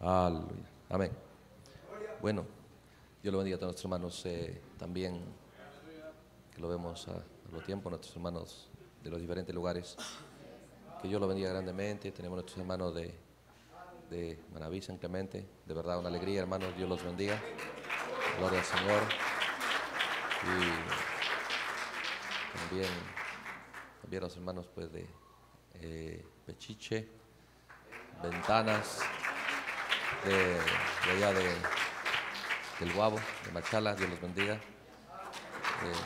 Aleluya. Amén. Bueno, Dios lo bendiga a todos nuestros hermanos eh, también, que lo vemos a, lo tiempo, nuestros hermanos de los diferentes lugares. Que Dios lo bendiga grandemente. Tenemos nuestros hermanos de, de Manaví, San Clemente. De verdad, una alegría, hermanos. Dios los bendiga. Gloria al Señor. Y también, también los hermanos pues, de Pechiche, eh, Ventanas de, allá de, del Guabo, de Machala, Dios los bendiga. Eh,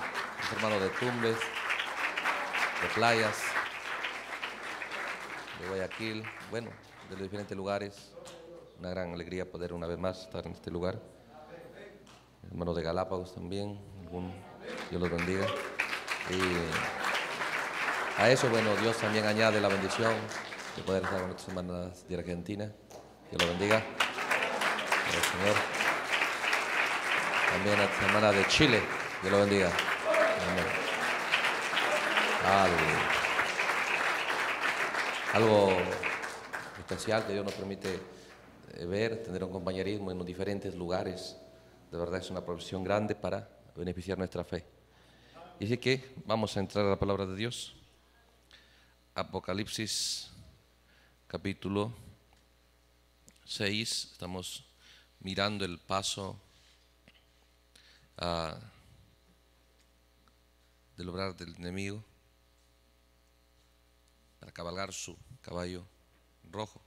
hermanos de Tumbes, de Playas, de Guayaquil, bueno, de los diferentes lugares. Una gran alegría poder una vez más estar en este lugar. Hermanos de Galápagos también, Dios los bendiga. Y a eso, bueno, Dios también añade la bendición de poder estar con nuestras hermanas de Argentina. Dios lo bendiga. Señor. También a tu hermana de Chile. Dios lo bendiga. Algo especial que Dios nos permite eh, ver, tener un compañerismo en los diferentes lugares. De verdad es una profesión grande para beneficiar nuestra fe. Y así que vamos a entrar a la palabra de Dios. Apocalipsis capítulo 6, estamos mirando el paso ah, del obrar del enemigo para cabalgar su caballo rojo.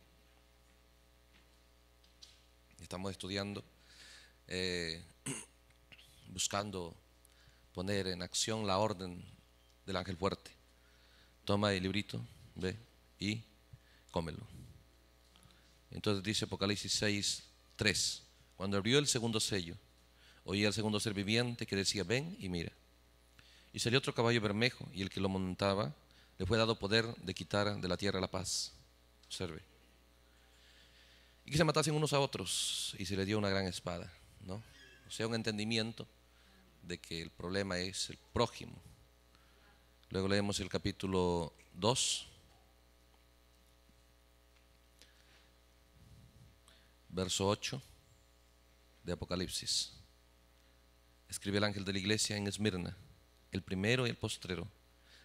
Estamos estudiando, eh, buscando poner en acción la orden del ángel fuerte. Toma el librito, ve y cómelo. Entonces dice Apocalipsis 6, 3. Cuando abrió el segundo sello, oí al segundo ser viviente que decía, ven y mira. Y salió otro caballo bermejo y el que lo montaba le fue dado poder de quitar de la tierra la paz. Observe. Y que se matasen unos a otros y se le dio una gran espada, ¿no? O sea, un entendimiento de que el problema es el prójimo. Luego leemos el capítulo 2, verso 8 de Apocalipsis. Escribe el ángel de la iglesia en Esmirna, el primero y el postrero,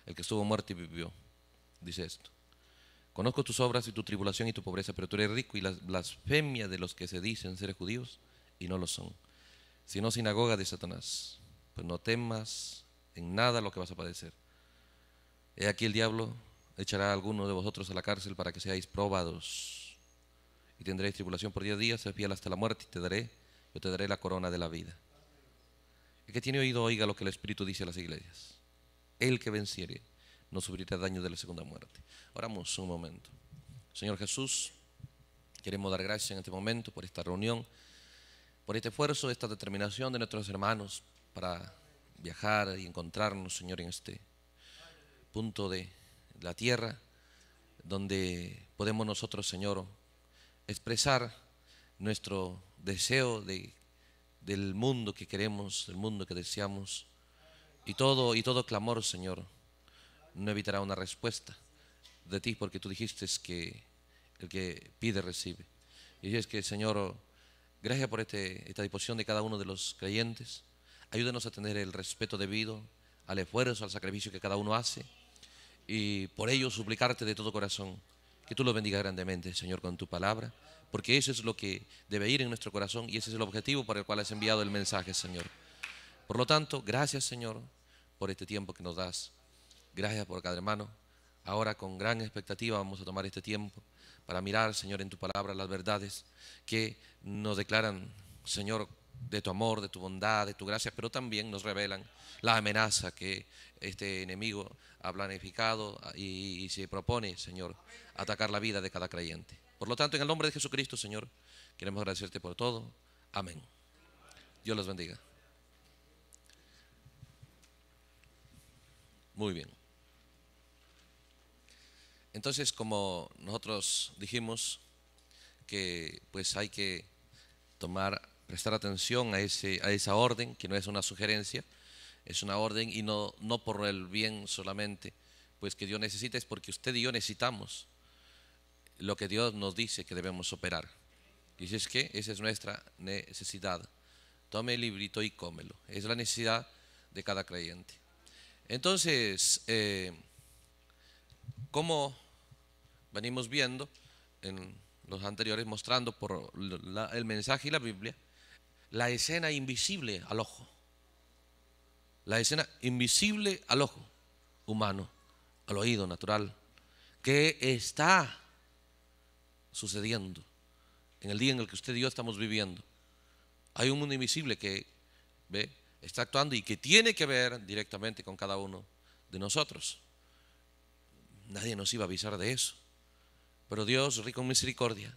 el que estuvo muerto y vivió. Dice esto. Conozco tus obras y tu tribulación y tu pobreza, pero tú eres rico y la blasfemia de los que se dicen ser judíos y no lo son, sino sinagoga de Satanás. Pues no temas en nada lo que vas a padecer. He aquí el diablo echará a alguno de vosotros a la cárcel para que seáis probados y tendréis tribulación por diez días, ser fiel hasta la muerte y te daré, yo te daré la corona de la vida. El que tiene oído oiga lo que el Espíritu dice a las iglesias. El que venciere no sufrirá daño de la segunda muerte. Oramos un momento. Señor Jesús, queremos dar gracias en este momento por esta reunión, por este esfuerzo, esta determinación de nuestros hermanos para viajar y encontrarnos, Señor, en este punto de la tierra donde podemos nosotros, Señor, expresar nuestro deseo de, del mundo que queremos, el mundo que deseamos. Y todo, y todo clamor, Señor, no evitará una respuesta de ti, porque tú dijiste que el que pide recibe. Y es que, Señor, gracias por este, esta disposición de cada uno de los creyentes. Ayúdenos a tener el respeto debido al esfuerzo, al sacrificio que cada uno hace. Y por ello suplicarte de todo corazón que tú los bendigas grandemente, Señor, con tu palabra, porque eso es lo que debe ir en nuestro corazón y ese es el objetivo para el cual has enviado el mensaje, Señor. Por lo tanto, gracias, Señor, por este tiempo que nos das. Gracias por cada hermano. Ahora con gran expectativa vamos a tomar este tiempo para mirar, Señor, en tu palabra las verdades que nos declaran, Señor, de tu amor, de tu bondad, de tu gracia, pero también nos revelan la amenaza que este enemigo ha planificado y, se propone, Señor, atacar la vida de cada creyente. Por lo tanto, en el nombre de Jesucristo, Señor, queremos agradecerte por todo. Amén. Dios los bendiga. Muy bien. Entonces, como nosotros dijimos que pues hay que tomar prestar atención a, ese, a esa orden, que no es una sugerencia, es una orden y no, no por el bien solamente, pues que Dios necesita, es porque usted y yo necesitamos lo que Dios nos dice que debemos operar. Y es que esa es nuestra necesidad. Tome el librito y cómelo. Es la necesidad de cada creyente. Entonces, eh, como venimos viendo en los anteriores, mostrando por el mensaje y la Biblia, la escena invisible al ojo. La escena invisible al ojo humano, al oído natural, que está sucediendo en el día en el que usted y yo estamos viviendo. Hay un mundo invisible que ve, está actuando y que tiene que ver directamente con cada uno de nosotros. Nadie nos iba a avisar de eso. Pero Dios, rico en misericordia,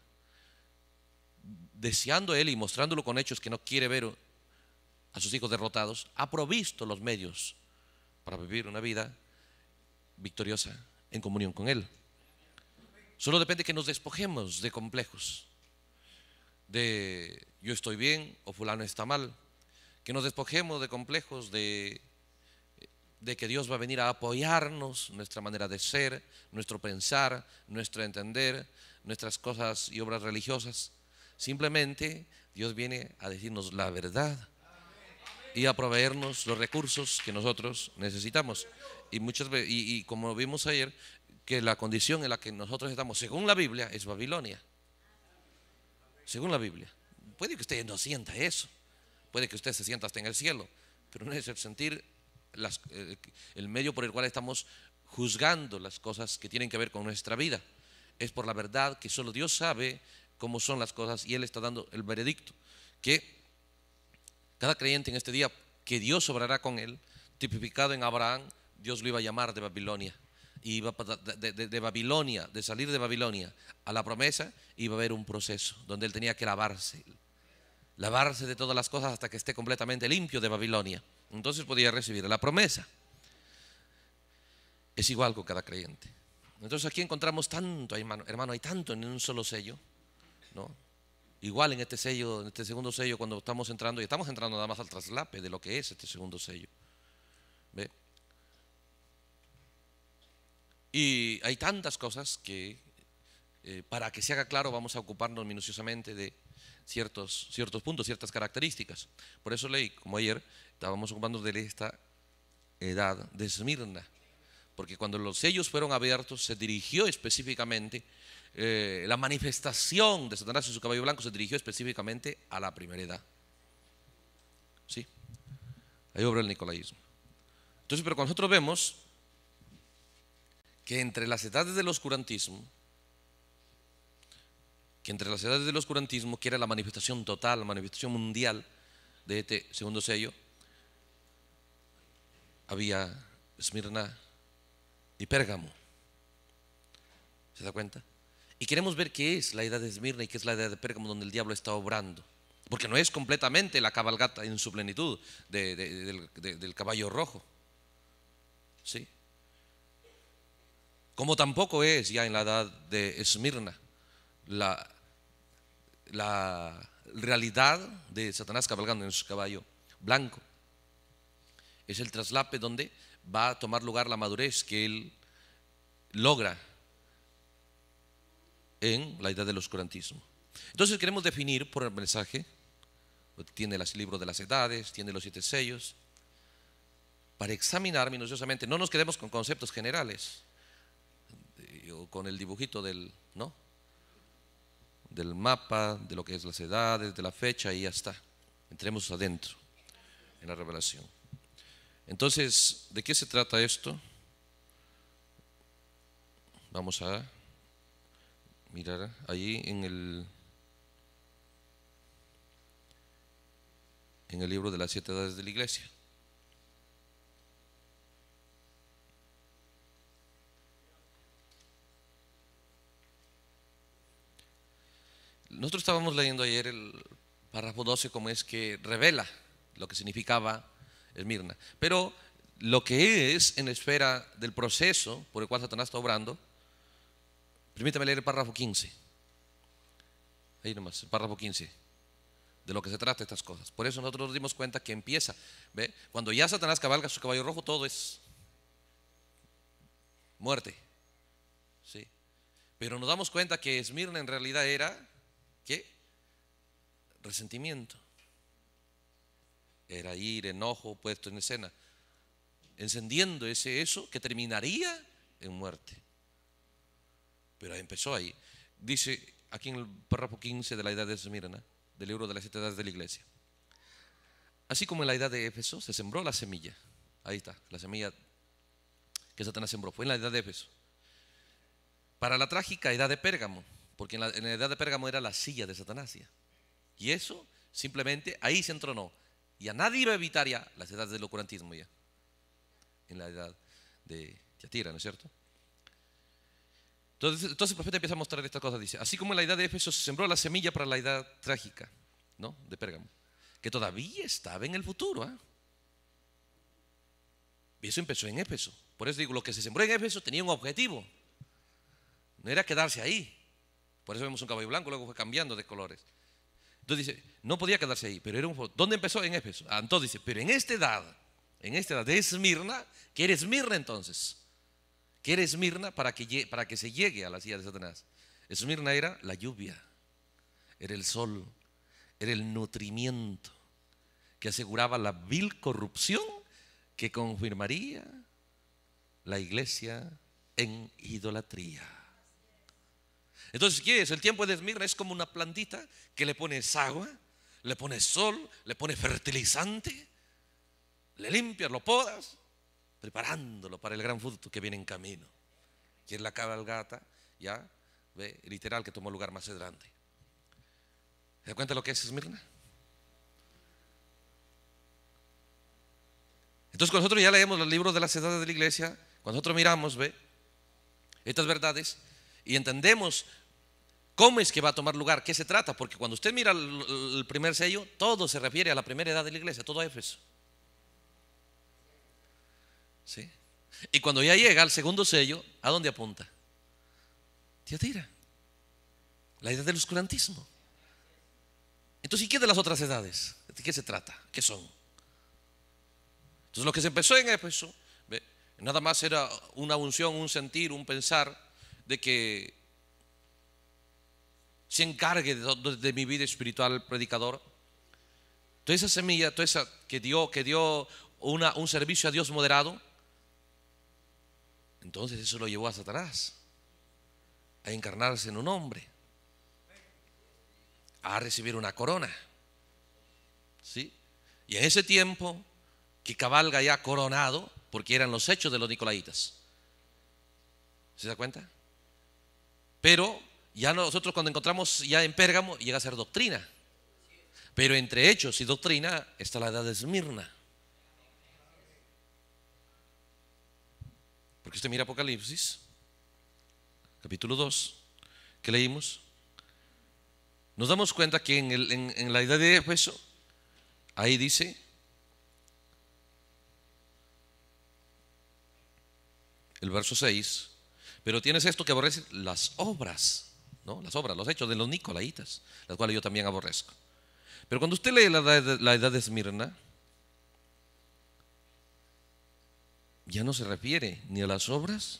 deseando Él y mostrándolo con hechos que no quiere ver a sus hijos derrotados, ha provisto los medios para vivir una vida victoriosa en comunión con Él. Solo depende que nos despojemos de complejos, de yo estoy bien o fulano está mal, que nos despojemos de complejos de, de que Dios va a venir a apoyarnos, nuestra manera de ser, nuestro pensar, nuestro entender, nuestras cosas y obras religiosas. Simplemente Dios viene a decirnos la verdad y a proveernos los recursos que nosotros necesitamos. Y, muchas, y, como vimos ayer, que la condición en la que nosotros estamos, según la Biblia, es Babilonia. Según la Biblia. Puede que usted no sienta eso. Puede que usted se sienta hasta en el cielo. Pero no es el sentir eh, el medio por el cual estamos juzgando las cosas que tienen que ver con nuestra vida. Es por la verdad que solo Dios sabe cómo son las cosas y Él está dando el veredicto. Que cada creyente en este día que Dios obrará con él, tipificado en Abraham, Dios lo iba a llamar de Babilonia. Y iba de, de, Babilonia, de salir de Babilonia a la promesa, iba a haber un proceso donde él tenía que lavarse, lavarse de todas las cosas hasta que esté completamente limpio de Babilonia. Entonces podía recibir la promesa. Es igual con cada creyente. Entonces aquí encontramos tanto, hermano, hermano hay tanto en un solo sello. ¿no? Igual en este sello, en este segundo sello, cuando estamos entrando, y estamos entrando nada más al traslape de lo que es este segundo sello. Y hay tantas cosas que, eh, para que se haga claro, vamos a ocuparnos minuciosamente de ciertos, ciertos puntos, ciertas características. Por eso leí, como ayer, estábamos ocupando de esta edad de Esmirna, porque cuando los sellos fueron abiertos, se dirigió específicamente eh, la manifestación de Satanás y su caballo blanco se dirigió específicamente a la primera edad. ¿Sí? Ahí obra el nicolaísmo. Entonces, pero cuando nosotros vemos que entre las edades del oscurantismo, que entre las edades del oscurantismo, que era la manifestación total, la manifestación mundial de este segundo sello, había Esmirna y Pérgamo. ¿Se da cuenta? Y queremos ver qué es la edad de Esmirna y qué es la edad de Pérgamo donde el diablo está obrando. Porque no es completamente la cabalgata en su plenitud del, caballo rojo. ¿Sí? Como tampoco es ya en la edad de Esmirna la realidad de Satanás cabalgando en su caballo blanco. Es el traslape donde va a tomar lugar la madurez que él logra en la idea del oscurantismo. Entonces queremos definir por el mensaje, tiene el libro de las edades, tiene los siete sellos, para examinar minuciosamente, no nos quedemos con conceptos generales, eh, o con el dibujito del, ¿no? del mapa, de lo que es las edades, de la fecha y ya está. Entremos adentro en la revelación. Entonces, ¿de qué se trata esto? Vamos a mirar allí en el, en el libro de las siete edades de la iglesia. Nosotros estábamos leyendo ayer el párrafo 12 como es que revela lo que significaba Esmirna. Pero lo que es en la esfera del proceso por el cual Satanás está obrando, Permítame leer el párrafo 15. Ahí nomás, el párrafo 15. De lo que se trata estas cosas. Por eso nosotros nos dimos cuenta que empieza. ¿ve? Cuando ya Satanás cabalga su caballo rojo, todo es muerte. ¿sí? Pero nos damos cuenta que Esmirna en realidad era ¿qué? resentimiento. Era ir, enojo puesto en escena, encendiendo ese eso que terminaría en muerte pero empezó ahí. Dice aquí en el párrafo 15 de la edad de Esmirna, ¿eh? del libro de las siete edades de la iglesia. Así como en la edad de Éfeso se sembró la semilla. Ahí está, la semilla que Satanás sembró. Fue en la edad de Éfeso. Para la trágica edad de Pérgamo, porque en la, edad de Pérgamo era la silla de Satanás. Y eso simplemente ahí se entronó. Y a nadie iba a evitar las edades del ocurrentismo ya. En la edad de Yatira, ¿no es cierto? Entonces, el profeta empieza a mostrar estas cosas. Dice, así como en la edad de Éfeso se sembró la semilla para la edad trágica, ¿no? De Pérgamo, que todavía estaba en el futuro. ¿ah?". Y eso empezó en Éfeso. Por eso digo, lo que se sembró en Éfeso tenía un objetivo. No era quedarse ahí. Por eso vemos un caballo blanco, luego fue cambiando de colores. Entonces dice, no podía quedarse ahí, pero era un... ¿Dónde empezó? En Éfeso. Ah, entonces dice, pero en esta edad, en esta edad de Esmirna, ¿qué eres Esmirna entonces? ¿Qué era Esmirna para que, para que se llegue a la silla de Satanás? Esmirna era la lluvia, era el sol, era el nutrimiento que aseguraba la vil corrupción que confirmaría la iglesia en idolatría. Entonces, ¿qué es? El tiempo de Esmirna es como una plantita que le pones agua, le pones sol, le pones fertilizante, le limpias, lo podas preparándolo para el gran fruto que viene en camino, Y es la cabalgata, ya, ¿Ve? literal, que tomó lugar más adelante. ¿Se da cuenta lo que es Esmirna? Entonces, cuando nosotros ya leemos los libros de las edades de la iglesia, cuando nosotros miramos, ve, estas verdades y entendemos cómo es que va a tomar lugar, qué se trata, porque cuando usted mira el primer sello, todo se refiere a la primera edad de la iglesia, todo a Éfeso. ¿Sí? Y cuando ya llega al segundo sello, ¿a dónde apunta? tira La idea del oscurantismo. Entonces, ¿y qué de las otras edades? ¿De qué se trata? ¿Qué son? Entonces, lo que se empezó en eso, nada más era una unción, un sentir, un pensar de que se encargue de, mi vida espiritual predicador. Toda esa semilla, toda esa que dio, que dio un servicio a Dios moderado, entonces eso lo llevó a Satanás a encarnarse en un hombre, a recibir una corona. ¿Sí? Y en ese tiempo que cabalga ya coronado, porque eran los hechos de los nicolaitas. ¿Se da cuenta? Pero ya nosotros cuando encontramos ya en Pérgamo llega a ser doctrina. Pero entre hechos y doctrina está la edad de Esmirna. que usted mira Apocalipsis, capítulo 2, que leímos. Nos damos cuenta que en, la edad de Éfeso, ahí dice, el verso 6, pero tienes esto que aborrece las obras, ¿no? las obras, los hechos de los nicolaitas, las cuales yo también aborrezco. Pero cuando usted lee la la edad de Esmirna, ya no se refiere ni a las obras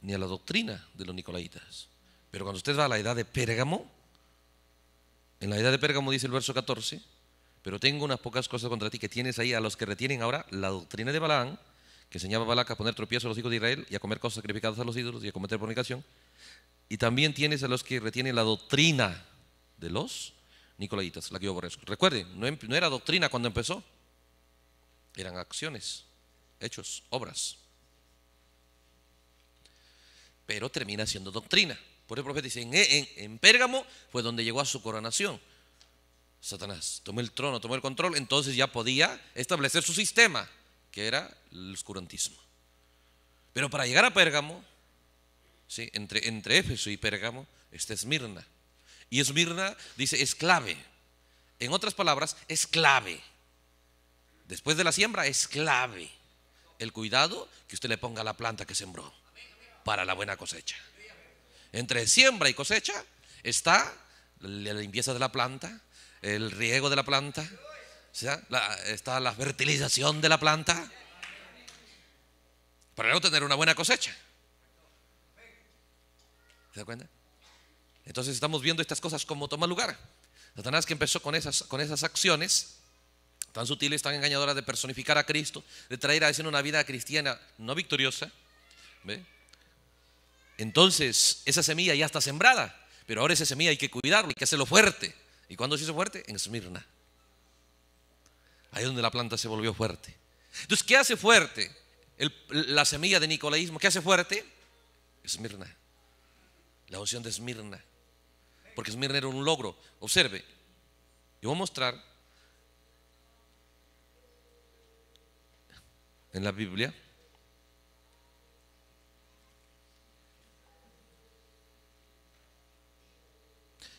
ni a la doctrina de los nicolaitas. Pero cuando usted va a la edad de Pérgamo, en la edad de Pérgamo dice el verso 14, pero tengo unas pocas cosas contra ti que tienes ahí a los que retienen ahora la doctrina de Balaam, que enseñaba a Balac a poner tropiezo a los hijos de Israel y a comer cosas sacrificadas a los ídolos y a cometer fornicación. Y también tienes a los que retienen la doctrina de los nicolaitas, la que yo aborrezco. Recuerden, em, no era doctrina cuando empezó, eran acciones hechos, obras. Pero termina siendo doctrina. Por eso el profeta dice, en, Pérgamo fue donde llegó a su coronación. Satanás tomó el trono, tomó el control, entonces ya podía establecer su sistema, que era el oscurantismo. Pero para llegar a Pérgamo, ¿sí? entre, entre Éfeso y Pérgamo, está Esmirna. Y Esmirna dice, es clave. En otras palabras, es clave. Después de la siembra, es clave el cuidado que usted le ponga a la planta que sembró para la buena cosecha. Entre siembra y cosecha está la limpieza de la planta, el riego de la planta, está la fertilización de la planta para no tener una buena cosecha. ¿Se da cuenta? Entonces estamos viendo estas cosas como toma lugar. Satanás que empezó con esas, con esas acciones tan sutiles, tan engañadoras de personificar a Cristo, de traer a ese en una vida cristiana no victoriosa. ¿ve? Entonces, esa semilla ya está sembrada, pero ahora esa semilla hay que cuidarla, hay que hacerlo fuerte. ¿Y cuándo se hizo fuerte? En Esmirna. Ahí es donde la planta se volvió fuerte. Entonces, ¿qué hace fuerte? la semilla de Nicolaísmo, ¿qué hace fuerte? Esmirna. La unción de Esmirna. Porque Esmirna era un logro. Observe, yo voy a mostrar en la Biblia?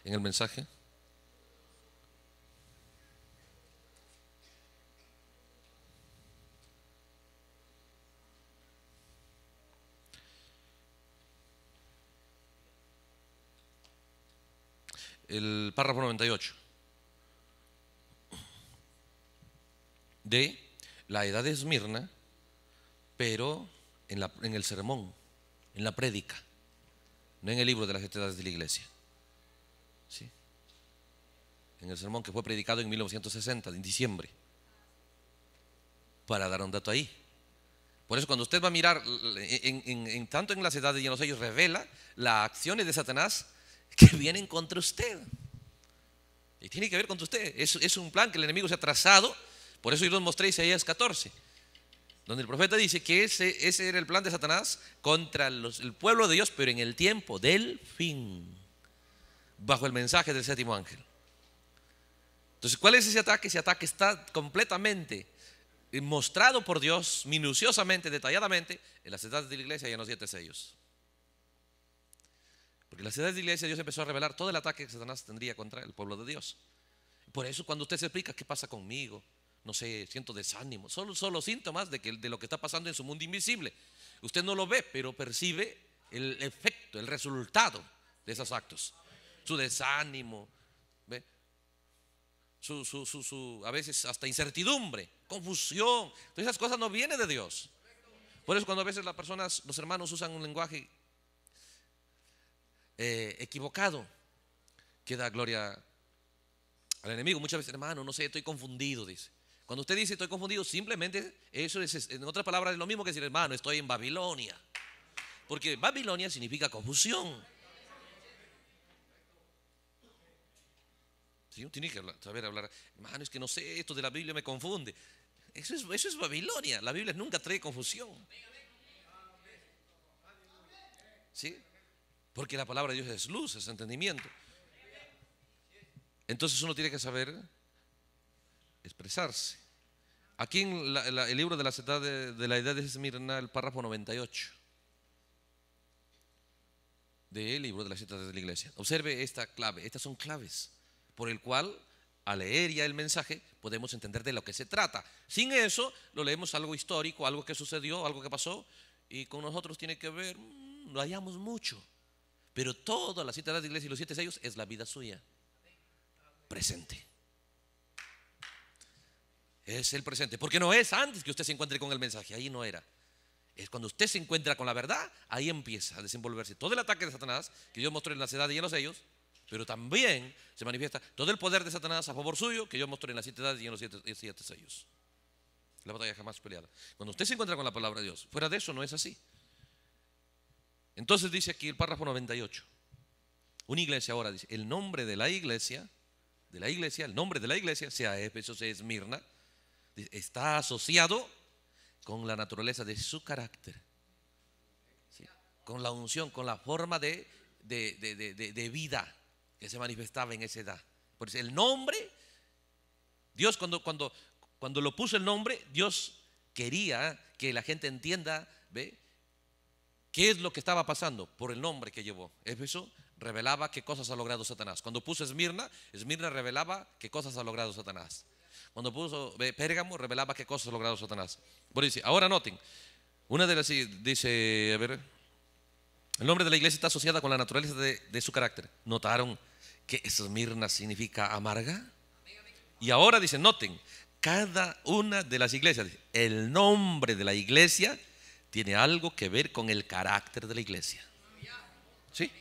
¿En el mensaje? el párrafo 98. De la edad de Esmirna pero en, el sermón, en la prédica, no en el libro de las edades de la iglesia. En el sermón que fue predicado en 1960, en diciembre, para dar un dato ahí. Por eso cuando usted va a mirar, en, tanto en las edades y en los revela las acciones de Satanás que vienen contra usted. Y tiene que ver contra usted. Es, un plan que el enemigo se ha trazado. Por eso yo los mostré Isaías 14 donde el profeta dice que ese, ese era el plan de Satanás contra el pueblo de Dios, pero en el tiempo del fin, bajo el mensaje del séptimo ángel. Entonces, ¿cuál es ese ataque? Ese ataque está completamente mostrado por Dios, minuciosamente, detalladamente, en las edades de la iglesia y en los siete sellos. Porque en las edades de la iglesia Dios empezó a revelar todo el ataque que Satanás tendría contra el pueblo de Dios. Por eso cuando usted se explica qué pasa conmigo, no sé, siento desánimo. son solo síntomas de, que, de lo que está pasando en su mundo invisible. Usted no lo ve, pero percibe el efecto, el resultado de esos actos. Su desánimo, ¿ve? a veces hasta incertidumbre, confusión. Todas esas cosas no vienen de Dios. Por eso cuando a veces las personas, los hermanos usan un lenguaje eh, equivocado equivocado, queda gloria al enemigo. Muchas veces, hermano, no sé, estoy confundido, dice. Cuando usted dice estoy confundido, simplemente eso es, en otras palabras, es lo mismo que decir, hermano, estoy en Babilonia. Porque Babilonia significa confusión. uno Tiene que saber hablar, hermano, es que no sé, esto de la Biblia me confunde. Eso es, eso es Babilonia. La Biblia nunca trae confusión. ¿Sí? Porque la palabra de Dios es luz, es entendimiento. Entonces uno tiene que saber expresarse. Aquí en el libro de la, edad de, la edad de Esmirna, el párrafo 98 del libro de las citas de la iglesia. Observe esta clave, estas son claves por el cual al leer ya el mensaje podemos entender de lo que se trata. Sin eso lo leemos algo histórico, algo que sucedió, algo que pasó y con nosotros tiene que ver, mm, lo hallamos mucho. Pero toda la cita de la iglesia y los siete sellos es la vida suya, presente. Es el presente. Porque no es antes que usted se encuentre con el mensaje, ahí no era. Es cuando usted se encuentra con la verdad, ahí empieza a desenvolverse todo el ataque de Satanás que Dios mostró en la edades y en los sellos, pero también se manifiesta todo el poder de Satanás a favor suyo que Dios mostró en la edades y en los siete, sellos. La batalla jamás peleada. Cuando usted se encuentra con la palabra de Dios, fuera de eso no es así. Entonces dice aquí el párrafo 98. Una iglesia ahora dice, el nombre de la iglesia, de la iglesia, el nombre de la iglesia, sea Éfeso, sea Esmirna, está asociado con la naturaleza de su carácter, con la unción, con la forma de, vida que se manifestaba en esa edad. Por eso el nombre, Dios cuando, cuando, cuando lo puso el nombre, Dios quería que la gente entienda, ¿ve? ¿Qué es lo que estaba pasando? Por el nombre que llevó. Eso revelaba qué cosas ha logrado Satanás. Cuando puso Esmirna, Esmirna revelaba qué cosas ha logrado Satanás. Cuando puso Pérgamo, revelaba qué cosas logrado Satanás. Por ahora noten, una de las, dice, a ver, el nombre de la iglesia está asociada con la naturaleza de, su carácter. ¿Notaron que esmirna significa amarga? Y ahora dice, noten, cada una de las iglesias, el nombre de la iglesia tiene algo que ver con el carácter de la iglesia. ¿Sí?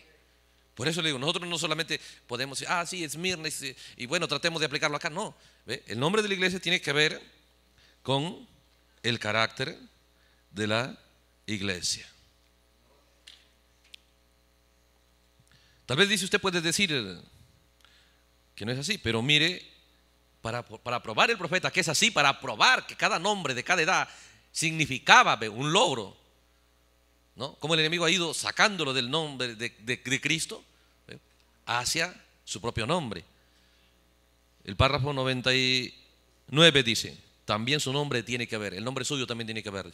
Por eso le digo, nosotros no solamente podemos decir, ah, sí, es Mirna y bueno, tratemos de aplicarlo acá. No, el nombre de la iglesia tiene que ver con el carácter de la iglesia. Tal vez dice usted puede decir eh, que no es así, pero mire, para, para probar el profeta que es así, para probar que cada nombre de cada edad significaba un logro, ¿no? Cómo el enemigo ha ido sacándolo del nombre de, Cristo ¿eh? hacia su propio nombre. El párrafo 99 dice, también su nombre tiene que ver, el nombre suyo también tiene que ver.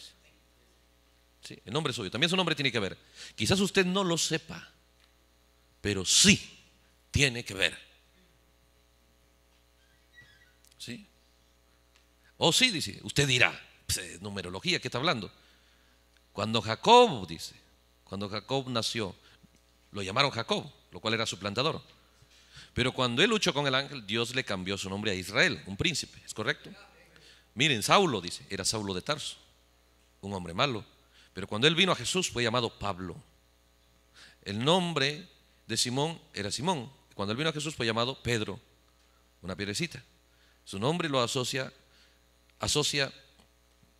Sí, el nombre suyo, también su nombre tiene que ver. Quizás usted no lo sepa, pero sí tiene que ver. ¿Sí? O sí, dice, usted dirá, pues, numerología, ¿qué está hablando? Cuando Jacob, dice, cuando Jacob nació, lo llamaron Jacob, lo cual era su plantador. Pero cuando él luchó con el ángel, Dios le cambió su nombre a Israel, un príncipe, ¿es correcto? Miren, Saulo, dice, era Saulo de Tarso, un hombre malo. Pero cuando él vino a Jesús fue llamado Pablo. El nombre de Simón era Simón. Cuando él vino a Jesús fue llamado Pedro, una piedrecita. Su nombre lo asocia, asocia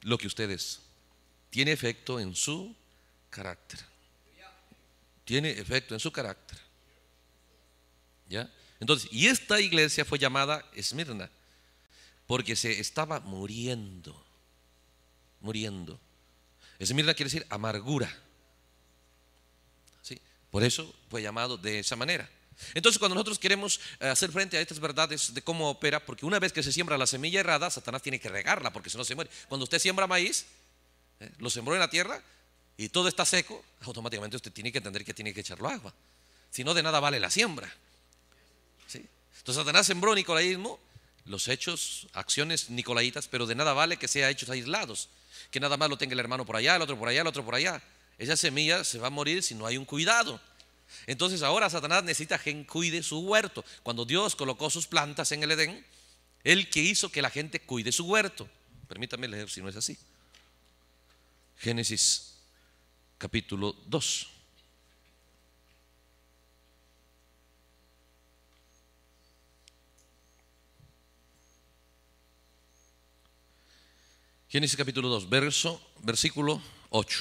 lo que ustedes tiene efecto en su carácter. Tiene efecto en su carácter. ¿Ya? Entonces, y esta iglesia fue llamada Esmirna, porque se estaba muriendo, muriendo. Esmirna quiere decir amargura. ¿Sí? Por eso fue llamado de esa manera. Entonces, cuando nosotros queremos eh, hacer frente a estas verdades de cómo opera, porque una vez que se siembra la semilla errada, Satanás tiene que regarla, porque si no se muere. Cuando usted siembra maíz, los ¿Eh? lo sembró en la tierra y todo está seco, automáticamente usted tiene que entender que tiene que echarlo agua. Si no, de nada vale la siembra. Entonces Satanás sembró nicolaísmo, los hechos, acciones nicolaitas, pero de nada vale que sea hechos aislados, que nada más lo tenga el hermano por allá, el otro por allá, el otro por allá. Esa semilla se va a morir si no hay un cuidado. Entonces ahora Satanás necesita que cuide su huerto. Cuando Dios colocó sus plantas en el Edén, Él que hizo que la gente cuide su huerto. Permítame leer si no es así. Génesis capítulo 2. Génesis capítulo 2, verso, versículo 8.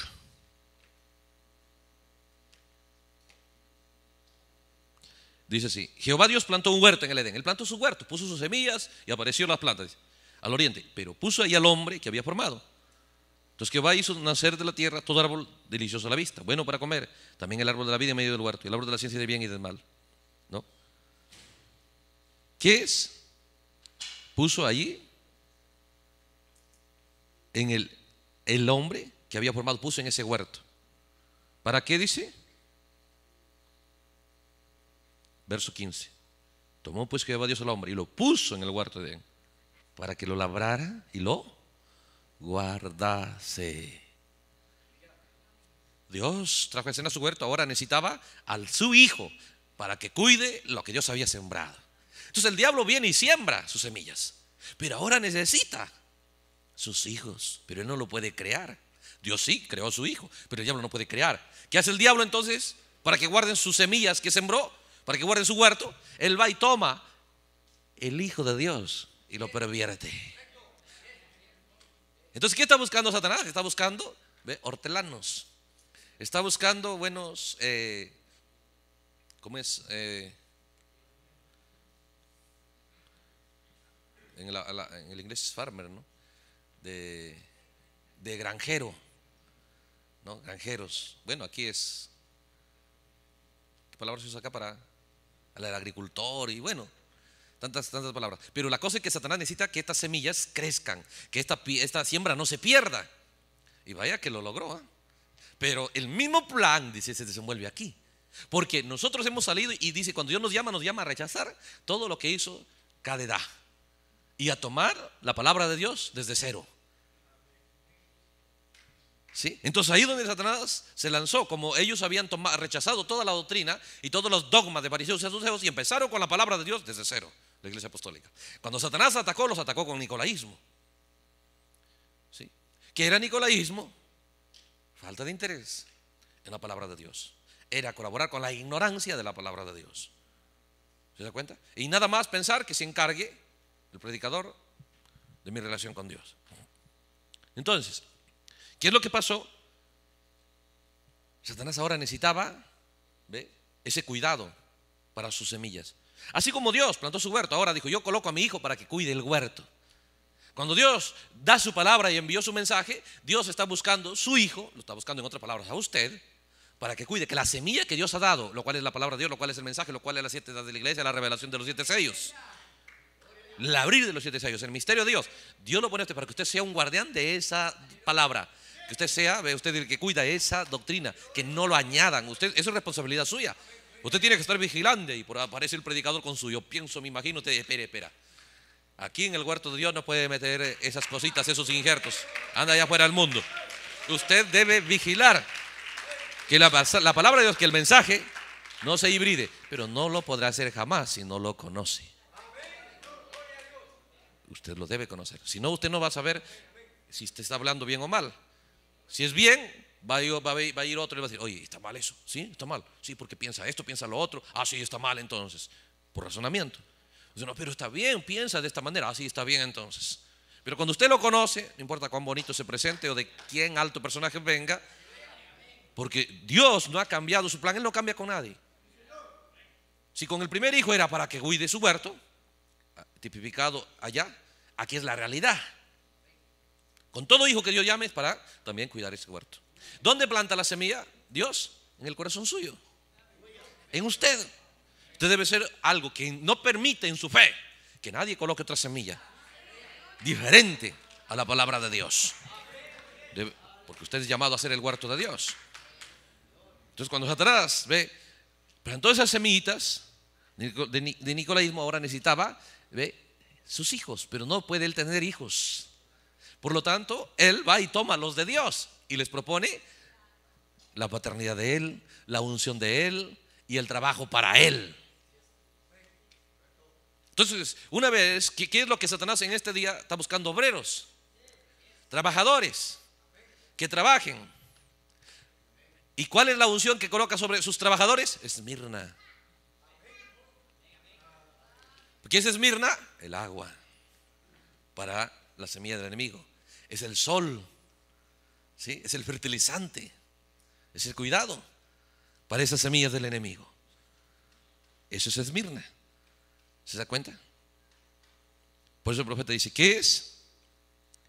Dice así, Jehová Dios plantó un huerto en el Edén. Él plantó su huerto, puso sus semillas y apareció las plantas al oriente, pero puso ahí al hombre que había formado. Entonces Jehová hizo nacer de la tierra todo árbol delicioso a la vista, bueno para comer, también el árbol de la vida en medio del huerto, y el árbol de la ciencia del bien y del mal. ¿no? ¿Qué es? Puso allí en el, el hombre que había formado, puso en ese huerto. ¿Para qué dice? Verso 15. Tomó pues que Jehová Dios al hombre y lo puso en el huerto de él, para que lo labrara y lo guardase. Dios trajo a su huerto, ahora necesitaba al su hijo para que cuide lo que Dios había sembrado. Entonces el diablo viene y siembra sus semillas, pero ahora necesita sus hijos, pero él no lo puede crear. Dios sí creó a su hijo, pero el diablo no puede crear. ¿Qué hace el diablo entonces? Para que guarden sus semillas que sembró, para que guarden su huerto, él va y toma el hijo de Dios y lo pervierte. Entonces, ¿qué está buscando Satanás? Está buscando hortelanos. Está buscando buenos, eh, ¿cómo es? Eh, en, el inglés es farmer, ¿no? De, granjero, ¿no? Granjeros. Bueno, aquí es, ¿qué palabra se usa acá para al agricultor? Y bueno, tantas, tantas palabras. Pero la cosa es que Satanás necesita que estas semillas crezcan, que esta, esta siembra no se pierda. Y vaya que lo logró. ¿ah? Pero el mismo plan, dice, se desenvuelve aquí. Porque nosotros hemos salido y dice, cuando Dios nos llama, nos llama a rechazar todo lo que hizo Cadedá. Y a tomar la palabra de Dios desde cero. ¿Sí? Entonces ahí donde Satanás se lanzó, como ellos habían tomado, rechazado toda la doctrina y todos los dogmas de pariseos y saduceos y empezaron con la palabra de Dios desde cero la iglesia apostólica. Cuando Satanás atacó, los atacó con nicolaísmo. ¿Sí? ¿Qué era nicolaísmo? Falta de interés en la palabra de Dios. Era colaborar con la ignorancia de la palabra de Dios. ¿Se da cuenta? Y nada más pensar que se encargue el predicador de mi relación con Dios. Entonces, ¿qué es lo que pasó? Satanás ahora necesitaba ese cuidado para sus semillas. Así como Dios plantó su huerto, ahora dijo, yo coloco a mi hijo para que cuide el huerto. Cuando Dios da su palabra y envió su mensaje, Dios está buscando su hijo, lo está buscando en otras palabras a usted, para que cuide que la semilla que Dios ha dado, lo cual es la palabra de Dios, lo cual es el mensaje, lo cual es la siete de la iglesia, la revelación de los siete sellos, el abrir de los siete sellos, el misterio de Dios. Dios lo pone a usted para que usted sea un guardián de esa palabra, que usted sea, ve usted el que cuida esa doctrina, que no lo añadan. Usted, eso es responsabilidad suya. Usted tiene que estar vigilante y por aparece el predicador con su yo pienso, me imagino, usted espera, espera. Aquí en el huerto de Dios no puede meter esas cositas, esos injertos. Anda allá afuera al mundo. Usted debe vigilar que la, la palabra de Dios, que el mensaje no se hibride, pero no lo podrá hacer jamás si no lo conoce. Usted lo debe conocer. Si no, usted no va a saber si usted está hablando bien o mal. Si es bien, va a, ir, otro y va a decir, oye, está mal eso, sí, está mal, sí, porque piensa esto, piensa lo otro, ah, sí, está mal entonces, por razonamiento. Dice, no, pero está bien, piensa de esta manera, ah, sí, está bien entonces. Pero cuando usted lo conoce, no importa cuán bonito se presente o de quién alto personaje venga, porque Dios no ha cambiado su plan, Él no cambia con nadie. Si con el primer hijo era para que cuide su huerto, ah, tipificado allá, aquí es la realidad. Con todo hijo que Dios llame es para también cuidar ese huerto. ¿Dónde planta la semilla? Dios, en el corazón suyo, en usted. Usted debe ser algo que no permite en su fe que nadie coloque otra semilla diferente a la palabra de Dios. porque usted es llamado a ser el huerto de Dios. Entonces cuando atrás ve, plantó esas semillitas de, Nicolás Nicolaísmo, ahora necesitaba ve, sus hijos, pero no puede él tener hijos. Por lo tanto, él va y toma los de Dios y les propone la paternidad de Él, la unción de Él y el trabajo para Él. Entonces, una vez, ¿qué, es lo que Satanás en este día está buscando? Obreros, trabajadores, que trabajen. ¿Y cuál es la unción que coloca sobre sus trabajadores? Esmirna. ¿Qué es Esmirna? El agua para la semilla del enemigo. Es el sol es el fertilizante, es el cuidado para esas semillas del enemigo. Eso es Esmirna. ¿Se da cuenta? Por eso el profeta dice, ¿qué es?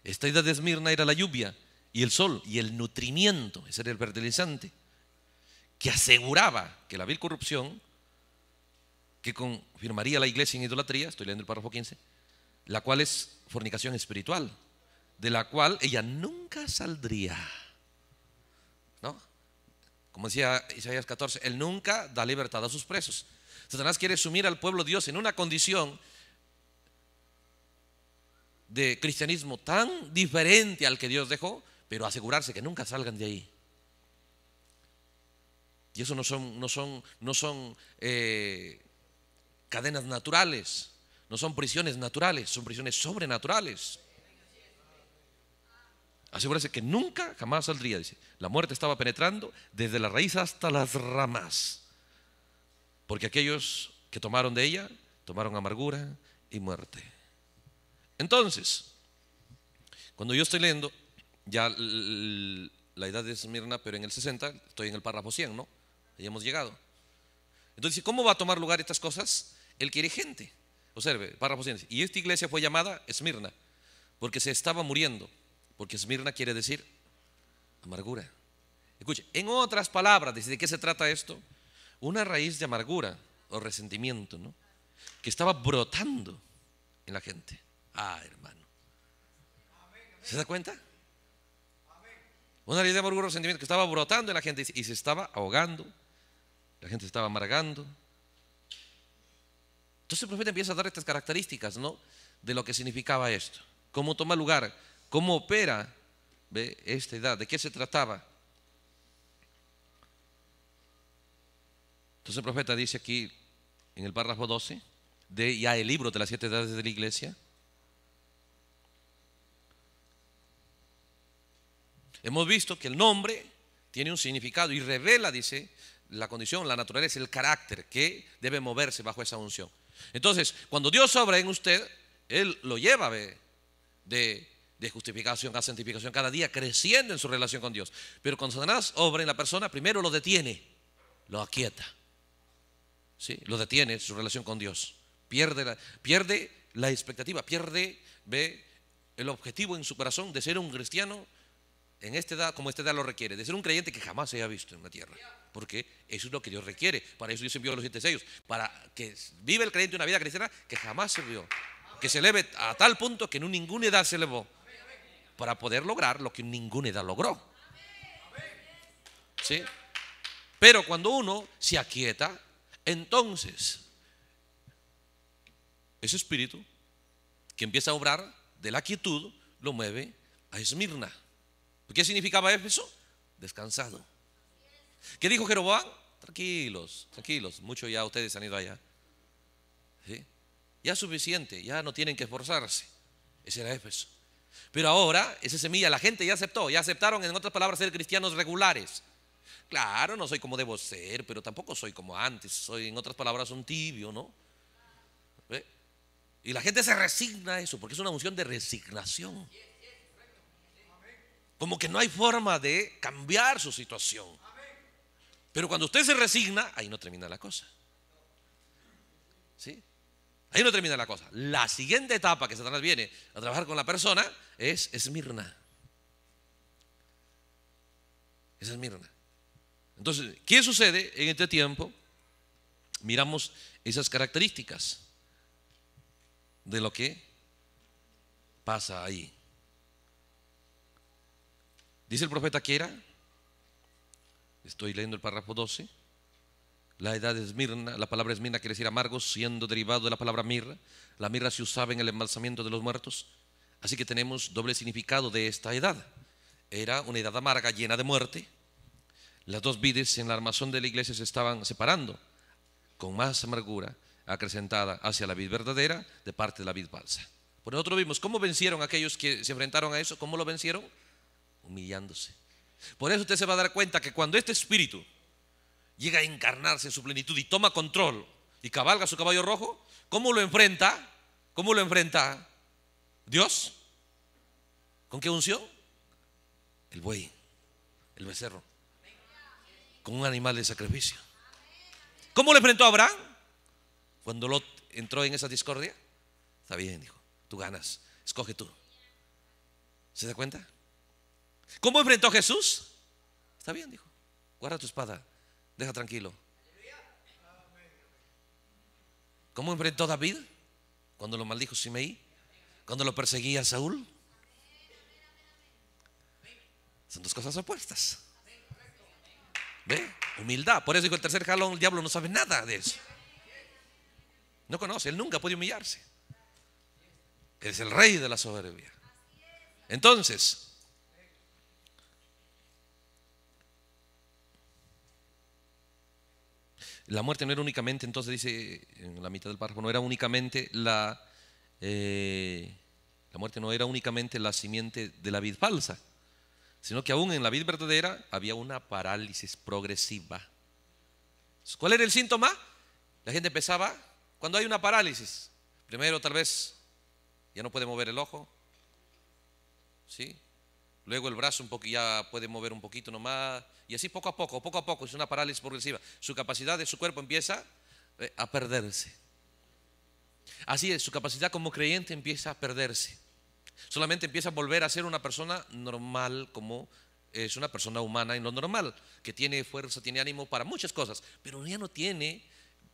Esta idea de Esmirna era la lluvia y el sol y el nutrimiento, ese era el fertilizante, que aseguraba que la vil corrupción que confirmaría la iglesia en idolatría, estoy leyendo el párrafo 15, la cual es fornicación espiritual, de la cual ella nunca saldría. ¿No? Como decía Isaías 14, él nunca da libertad a sus presos. Satanás quiere sumir al pueblo de Dios en una condición de cristianismo tan diferente al que Dios dejó, pero asegurarse que nunca salgan de ahí. Y eso no son, no son, no son eh, cadenas naturales, no son prisiones naturales, son prisiones sobrenaturales. Asegúrese que nunca, jamás saldría, dice. La muerte estaba penetrando desde la raíz hasta las ramas. Porque aquellos que tomaron de ella, tomaron amargura y muerte. Entonces, cuando yo estoy leyendo, ya la edad de Esmirna, pero en el 60, estoy en el párrafo 100, ¿no? Ahí hemos llegado. Entonces, ¿cómo va a tomar lugar estas cosas? Él quiere gente. Observe, párrafo 100. Y esta iglesia fue llamada Esmirna, porque se estaba muriendo porque Esmirna quiere decir amargura. Escuche, en otras palabras, ¿de qué se trata esto? Una raíz de amargura o resentimiento, ¿no? Que estaba brotando en la gente. Ah, hermano. ¿Se da cuenta? Una raíz de amargura o resentimiento que estaba brotando en la gente y se estaba ahogando. La gente se estaba amargando. Entonces el profeta empieza a dar estas características, ¿no? De lo que significaba esto. Cómo toma lugar cómo opera esta edad, de qué se trataba. Entonces el profeta dice aquí en el párrafo 12, de ya el libro de las siete edades de la iglesia. Hemos visto que el nombre tiene un significado y revela, dice, la condición, la naturaleza, el carácter que debe moverse bajo esa unción. Entonces, cuando Dios obra en usted, Él lo lleva ve, de de justificación a santificación, cada día creciendo en su relación con Dios. Pero cuando Satanás obra en la persona, primero lo detiene, lo aquieta. ¿sí? Lo detiene en su relación con Dios. Pierde la, pierde la expectativa, pierde ve, el objetivo en su corazón de ser un cristiano en esta edad, como esta edad lo requiere, de ser un creyente que jamás se haya visto en la tierra. Porque eso es lo que Dios requiere. Para eso Dios envió a los siete sellos. Para que vive el creyente una vida cristiana que jamás se vio. Que se eleve a tal punto que en ninguna edad se elevó para poder lograr lo que ninguna edad logró. ¿Sí? Pero cuando uno se aquieta, entonces ese espíritu que empieza a obrar de la quietud lo mueve a Esmirna. ¿Qué significaba Éfeso? Descansado. ¿Qué dijo Jeroboam? Tranquilos, tranquilos, muchos ya ustedes han ido allá. ¿Sí? Ya es suficiente, ya no tienen que esforzarse. Ese era Éfeso. Pero ahora, esa semilla, la gente ya aceptó, ya aceptaron, en otras palabras, ser cristianos regulares. Claro, no soy como debo ser, pero tampoco soy como antes, soy, en otras palabras, un tibio, ¿no? Y la gente se resigna a eso, porque es una unción de resignación. Como que no hay forma de cambiar su situación. Pero cuando usted se resigna, ahí no termina la cosa. ¿Sí? Ahí no termina la cosa. La siguiente etapa que Satanás viene a trabajar con la persona es Esmirna. Es Esmirna. Entonces, ¿qué sucede en este tiempo? Miramos esas características de lo que pasa ahí. Dice el profeta que era, estoy leyendo el párrafo 12 la edad de Esmirna, la palabra Esmirna quiere decir amargo, siendo derivado de la palabra mirra. La mirra se usaba en el embalsamiento de los muertos. Así que tenemos doble significado de esta edad. Era una edad amarga, llena de muerte. Las dos vides en la armazón de la iglesia se estaban separando con más amargura acrecentada hacia la vid verdadera de parte de la vid falsa. Por pues nosotros vimos cómo vencieron aquellos que se enfrentaron a eso, cómo lo vencieron, humillándose. Por eso usted se va a dar cuenta que cuando este espíritu llega a encarnarse en su plenitud y toma control y cabalga su caballo rojo, ¿cómo lo enfrenta? ¿Cómo lo enfrenta Dios? ¿Con qué unción? El buey, el becerro, con un animal de sacrificio. ¿Cómo lo enfrentó Abraham? Cuando Lot entró en esa discordia, está bien, dijo, tú ganas, escoge tú. ¿Se da cuenta? ¿Cómo enfrentó a Jesús? Está bien, dijo, guarda tu espada, deja tranquilo. ¿Cómo enfrentó David cuando lo maldijo Simeí? Cuando lo perseguía Saúl. Son dos cosas opuestas. ¿Ve? Humildad. Por eso digo el tercer jalón, el diablo no sabe nada de eso. No conoce, él nunca puede humillarse. Él es el rey de la soberbia. Entonces, La muerte no era únicamente, entonces dice en la mitad del párrafo, no era únicamente la, eh, la muerte no era únicamente la simiente de la vid falsa, sino que aún en la vid verdadera había una parálisis progresiva. ¿Cuál era el síntoma? La gente empezaba, cuando hay una parálisis, primero tal vez ya no puede mover el ojo, ¿sí? Luego el brazo un poco, ya puede mover un poquito nomás. Y así poco a poco, poco a poco, es una parálisis progresiva. Su capacidad de su cuerpo empieza eh, a perderse. Así es, su capacidad como creyente empieza a perderse. Solamente empieza a volver a ser una persona normal como es una persona humana y no normal, que tiene fuerza, tiene ánimo para muchas cosas, pero ya no tiene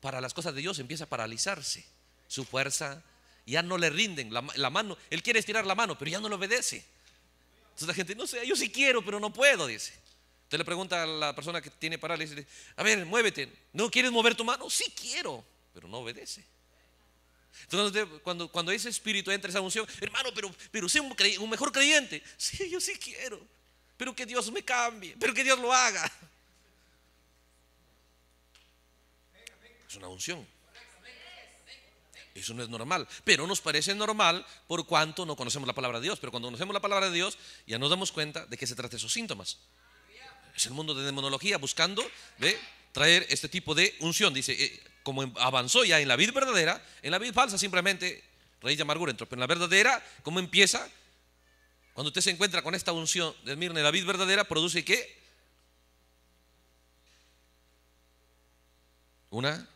para las cosas de Dios, empieza a paralizarse. Su fuerza ya no le rinden, la, mano, él quiere estirar la mano, pero ya no le obedece. Entonces la gente, no sé, yo sí quiero, pero no puedo, dice. entonces le pregunta a la persona que tiene parálisis, a ver, muévete, ¿no quieres mover tu mano? Sí quiero, pero no obedece. Entonces, cuando, cuando ese espíritu entra esa unción, hermano, pero, pero sé un, un mejor creyente. Sí, yo sí quiero, pero que Dios me cambie, pero que Dios lo haga. Es una unción. Eso no es normal, pero nos parece normal por cuanto no conocemos la palabra de Dios. Pero cuando conocemos la palabra de Dios, ya nos damos cuenta de qué se trata esos síntomas. Es el mundo de demonología buscando de traer este tipo de unción. Dice, eh, como avanzó ya en la vida verdadera, en la vida falsa simplemente rey de amargura entró. Pero en la verdadera, ¿cómo empieza? Cuando usted se encuentra con esta unción de Mirna, la vid verdadera produce qué? Una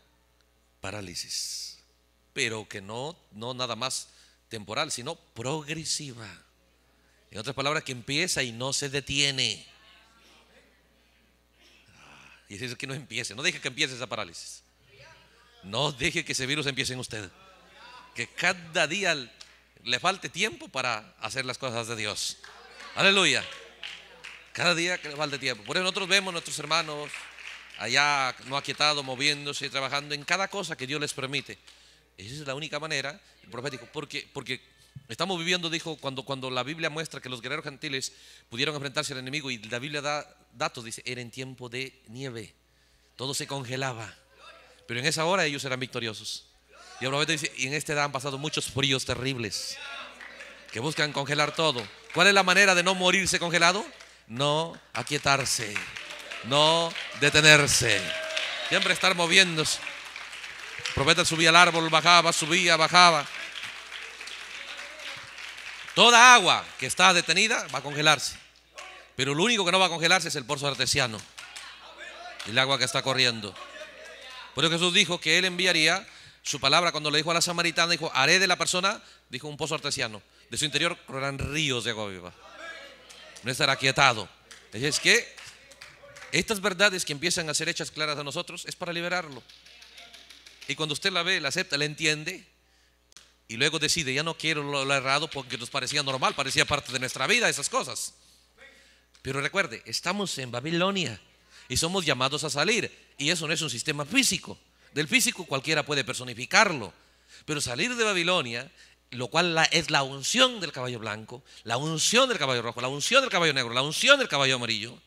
parálisis pero que no, no nada más temporal, sino progresiva. En otras palabras, que empieza y no se detiene. Ah, y es que no empiece, no deje que empiece esa parálisis. No deje que ese virus empiece en usted. Que cada día le falte tiempo para hacer las cosas de Dios. Aleluya. Cada día que le falte tiempo. Por eso nosotros vemos a nuestros hermanos allá no aquietados, moviéndose, trabajando en cada cosa que Dios les permite. Esa es la única manera, el profético, porque, porque estamos viviendo, dijo, cuando, cuando la Biblia muestra que los guerreros gentiles pudieron enfrentarse al enemigo y la Biblia da datos, dice, era en tiempo de nieve, todo se congelaba, pero en esa hora ellos eran victoriosos. Y el profeta dice, y en esta edad han pasado muchos fríos terribles que buscan congelar todo. ¿Cuál es la manera de no morirse congelado? No aquietarse, no detenerse, siempre estar moviéndose. El profeta subía al árbol, bajaba, subía, bajaba. Toda agua que está detenida va a congelarse. Pero lo único que no va a congelarse es el pozo artesiano. El agua que está corriendo. Por eso Jesús dijo que él enviaría su palabra cuando le dijo a la samaritana, dijo, haré de la persona, dijo un pozo artesiano. De su interior correrán ríos de agua viva. No estará quietado. Es que estas verdades que empiezan a ser hechas claras a nosotros es para liberarlo. Y cuando usted la ve, la acepta, la entiende, y luego decide, ya no quiero lo, errado porque nos parecía normal, parecía parte de nuestra vida, esas cosas. Pero recuerde, estamos en Babilonia y somos llamados a salir. Y eso no es un sistema físico. Del físico cualquiera puede personificarlo. Pero salir de Babilonia, lo cual es la unción del caballo blanco, la unción del caballo rojo, la unción del caballo negro, la unción del caballo amarillo,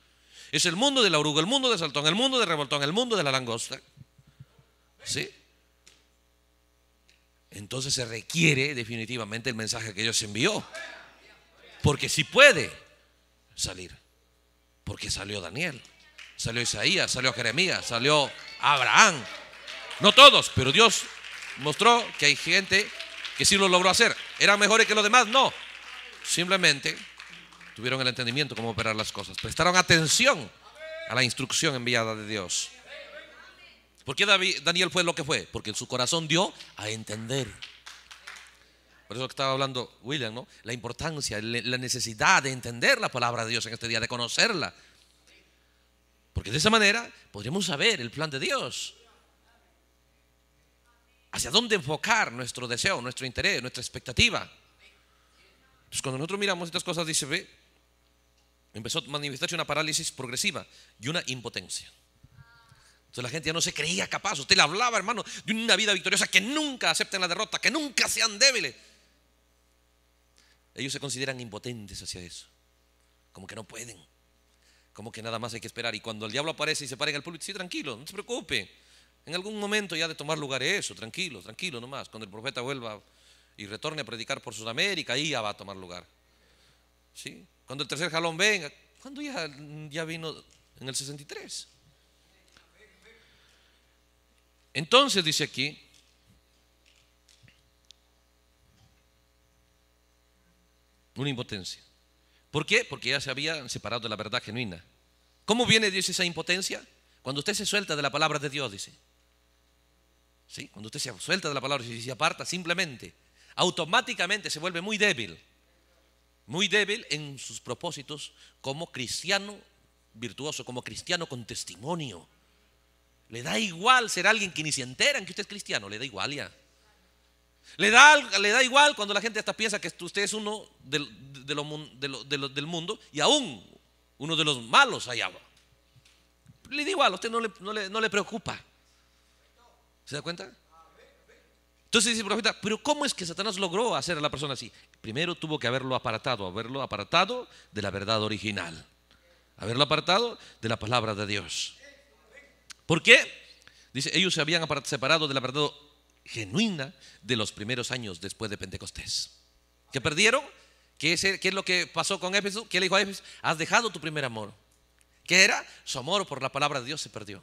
es el mundo de la oruga, el mundo del saltón, el mundo de revoltón, el mundo de la langosta. ¿Sí? entonces se requiere definitivamente el mensaje que Dios envió. Porque si puede salir, porque salió Daniel, salió Isaías, salió Jeremías, salió Abraham. No todos, pero Dios mostró que hay gente que sí lo logró hacer. ¿Eran mejores que los demás? No. Simplemente tuvieron el entendimiento cómo operar las cosas. Prestaron atención a la instrucción enviada de Dios. ¿Por qué David, Daniel fue lo que fue? Porque en su corazón dio a entender. Por eso que estaba hablando William, ¿no? La importancia, la necesidad de entender la palabra de Dios en este día, de conocerla. Porque de esa manera Podríamos saber el plan de Dios. Hacia dónde enfocar nuestro deseo, nuestro interés, nuestra expectativa. Entonces, cuando nosotros miramos estas cosas, dice, ve, empezó a manifestarse una parálisis progresiva y una impotencia. Entonces la gente ya no se creía capaz. Usted le hablaba, hermano, de una vida victoriosa que nunca acepten la derrota, que nunca sean débiles. Ellos se consideran impotentes hacia eso. Como que no pueden. Como que nada más hay que esperar. Y cuando el diablo aparece y se para en el público, sí, tranquilo, no se preocupe. En algún momento ya de tomar lugar eso, tranquilo, tranquilo nomás. Cuando el profeta vuelva y retorne a predicar por Sudamérica, ahí ya va a tomar lugar. ¿Sí? Cuando el tercer jalón venga, cuando ya, ya vino en el 63. Entonces dice aquí, una impotencia. ¿Por qué? Porque ya se habían separado de la verdad genuina. ¿Cómo viene, dice, esa impotencia? Cuando usted se suelta de la palabra de Dios, dice. ¿Sí? Cuando usted se suelta de la palabra y se aparta simplemente, automáticamente se vuelve muy débil. Muy débil en sus propósitos como cristiano virtuoso, como cristiano con testimonio le da igual ser alguien que ni se enteran que usted es cristiano, le da igual ya. Le da, le da igual cuando la gente hasta piensa que usted es uno del, del mundo y aún uno de los malos allá. Le da igual, a usted no le, no le preocupa. ¿Se da cuenta? Entonces dice el profeta, pero ¿cómo es que Satanás logró hacer a la persona así? Primero tuvo que haberlo apartado, haberlo apartado de la verdad original, haberlo apartado de la palabra de Dios. ¿Por qué? Dice, ellos se habían separado de la verdad genuina de los primeros años después de Pentecostés. ¿Qué perdieron? ¿Qué es, lo que pasó con Éfeso? ¿Qué le dijo a Éfeso? Has dejado tu primer amor. ¿Qué era? Su amor por la palabra de Dios se perdió.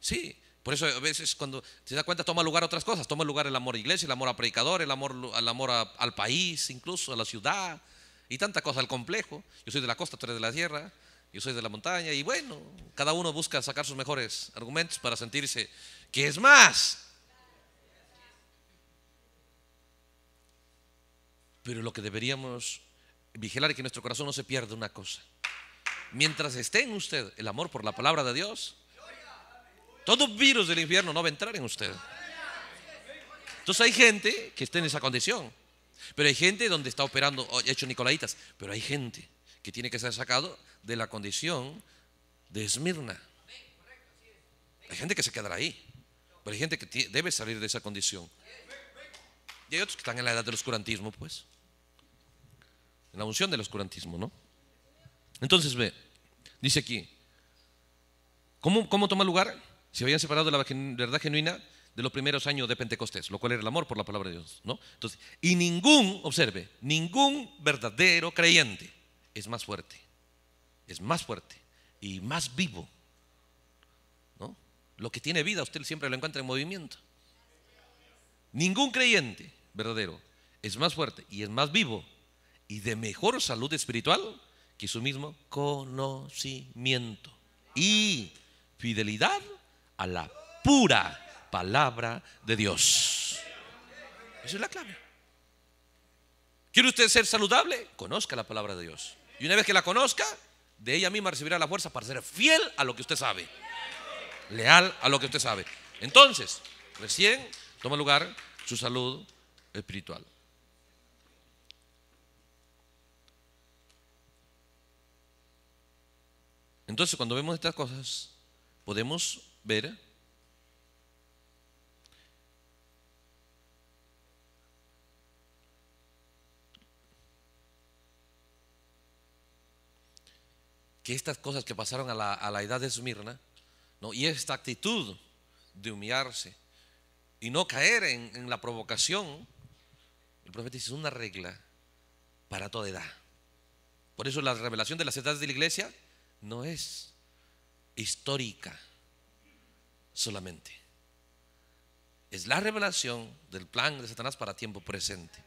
Sí, por eso a veces cuando se da cuenta toma lugar otras cosas, toma lugar el amor a iglesia, el amor a predicador, el amor, amor al país, incluso a la ciudad y tanta cosa, al complejo. Yo soy de la costa, tú eres de la tierra yo soy de la montaña, y bueno, cada uno busca sacar sus mejores argumentos para sentirse que es más. Pero lo que deberíamos vigilar es que nuestro corazón no se pierda una cosa. Mientras esté en usted el amor por la palabra de Dios, todo virus del infierno no va a entrar en usted. Entonces hay gente que está en esa condición. Pero hay gente donde está operando, oh, hecho Nicolaitas, pero hay gente que tiene que ser sacado de la condición de Esmirna. Hay gente que se quedará ahí, pero hay gente que debe salir de esa condición. Y hay otros que están en la edad del oscurantismo, pues. En la unción del oscurantismo, ¿no? Entonces ve, dice aquí, ¿cómo, toma lugar? Se habían separado la verdad genuina de los primeros años de Pentecostés, lo cual era el amor por la palabra de Dios, ¿no? Entonces, y ningún, observe, ningún verdadero creyente es más fuerte, es más fuerte y más vivo. ¿no? Lo que tiene vida usted siempre lo encuentra en movimiento. Ningún creyente verdadero es más fuerte y es más vivo y de mejor salud espiritual que su mismo conocimiento y fidelidad a la pura palabra de Dios. Esa es la clave. ¿Quiere usted ser saludable? Conozca la palabra de Dios. Y una vez que la conozca, de ella misma recibirá la fuerza para ser fiel a lo que usted sabe. Leal a lo que usted sabe. Entonces, recién toma lugar su salud espiritual. Entonces, cuando vemos estas cosas, podemos ver que estas cosas que pasaron a la, edad de Esmirna, ¿no? y esta actitud de humillarse y no caer en, en la provocación, el profeta dice, es una regla para toda edad. Por eso la revelación de las edades de la iglesia no es histórica solamente. Es la revelación del plan de Satanás para tiempo presente.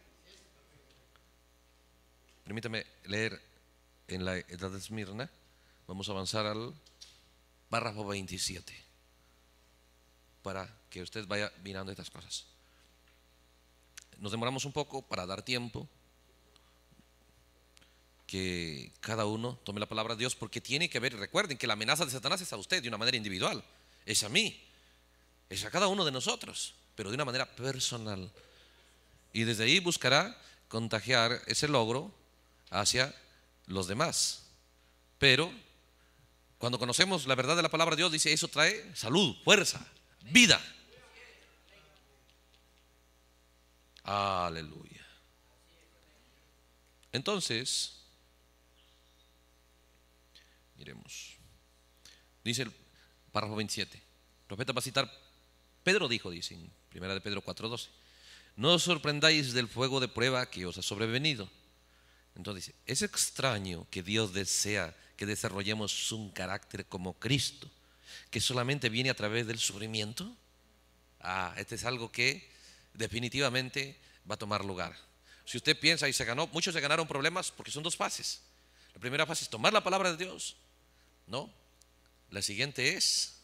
Permítame leer en la edad de Esmirna. Vamos a avanzar al párrafo 27 para que usted vaya mirando estas cosas. Nos demoramos un poco para dar tiempo que cada uno tome la palabra de Dios porque tiene que ver, recuerden que la amenaza de Satanás es a usted de una manera individual, es a mí, es a cada uno de nosotros, pero de una manera personal. Y desde ahí buscará contagiar ese logro hacia los demás. Pero cuando conocemos la verdad de la palabra de Dios, dice, eso trae salud, fuerza, vida. Aleluya. Entonces, miremos. Dice el párrafo 27. Profeta a citar, Pedro dijo, dice en primera de Pedro 4:12, no os sorprendáis del fuego de prueba que os ha sobrevenido. Entonces dice, es extraño que Dios desea que desarrollemos un carácter como Cristo, que solamente viene a través del sufrimiento. Ah, este es algo que definitivamente va a tomar lugar. Si usted piensa y se ganó, muchos se ganaron problemas porque son dos fases. La primera fase es tomar la palabra de Dios, ¿no? La siguiente es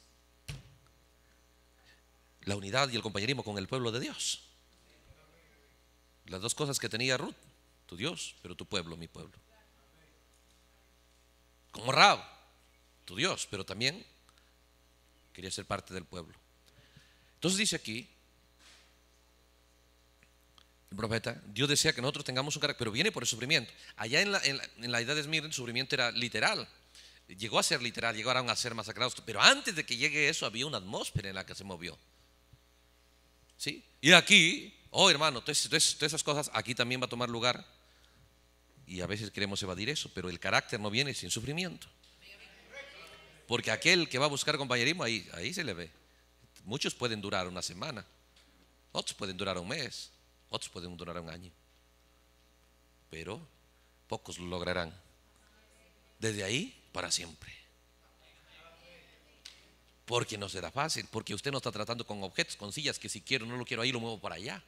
la unidad y el compañerismo con el pueblo de Dios. Las dos cosas que tenía Ruth, tu Dios, pero tu pueblo, mi pueblo como Rab, tu Dios, pero también quería ser parte del pueblo. Entonces dice aquí, el profeta, Dios desea que nosotros tengamos un carácter, pero viene por el sufrimiento. Allá en la, edad de Smith el sufrimiento era literal, llegó a ser literal, llegaron a ser masacrados, pero antes de que llegue eso había una atmósfera en la que se movió. ¿Sí? Y aquí, oh hermano, todas esas cosas aquí también va a tomar lugar y a veces queremos evadir eso, pero el carácter no viene sin sufrimiento. Porque aquel que va a buscar compañerismo, ahí, ahí se le ve. Muchos pueden durar una semana, otros pueden durar un mes, otros pueden durar un año. Pero pocos lo lograrán. Desde ahí para siempre. Porque no será fácil, porque usted no está tratando con objetos, con sillas, que si quiero, no lo quiero ahí, lo muevo para allá.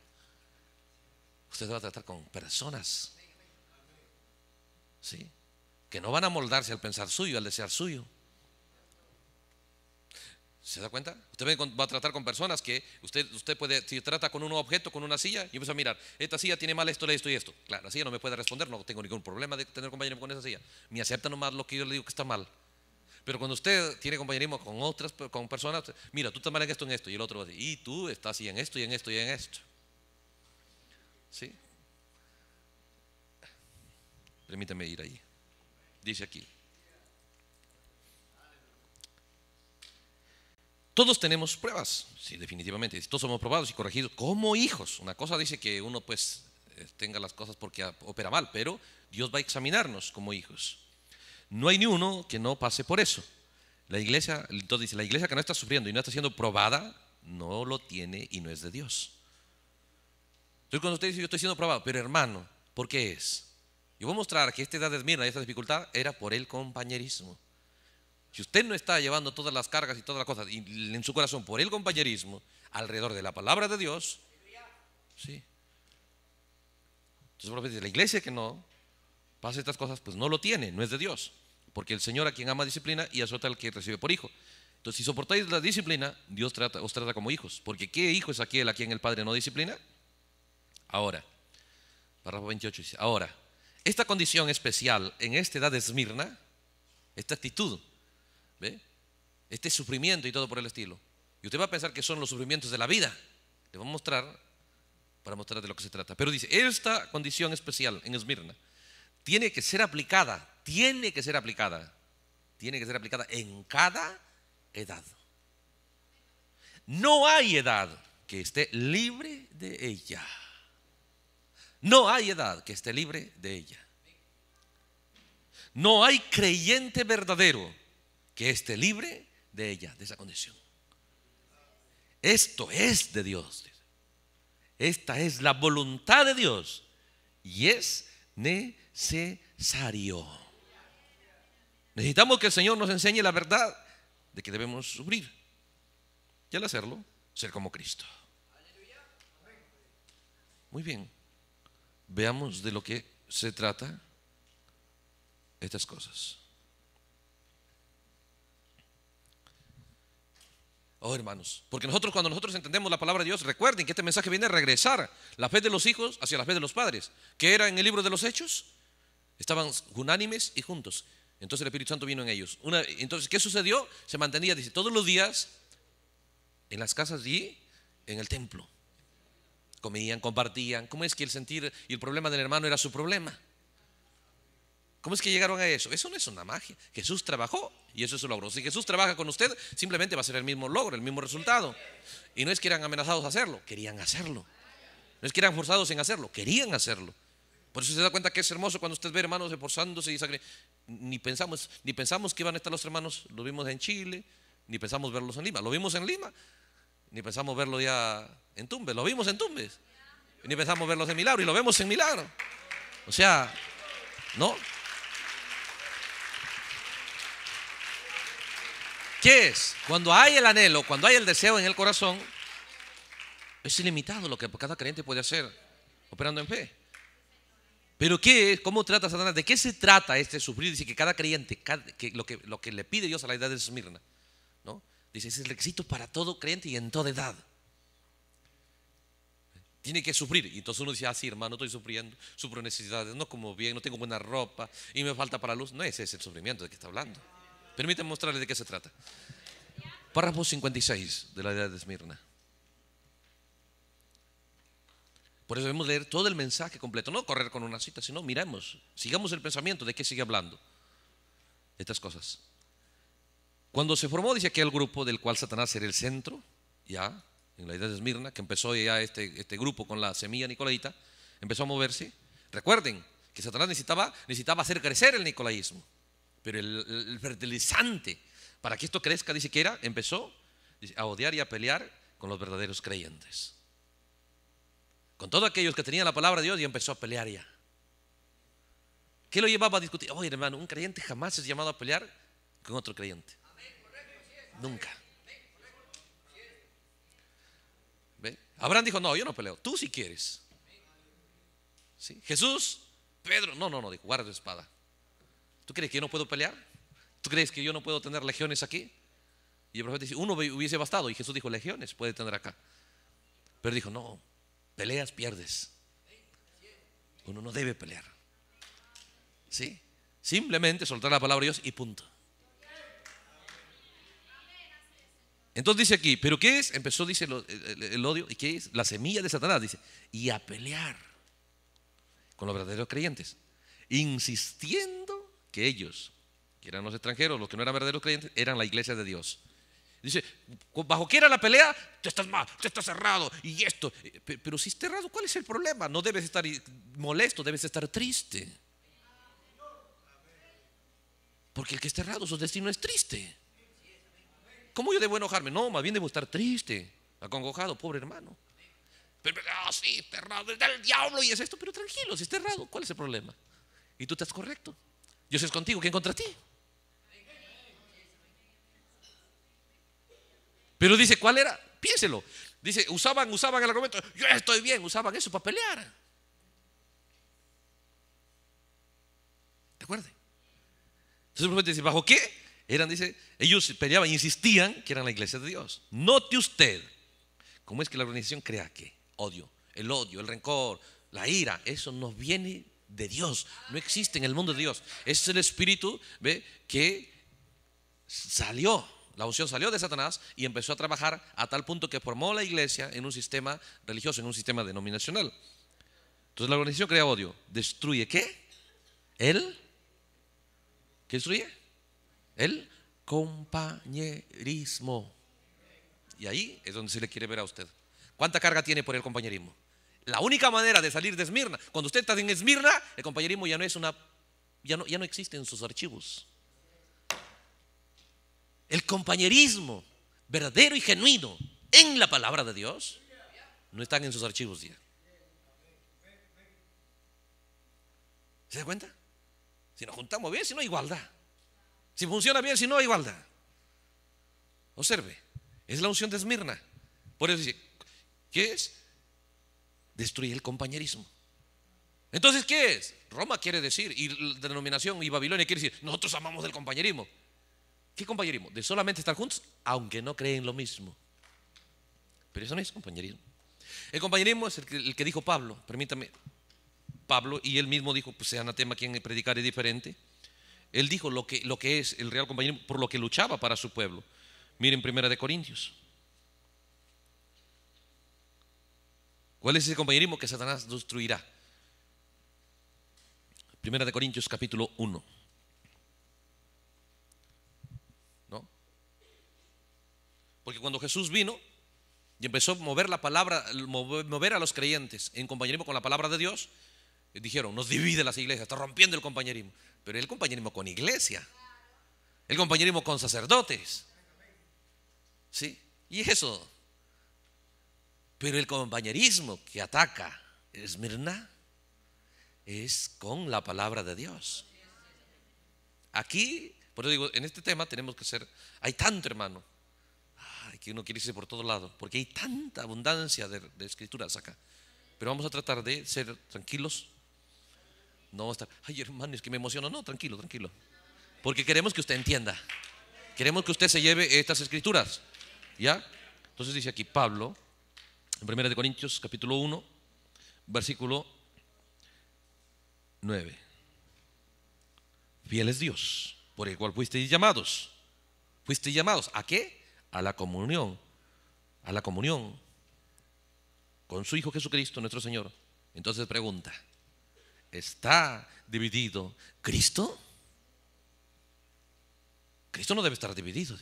Usted va a tratar con personas. ¿sí? que no van a moldarse al pensar suyo, al desear suyo. ¿Se da cuenta? Usted va a tratar con personas que usted, usted puede, si trata con un objeto, con una silla, y empieza a mirar, esta silla tiene mal esto, esto y esto. Claro, la silla no me puede responder, no tengo ningún problema de tener compañerismo con esa silla. Me acepta nomás lo que yo le digo que está mal. Pero cuando usted tiene compañerismo con otras con personas, mira, tú estás mal en esto, en esto, y el otro va a decir, y tú estás así en esto, y en esto, y en esto. ¿Sí? Permítame ir ahí. Dice aquí. Todos tenemos pruebas, sí, definitivamente. Todos somos probados y corregidos como hijos. Una cosa dice que uno pues eh, tenga las cosas porque opera mal, pero Dios va a examinarnos como hijos. No hay ni uno que no pase por eso. La iglesia, entonces dice, la iglesia que no está sufriendo y no está siendo probada, no lo tiene y no es de Dios. Entonces cuando usted dice, yo estoy siendo probado, pero hermano, ¿por qué es? Yo voy a mostrar que esta edad de Esmirna y esta dificultad era por el compañerismo. Si usted no está llevando todas las cargas y todas las cosas en su corazón por el compañerismo, alrededor de la palabra de Dios, sí. Entonces, la iglesia que no pasa estas cosas, pues no lo tiene, no es de Dios. Porque el Señor a quien ama disciplina y azota al que recibe por hijo. Entonces, si soportáis la disciplina, Dios trata, os trata como hijos. Porque ¿qué hijo es aquel a quien el Padre no disciplina? Ahora, párrafo 28 dice, ahora, esta condición especial en esta edad de Esmirna, esta actitud, ¿ve? este sufrimiento y todo por el estilo. Y usted va a pensar que son los sufrimientos de la vida. Le voy a mostrar para mostrar de lo que se trata. Pero dice, esta condición especial en Esmirna tiene que ser aplicada, tiene que ser aplicada, tiene que ser aplicada en cada edad. No hay edad que esté libre de ella. No hay edad que esté libre de ella. No hay creyente verdadero que esté libre de ella, de esa condición. Esto es de Dios. Esta es la voluntad de Dios y es necesario. Necesitamos que el Señor nos enseñe la verdad de que debemos sufrir y al hacerlo ser como Cristo. Muy bien. Veamos de lo que se trata estas cosas. Oh, hermanos, porque nosotros cuando nosotros entendemos la palabra de Dios, recuerden que este mensaje viene a regresar la fe de los hijos hacia la fe de los padres, que era en el libro de los hechos, estaban unánimes y juntos. Entonces el Espíritu Santo vino en ellos. Una, entonces, ¿qué sucedió? Se mantenía, dice, todos los días en las casas y en el templo comían, compartían. ¿Cómo es que el sentir y el problema del hermano era su problema? ¿Cómo es que llegaron a eso? Eso no es una magia. Jesús trabajó y eso es un logro. Si Jesús trabaja con usted, simplemente va a ser el mismo logro, el mismo resultado. Y no es que eran amenazados a hacerlo, querían hacerlo. No es que eran forzados en hacerlo, querían hacerlo. Por eso se da cuenta que es hermoso cuando usted ve hermanos esforzándose y sangre. Ni pensamos, ni pensamos que iban a estar los hermanos, lo vimos en Chile, ni pensamos verlos en Lima. Lo vimos en Lima, ni pensamos verlo ya en Tumbes. Lo vimos en Tumbes. Ni pensamos verlo en Milagro y lo vemos en Milagro. O sea, ¿no? ¿Qué es? Cuando hay el anhelo, cuando hay el deseo en el corazón, es ilimitado lo que cada creyente puede hacer operando en fe. Pero ¿qué es? ¿Cómo trata Satanás? ¿De qué se trata este sufrir? Dice que cada creyente, lo, que, lo que le pide Dios a la edad de Esmirna, ¿no? Dice, es el requisito para todo creyente y en toda edad. Tiene que sufrir. Y entonces uno dice, ah, sí, hermano, estoy sufriendo, sufro necesidades, no como bien, no tengo buena ropa y me falta para luz. No, ese es el sufrimiento de que está hablando. Permítame mostrarles de qué se trata. Párrafo 56 de la edad de Esmirna. Por eso debemos leer todo el mensaje completo, no correr con una cita, sino miremos, sigamos el pensamiento de qué sigue hablando. Estas cosas. Cuando se formó, dice el grupo del cual Satanás era el centro, ya, en la idea de Esmirna, que empezó ya este, este grupo con la semilla nicolaita, empezó a moverse. Recuerden que Satanás necesitaba, necesitaba hacer crecer el nicolaísmo, pero el, el fertilizante para que esto crezca, dice que era, empezó a odiar y a pelear con los verdaderos creyentes. Con todos aquellos que tenían la palabra de Dios y empezó a pelear ya. ¿Qué lo llevaba a discutir? Oye, hermano, un creyente jamás es llamado a pelear con otro creyente. Nunca. Abraham dijo, no, yo no peleo, tú si quieres. Jesús, Pedro, no, no, no, dijo, guarda tu espada. ¿Tú crees que yo no puedo pelear? ¿Tú crees que yo no puedo tener legiones aquí? Y el profeta dice, uno hubiese bastado. Y Jesús dijo, legiones puede tener acá. Pero dijo, no, peleas, pierdes. Uno no debe pelear. ¿Sí? Simplemente soltar la palabra de Dios y punto. Entonces dice aquí, ¿pero qué es? Empezó, dice el, odio. ¿Y qué es? La semilla de Satanás, dice. Y a pelear con los verdaderos creyentes, insistiendo que ellos, que eran los extranjeros, los que no eran verdaderos creyentes, eran la iglesia de Dios. Dice, bajo que era la pelea, te estás mal, te estás cerrado y esto. Eh, pero si estás cerrado, ¿cuál es el problema? No debes estar molesto, debes estar triste. Porque el que está cerrado, su destino es triste. ¿Cómo yo debo enojarme? No, más bien debo estar triste, acongojado, pobre hermano. Pero, ah, sí, está errado, Es el diablo y es esto, pero tranquilo, si está errado, ¿cuál es el problema? Y tú estás correcto. Dios es contigo, ¿quién contra ti? Pero dice, ¿cuál era? Piénselo. Dice, usaban, usaban el argumento, yo estoy bien, usaban eso para pelear. ¿De acuerdo? Entonces el dice, ¿bajo qué? dice, ellos peleaban, insistían que eran la iglesia de Dios. Note usted cómo es que la organización crea que odio, el odio, el rencor, la ira, eso no viene de Dios, no existe en el mundo de Dios. Es el espíritu ¿ve? que salió, la unción salió de Satanás y empezó a trabajar a tal punto que formó la iglesia en un sistema religioso, en un sistema denominacional. Entonces la organización crea odio, destruye qué? Él, ¿qué destruye? El compañerismo. Y ahí es donde se le quiere ver a usted. ¿Cuánta carga tiene por el compañerismo? La única manera de salir de Esmirna, cuando usted está en Esmirna, el compañerismo ya no es una ya no, ya no existe en sus archivos. El compañerismo verdadero y genuino en la palabra de Dios no están en sus archivos ya. ¿Se da cuenta? Si nos juntamos bien, si no, igualdad. Si funciona bien, si no, igualdad. Observe, es la unción de Esmirna. Por eso dice, ¿qué es? Destruir el compañerismo. Entonces, ¿qué es? Roma quiere decir, y la denominación, y Babilonia quiere decir, nosotros amamos el compañerismo. ¿Qué compañerismo? De solamente estar juntos, aunque no creen lo mismo. Pero eso no es compañerismo. El compañerismo es el que, dijo Pablo, permítame, Pablo, y él mismo dijo, pues sea anatema quien predicar es diferente. Él dijo lo que, lo que es el real compañerismo por lo que luchaba para su pueblo. Miren Primera de Corintios. ¿Cuál es ese compañerismo que Satanás destruirá? Primera de Corintios capítulo 1. ¿No? Porque cuando Jesús vino y empezó a mover la palabra, mover a los creyentes en compañerismo con la palabra de Dios, dijeron, nos divide las iglesias, está rompiendo el compañerismo pero el compañerismo con iglesia, el compañerismo con sacerdotes. ¿Sí? Y eso. Pero el compañerismo que ataca Esmirna es con la palabra de Dios. Aquí, por eso digo, en este tema tenemos que ser, hay tanto hermano, que uno quiere irse por todos lados, porque hay tanta abundancia de, de escrituras acá. Pero vamos a tratar de ser tranquilos no está. ay hermano, es que me emociono. No, tranquilo, tranquilo. Porque queremos que usted entienda. Queremos que usted se lleve estas escrituras. ¿Ya? Entonces dice aquí Pablo, en 1 de Corintios capítulo 1, versículo 9. Fiel es Dios, por el cual fuisteis llamados. Fuisteis llamados. ¿A qué? A la comunión. A la comunión con su Hijo Jesucristo, nuestro Señor. Entonces pregunta, está dividido. ¿Cristo? Cristo no debe estar dividido,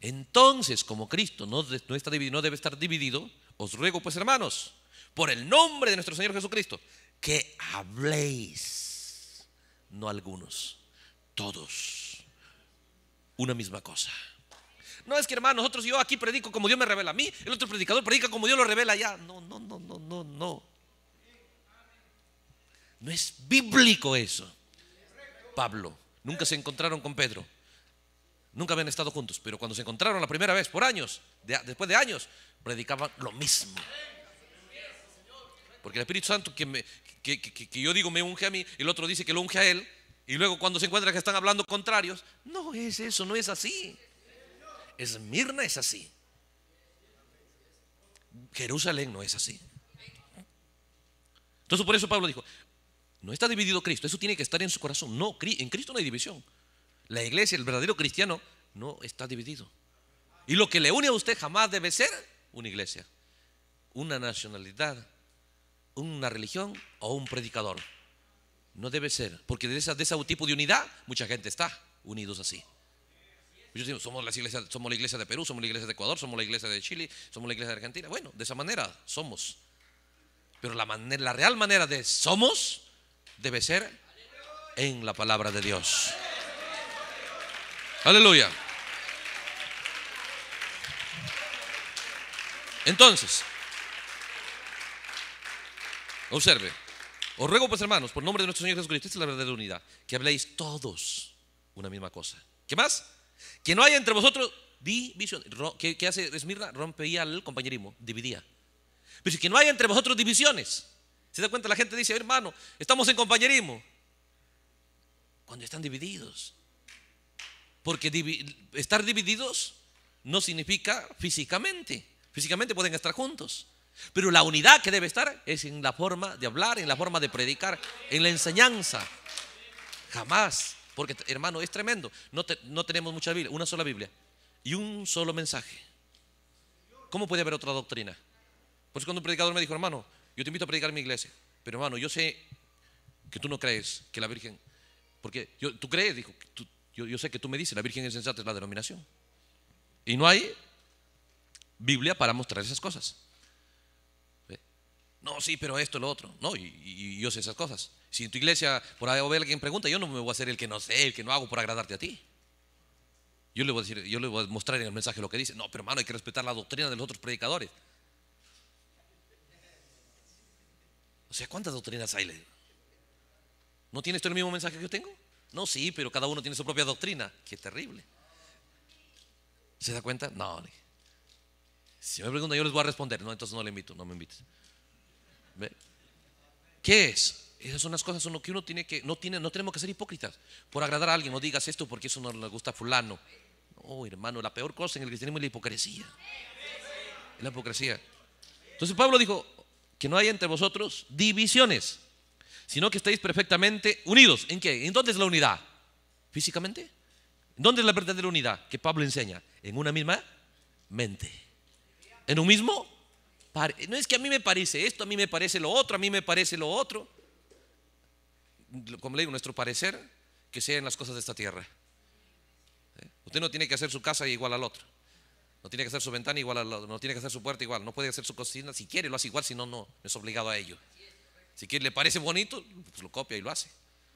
Entonces, como Cristo no, está dividido, no debe estar dividido, os ruego pues hermanos, por el nombre de nuestro Señor Jesucristo, que habléis, no algunos, todos, una misma cosa. No es que hermano, nosotros yo aquí predico como Dios me revela a mí, el otro predicador predica como Dios lo revela allá. No, no, no, no, no, no. No es bíblico eso. Pablo, nunca se encontraron con Pedro. Nunca habían estado juntos, pero cuando se encontraron la primera vez, por años, después de años, predicaban lo mismo. Porque el Espíritu Santo que, yo digo me unge a mí, el otro dice que lo unge a él, y luego cuando se encuentran que están hablando contrarios, no es eso, no es así. Esmirna es así. Jerusalén no es así. Entonces por eso Pablo dijo, no está dividido Cristo, eso tiene que estar en su corazón. No, en Cristo no hay división. La iglesia, el verdadero cristiano, no está dividido. Y lo que le une a usted jamás debe ser una iglesia, una nacionalidad, una religión o un predicador. No debe ser, porque de, ese tipo de unidad mucha gente está unidos así. somos, somos la iglesia de Perú, somos la iglesia de Ecuador, somos la iglesia de Chile, somos la iglesia de Argentina. Bueno, de esa manera somos. Pero la, la real manera de somos debe ser en la palabra de Dios. Aleluya. Entonces, observe. Os ruego pues hermanos, por nombre de nuestro Señor Jesucristo, esta es la verdadera unidad, que habléis todos una misma cosa. ¿Qué más? Que no haya entre vosotros división. ¿Qué, hace Esmirna? Rompeía el compañerismo, dividía. Pero que no haya entre vosotros divisiones ¿Se da cuenta? La gente dice, hermano, estamos en compañerismo. Cuando están divididos. Porque estar divididos no significa físicamente. Físicamente pueden estar juntos. Pero la unidad que debe estar es en la forma de hablar, en la forma de predicar, en la enseñanza. Jamás. Porque, hermano, es tremendo. No, no tenemos mucha Biblia, una sola Biblia y un solo mensaje. ¿Cómo puede haber otra doctrina? Por eso cuando un predicador me dijo, hermano, yo te invito a predicar en mi iglesia. Pero hermano, yo sé que tú no crees que la Virgen, porque yo, tú crees, dijo, yo, sé que tú me dices, la Virgen es sensata, es la denominación. Y no hay Biblia para mostrar esas cosas. No, sí, pero esto, lo otro. No, y, yo sé esas cosas. Si en tu iglesia por ahí ve alguien pregunta, yo no me voy a hacer el que no sé, el que no hago por agradarte a ti. Yo le voy a decir, yo le voy a mostrar en el mensaje lo que dice. No, pero hermano, hay que respetar la doctrina de los otros predicadores. O sea, ¿cuántas doctrinas hay? ¿No tienes todo el mismo mensaje que yo tengo? No, sí, pero cada uno tiene su propia doctrina. Qué terrible. ¿Se da cuenta? No. Si me preguntan, yo les voy a responder. No, entonces no le invito, no me invites. ¿Qué es? Esas son las cosas son que uno tiene que, no, tiene, no tenemos que ser hipócritas. Por agradar a alguien, no digas esto porque eso no le gusta a fulano. No, hermano, la peor cosa en el cristianismo es la hipocresía. Es la hipocresía. Entonces Pablo dijo, que no haya entre vosotros divisiones, sino que estéis perfectamente unidos. ¿En qué? ¿En dónde es la unidad? ¿Físicamente? ¿En dónde es la verdadera unidad que Pablo enseña? En una misma mente. En un mismo no es que a mí me parece esto, a mí me parece lo otro, a mí me parece lo otro. Como le digo, nuestro parecer, que sean las cosas de esta tierra. ¿Eh? Usted no tiene que hacer su casa igual al otro. No tiene que hacer su ventana igual, a no tiene que hacer su puerta igual, no puede hacer su cocina. Si quiere, lo hace igual, si no, no es obligado a ello. Si quiere, le parece bonito, pues lo copia y lo hace.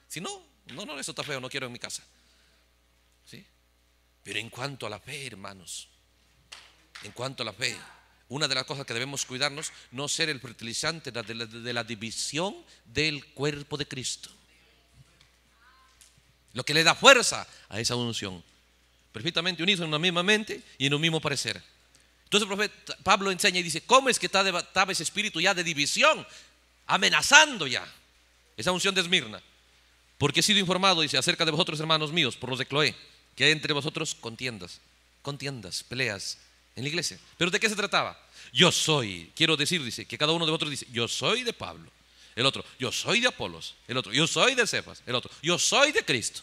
Si no, no, no, eso está feo, no quiero en mi casa. ¿Sí? Pero en cuanto a la fe, hermanos, en cuanto a la fe, una de las cosas que debemos cuidarnos, no ser el fertilizante de la, de la división del cuerpo de Cristo. Lo que le da fuerza a esa unción perfectamente unidos en una misma mente y en un mismo parecer. Entonces el profeta Pablo enseña y dice, ¿cómo es que estaba ese espíritu ya de división? Amenazando ya esa unción de Esmirna. Porque he sido informado, dice, acerca de vosotros, hermanos míos, por los de Cloé, que hay entre vosotros contiendas, contiendas, peleas en la iglesia. ¿Pero de qué se trataba? Yo soy, quiero decir, dice, que cada uno de vosotros dice, yo soy de Pablo. El otro, yo soy de Apolos. El otro, yo soy de Cefas. El otro, yo soy de Cristo.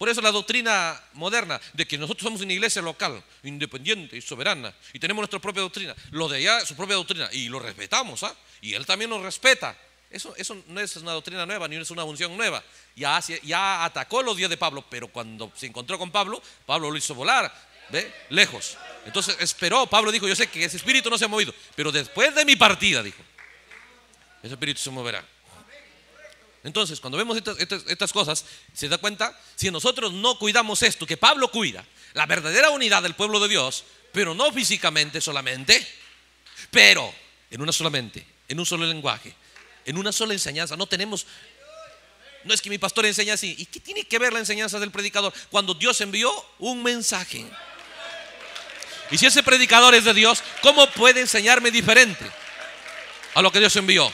Por eso la doctrina moderna de que nosotros somos una iglesia local, independiente y soberana, y tenemos nuestra propia doctrina, lo de allá su propia doctrina, y lo respetamos, ¿ah? y él también nos respeta. Eso, eso, no es una doctrina nueva, ni es una unción nueva. Ya, ya atacó los días de Pablo, pero cuando se encontró con Pablo, Pablo lo hizo volar, ¿ve? Lejos. Entonces esperó, Pablo dijo, yo sé que ese espíritu no se ha movido, pero después de mi partida, dijo, ese espíritu se moverá. Entonces, cuando vemos estas, cosas, se da cuenta, si nosotros no cuidamos esto, que Pablo cuida, la verdadera unidad del pueblo de Dios, pero no físicamente solamente, pero en una solamente, en un solo lenguaje, en una sola enseñanza, no tenemos... No es que mi pastor enseña así. ¿Y qué tiene que ver la enseñanza del predicador? Cuando Dios envió un mensaje. Y si ese predicador es de Dios, ¿cómo puede enseñarme diferente a lo que Dios envió?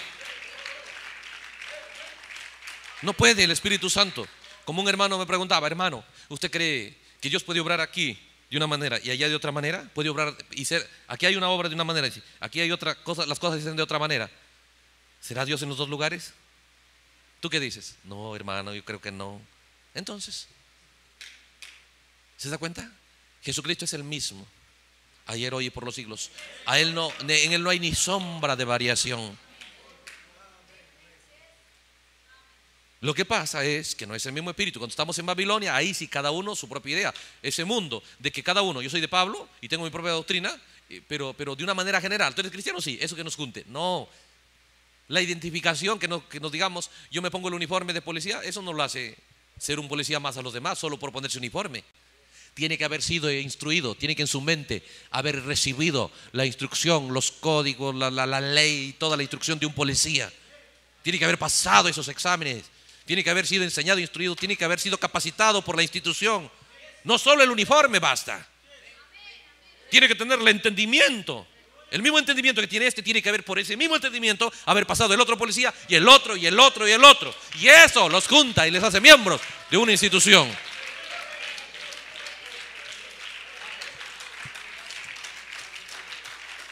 No puede el Espíritu Santo. Como un hermano me preguntaba, hermano, ¿usted cree que Dios puede obrar aquí de una manera y allá de otra manera? Puede obrar y ser, aquí hay una obra de una manera, aquí hay otra cosa, las cosas dicen de otra manera. ¿Será Dios en los dos lugares? ¿Tú qué dices? No, hermano, yo creo que no. Entonces, ¿se da cuenta? Jesucristo es el mismo, ayer, hoy y por los siglos. A él no, en él no hay ni sombra de variación. Lo que pasa es que no es el mismo espíritu. Cuando estamos en Babilonia, ahí sí cada uno su propia idea. Ese mundo de que cada uno, yo soy de Pablo y tengo mi propia doctrina, eh, pero, pero de una manera general. ¿Tú eres cristiano? Sí, eso que nos junte. No. La identificación que nos, digamos, yo me pongo el uniforme de policía, eso no lo hace ser un policía más a los demás, solo por ponerse uniforme tiene que haber sido instruido, tiene que en su mente haber recibido la instrucción, los códigos, la, la, la, ley, toda la instrucción de un policía. Tiene que haber pasado esos exámenes tiene que haber sido enseñado, instruido, tiene que haber sido capacitado por la institución. No solo el uniforme basta. Tiene que tener el entendimiento. El mismo entendimiento que tiene este tiene que haber por ese mismo entendimiento haber pasado el otro policía y el otro y el otro y el otro. Y eso los junta y les hace miembros de una institución.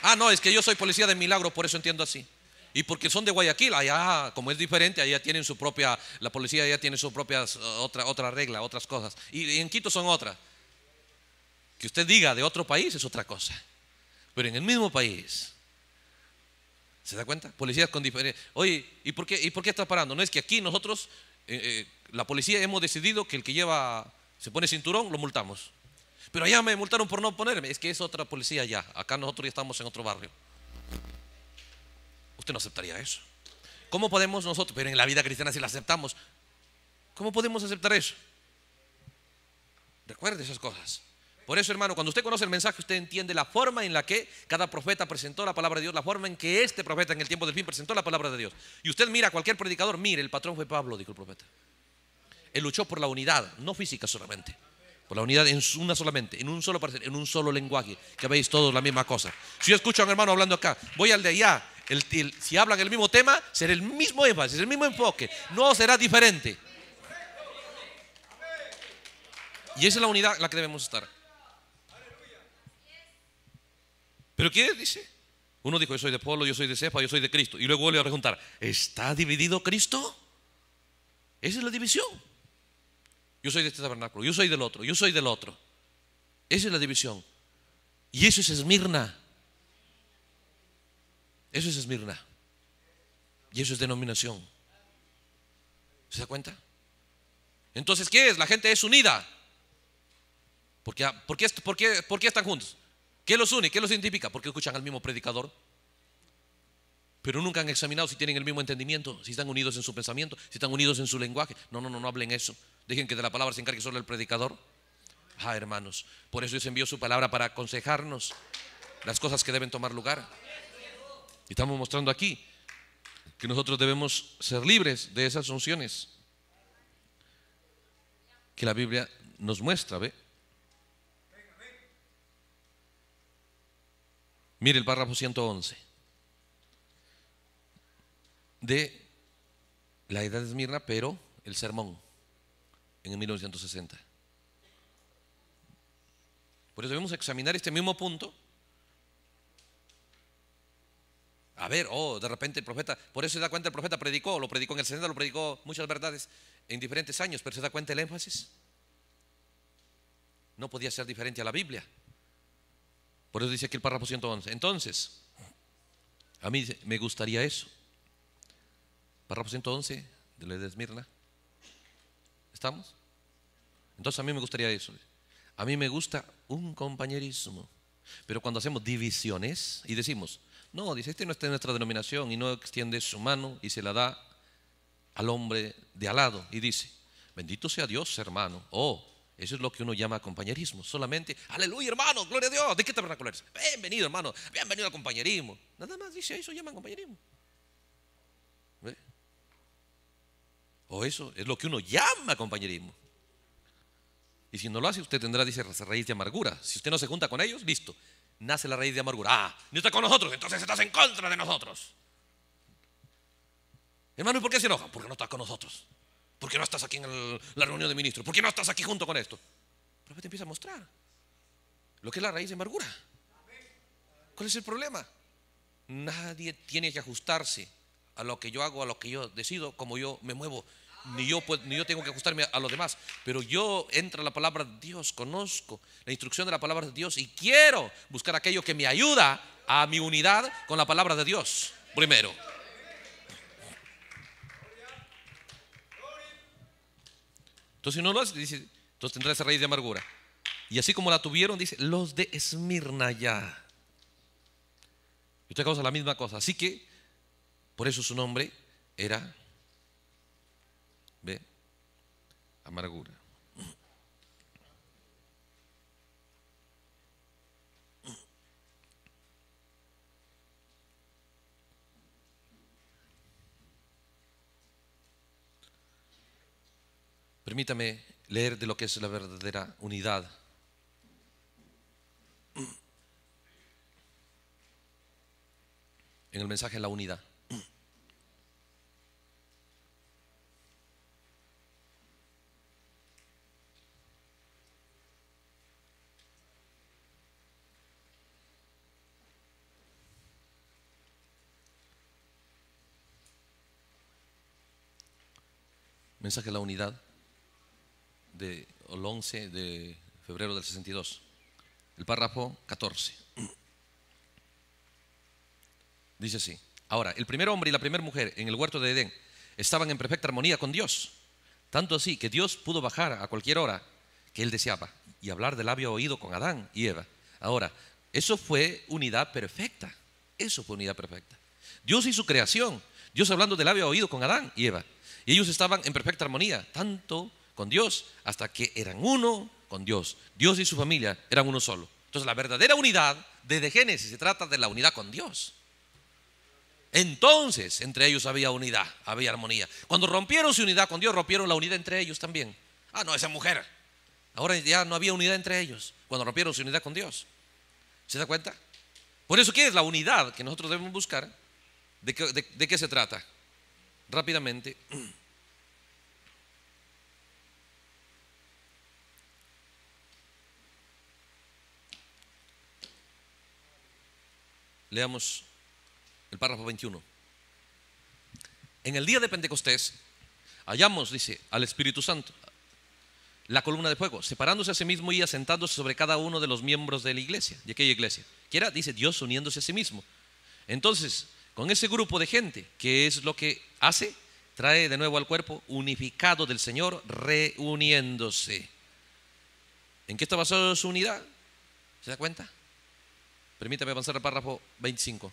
Ah, no, es que yo soy policía de milagro, por eso entiendo así. Y porque son de Guayaquil, allá como es diferente, allá tienen su propia, la policía allá tiene su propia otra, otra regla, otras cosas. Y, en Quito son otras. Que usted diga de otro país es otra cosa. Pero en el mismo país, ¿se da cuenta? Policías con diferentes... Oye, ¿y por, qué, ¿y por qué está parando? No es que aquí nosotros, eh, eh, la policía hemos decidido que el que lleva, se pone cinturón, lo multamos. Pero allá me multaron por no ponerme. Es que es otra policía allá. Acá nosotros ya estamos en otro barrio. Usted no aceptaría eso. ¿Cómo podemos nosotros, pero en la vida cristiana si la aceptamos, ¿cómo podemos aceptar eso? Recuerde esas cosas. Por eso, hermano, cuando usted conoce el mensaje, usted entiende la forma en la que cada profeta presentó la palabra de Dios, la forma en que este profeta en el tiempo del fin presentó la palabra de Dios. Y usted mira a cualquier predicador, mire, el patrón fue Pablo, dijo el profeta. Él luchó por la unidad, no física solamente, por la unidad en una solamente, en un solo en un solo lenguaje, que veis todos la misma cosa. Si yo escucho a un hermano hablando acá, voy al de allá, si hablan el mismo tema, será el mismo énfasis, el mismo enfoque. No será diferente. Y esa es la unidad en la que debemos estar. ¿Pero qué dice? Uno dijo, yo soy de Polo, yo soy de cepa, yo soy de Cristo. Y luego vuelve a preguntar, ¿está dividido Cristo? Esa es la división. Yo soy de este tabernáculo, yo soy del otro, yo soy del otro. Esa es la división. Y eso es Esmirna. Eso es Esmirna. Y eso es denominación. ¿Se da cuenta? Entonces, ¿qué es? La gente es unida. ¿Por qué, están juntos? ¿Qué los une? ¿Qué los identifica? Porque escuchan al mismo predicador. Pero nunca han examinado si tienen el mismo entendimiento, si están unidos en su pensamiento, si están unidos en su lenguaje. No, no, no, no hablen eso. Dejen que de la palabra se encargue solo el predicador. Ah, hermanos, por eso Dios envió su palabra para aconsejarnos las cosas que deben tomar lugar estamos mostrando aquí que nosotros debemos ser libres de esas unciones que la Biblia nos muestra, ¿ve? Mire el párrafo 111 de la edad de Esmirna, pero el sermón en 1960. Por eso debemos examinar este mismo punto A ver, oh, de repente el profeta, por eso se da cuenta el profeta predicó, lo predicó en el 60, lo predicó muchas verdades en diferentes años, pero se da cuenta el énfasis. No podía ser diferente a la Biblia. Por eso dice aquí el párrafo 111. Entonces, a mí me gustaría eso. Párrafo 111 de la de Esmirna. ¿Estamos? Entonces a mí me gustaría eso. A mí me gusta un compañerismo. Pero cuando hacemos divisiones y decimos, no, dice, este no está en nuestra denominación y no extiende su mano y se la da al hombre de al lado. Y dice, bendito sea Dios, hermano. Oh, eso es lo que uno llama compañerismo. Solamente, aleluya, hermano, gloria a Dios. ¿De qué a eres? Bienvenido, hermano. Bienvenido al compañerismo. Nada más dice eso, llaman compañerismo. O oh, eso es lo que uno llama compañerismo. Y si no lo hace, usted tendrá, dice, raíz de amargura. Si usted no se junta con ellos, listo nace la raíz de amargura. Ah, no está con nosotros, entonces estás en contra de nosotros. Hermano, ¿y por qué se enoja? Porque no estás con nosotros. Porque no estás aquí en la reunión de ministros. Porque no estás aquí junto con esto. Pero te empieza a mostrar lo que es la raíz de amargura. ¿Cuál es el problema? Nadie tiene que ajustarse a lo que yo hago, a lo que yo decido, como yo me muevo ni yo, ni yo tengo que ajustarme a los demás, pero yo entra la palabra de Dios, conozco la instrucción de la palabra de Dios y quiero buscar aquello que me ayuda a mi unidad con la palabra de Dios primero. Entonces, si no lo hace dice, entonces esa raíz de amargura. Y así como la tuvieron, dice, los de Esmirna ya. Y usted causa la misma cosa. Así que, por eso su nombre era amargura. Permítame leer de lo que es la verdadera unidad. En el mensaje de la unidad. mensaje de la unidad del de, 11 de febrero del 62, el párrafo 14. Dice así, ahora, el primer hombre y la primera mujer en el huerto de Edén estaban en perfecta armonía con Dios, tanto así que Dios pudo bajar a cualquier hora que él deseaba y hablar del labio oído con Adán y Eva. Ahora, eso fue unidad perfecta, eso fue unidad perfecta. Dios y su creación, Dios hablando del labio oído con Adán y Eva. Y ellos estaban en perfecta armonía, tanto con Dios hasta que eran uno con Dios. Dios y su familia eran uno solo. Entonces la verdadera unidad desde Génesis se trata de la unidad con Dios. Entonces entre ellos había unidad, había armonía. Cuando rompieron su unidad con Dios, rompieron la unidad entre ellos también. Ah, no, esa mujer. Ahora ya no había unidad entre ellos cuando rompieron su unidad con Dios. ¿Se da cuenta? Por eso, ¿qué es la unidad que nosotros debemos buscar? ¿De qué, de qué se trata? rápidamente. Leamos el párrafo 21. En el día de Pentecostés hallamos, dice, al Espíritu Santo, la columna de fuego, separándose a sí mismo y asentándose sobre cada uno de los miembros de la iglesia, de aquella iglesia. Quiera, dice, Dios uniéndose a sí mismo. Entonces, con ese grupo de gente, que es lo que hace, trae de nuevo al cuerpo unificado del Señor, reuniéndose. ¿En qué está basada su unidad? ¿Se da cuenta? Permítame avanzar al párrafo 25.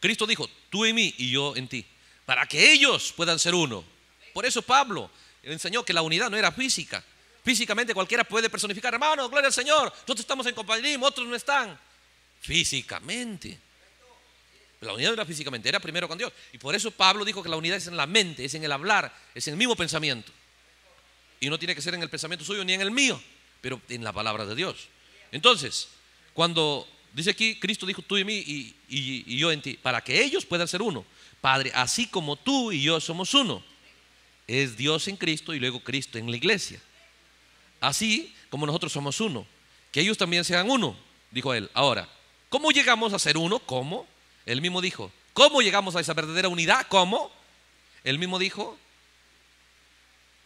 Cristo dijo, tú en mí y yo en ti, para que ellos puedan ser uno. Por eso Pablo enseñó que la unidad no era física. Físicamente cualquiera puede personificar, hermano, gloria al Señor, nosotros estamos en compañerismo, otros no están. Físicamente. La unidad era físicamente, era primero con Dios. Y por eso Pablo dijo que la unidad es en la mente, es en el hablar, es en el mismo pensamiento. Y no tiene que ser en el pensamiento suyo ni en el mío, pero en la palabra de Dios. Entonces, cuando dice aquí, Cristo dijo tú y mí y, y yo en ti, para que ellos puedan ser uno. Padre, así como tú y yo somos uno, es Dios en Cristo y luego Cristo en la iglesia. Así como nosotros somos uno, que ellos también sean uno, dijo él. Ahora, ¿cómo llegamos a ser uno? ¿Cómo? Él mismo dijo, ¿cómo llegamos a esa verdadera unidad? ¿Cómo? El mismo dijo,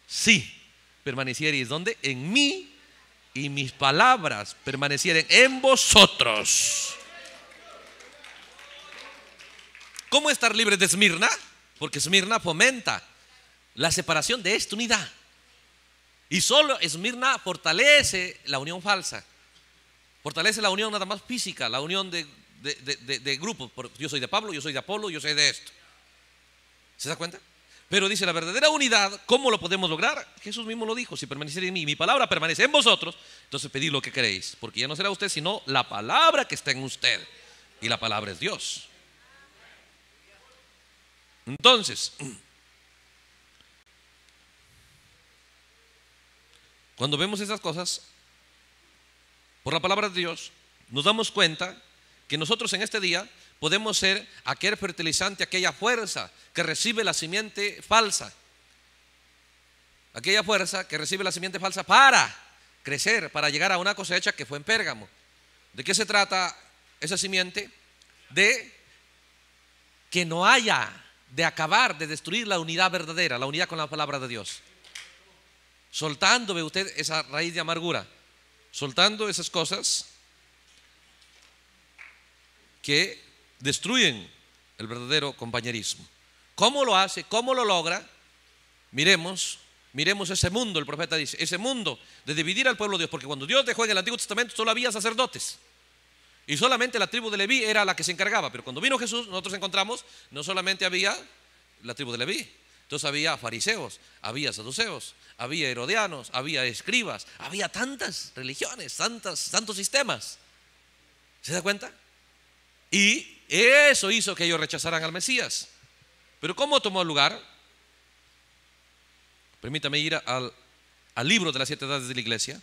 sí, permaneciereis donde? En mí y mis palabras permanecieren en vosotros. ¿Cómo estar libre de Esmirna? Porque Esmirna fomenta la separación de esta unidad. Y solo Esmirna fortalece la unión falsa. Fortalece la unión nada más física, la unión de de, de, de, Yo soy de Pablo, yo soy de Apolo, yo soy de esto. ¿Se da cuenta? Pero dice, la verdadera unidad, ¿cómo lo podemos lograr? Jesús mismo lo dijo, si permanece en mí, mi palabra permanece en vosotros, entonces pedid lo que queréis, porque ya no será usted, sino la palabra que está en usted. Y la palabra es Dios. Entonces, cuando vemos esas cosas, por la palabra de Dios, nos damos cuenta que nosotros en este día podemos ser aquel fertilizante, aquella fuerza que recibe la simiente falsa. Aquella fuerza que recibe la simiente falsa para crecer, para llegar a una cosecha que fue en Pérgamo. ¿De qué se trata esa simiente? De que no haya de acabar, de destruir la unidad verdadera, la unidad con la palabra de Dios. Soltando, ve usted, esa raíz de amargura, soltando esas cosas que destruyen el verdadero compañerismo. ¿Cómo lo hace? ¿Cómo lo logra? Miremos, miremos ese mundo, el profeta dice, ese mundo de dividir al pueblo de Dios, porque cuando Dios dejó en el Antiguo Testamento solo había sacerdotes. Y solamente la tribu de Leví era la que se encargaba, pero cuando vino Jesús nosotros encontramos, no solamente había la tribu de Leví, entonces había fariseos, había saduceos, había herodianos, había escribas, había tantas religiones, tantos sistemas. ¿Se da cuenta? Y eso hizo que ellos rechazaran al Mesías. Pero ¿cómo tomó lugar? Permítame ir al, libro de las siete edades de la iglesia.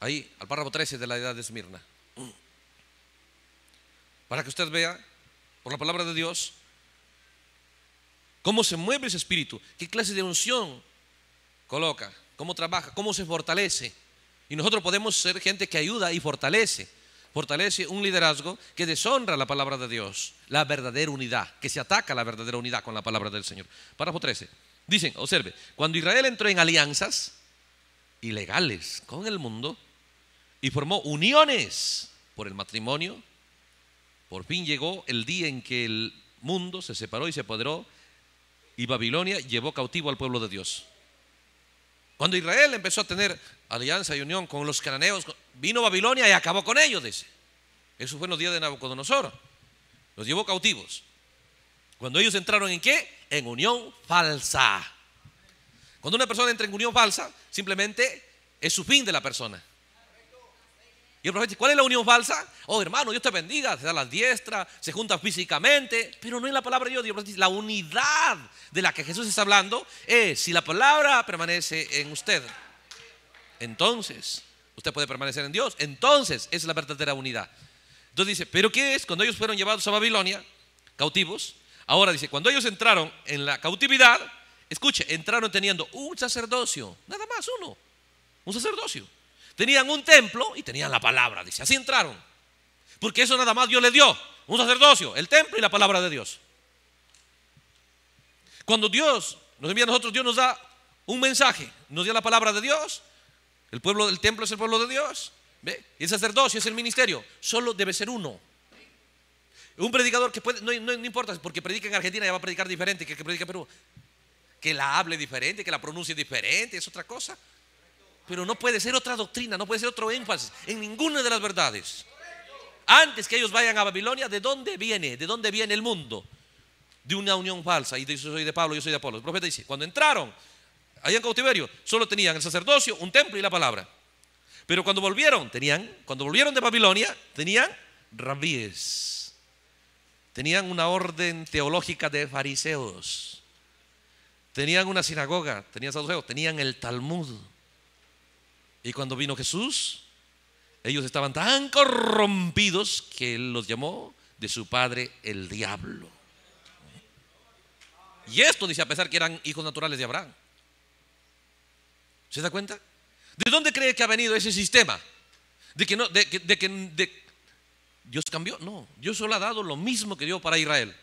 Ahí, al párrafo 13 de la edad de Esmirna. Para que usted vea, por la palabra de Dios, cómo se mueve ese espíritu, qué clase de unción coloca, cómo trabaja, cómo se fortalece. Y nosotros podemos ser gente que ayuda y fortalece fortalece un liderazgo que deshonra la palabra de Dios, la verdadera unidad, que se ataca la verdadera unidad con la palabra del Señor. Párrafo 13. Dicen, observe, cuando Israel entró en alianzas ilegales con el mundo y formó uniones por el matrimonio, por fin llegó el día en que el mundo se separó y se apoderó y Babilonia llevó cautivo al pueblo de Dios. Cuando Israel empezó a tener alianza y unión con los cananeos. Vino Babilonia y acabó con ellos, dice. Eso fue en los días de Nabucodonosor. Los llevó cautivos. Cuando ellos entraron en qué? En unión falsa. Cuando una persona entra en unión falsa, simplemente es su fin de la persona. Y el profeta dice, ¿cuál es la unión falsa? Oh, hermano, Dios te bendiga, se da las diestras, se junta físicamente, pero no es la palabra de Dios. la unidad de la que Jesús está hablando es si la palabra permanece en usted entonces usted puede permanecer en Dios. Entonces es la verdadera unidad. Entonces dice, pero ¿qué es? Cuando ellos fueron llevados a Babilonia, cautivos, ahora dice, cuando ellos entraron en la cautividad, escuche, entraron teniendo un sacerdocio, nada más uno, un sacerdocio. Tenían un templo y tenían la palabra, dice, así entraron. Porque eso nada más Dios le dio, un sacerdocio, el templo y la palabra de Dios. Cuando Dios nos envía a nosotros, Dios nos da un mensaje, nos dio la palabra de Dios, el pueblo del templo es el pueblo de Dios. Y el sacerdocio es el ministerio. Solo debe ser uno. Un predicador que puede, no, importa, porque predica en Argentina ya va a predicar diferente que el que predica en Perú. Que la hable diferente, que la pronuncie diferente, es otra cosa. Pero no puede ser otra doctrina, no puede ser otro énfasis en ninguna de las verdades. Antes que ellos vayan a Babilonia, ¿de dónde viene? ¿De dónde viene el mundo? De una unión falsa. Y yo soy de Pablo, yo soy de Apolo. El profeta dice, cuando entraron, allá en cautiverio, solo tenían el sacerdocio, un templo y la palabra. Pero cuando volvieron, tenían, cuando volvieron de Babilonia, tenían rabíes. Tenían una orden teológica de fariseos. Tenían una sinagoga, tenían saduceos, tenían el Talmud. Y cuando vino Jesús, ellos estaban tan corrompidos que él los llamó de su padre el diablo. Y esto dice a pesar que eran hijos naturales de Abraham. ¿Se da cuenta? ¿De dónde cree que ha venido ese sistema? De que no, de, Dios cambió. No, Dios solo ha dado lo mismo que dio para Israel.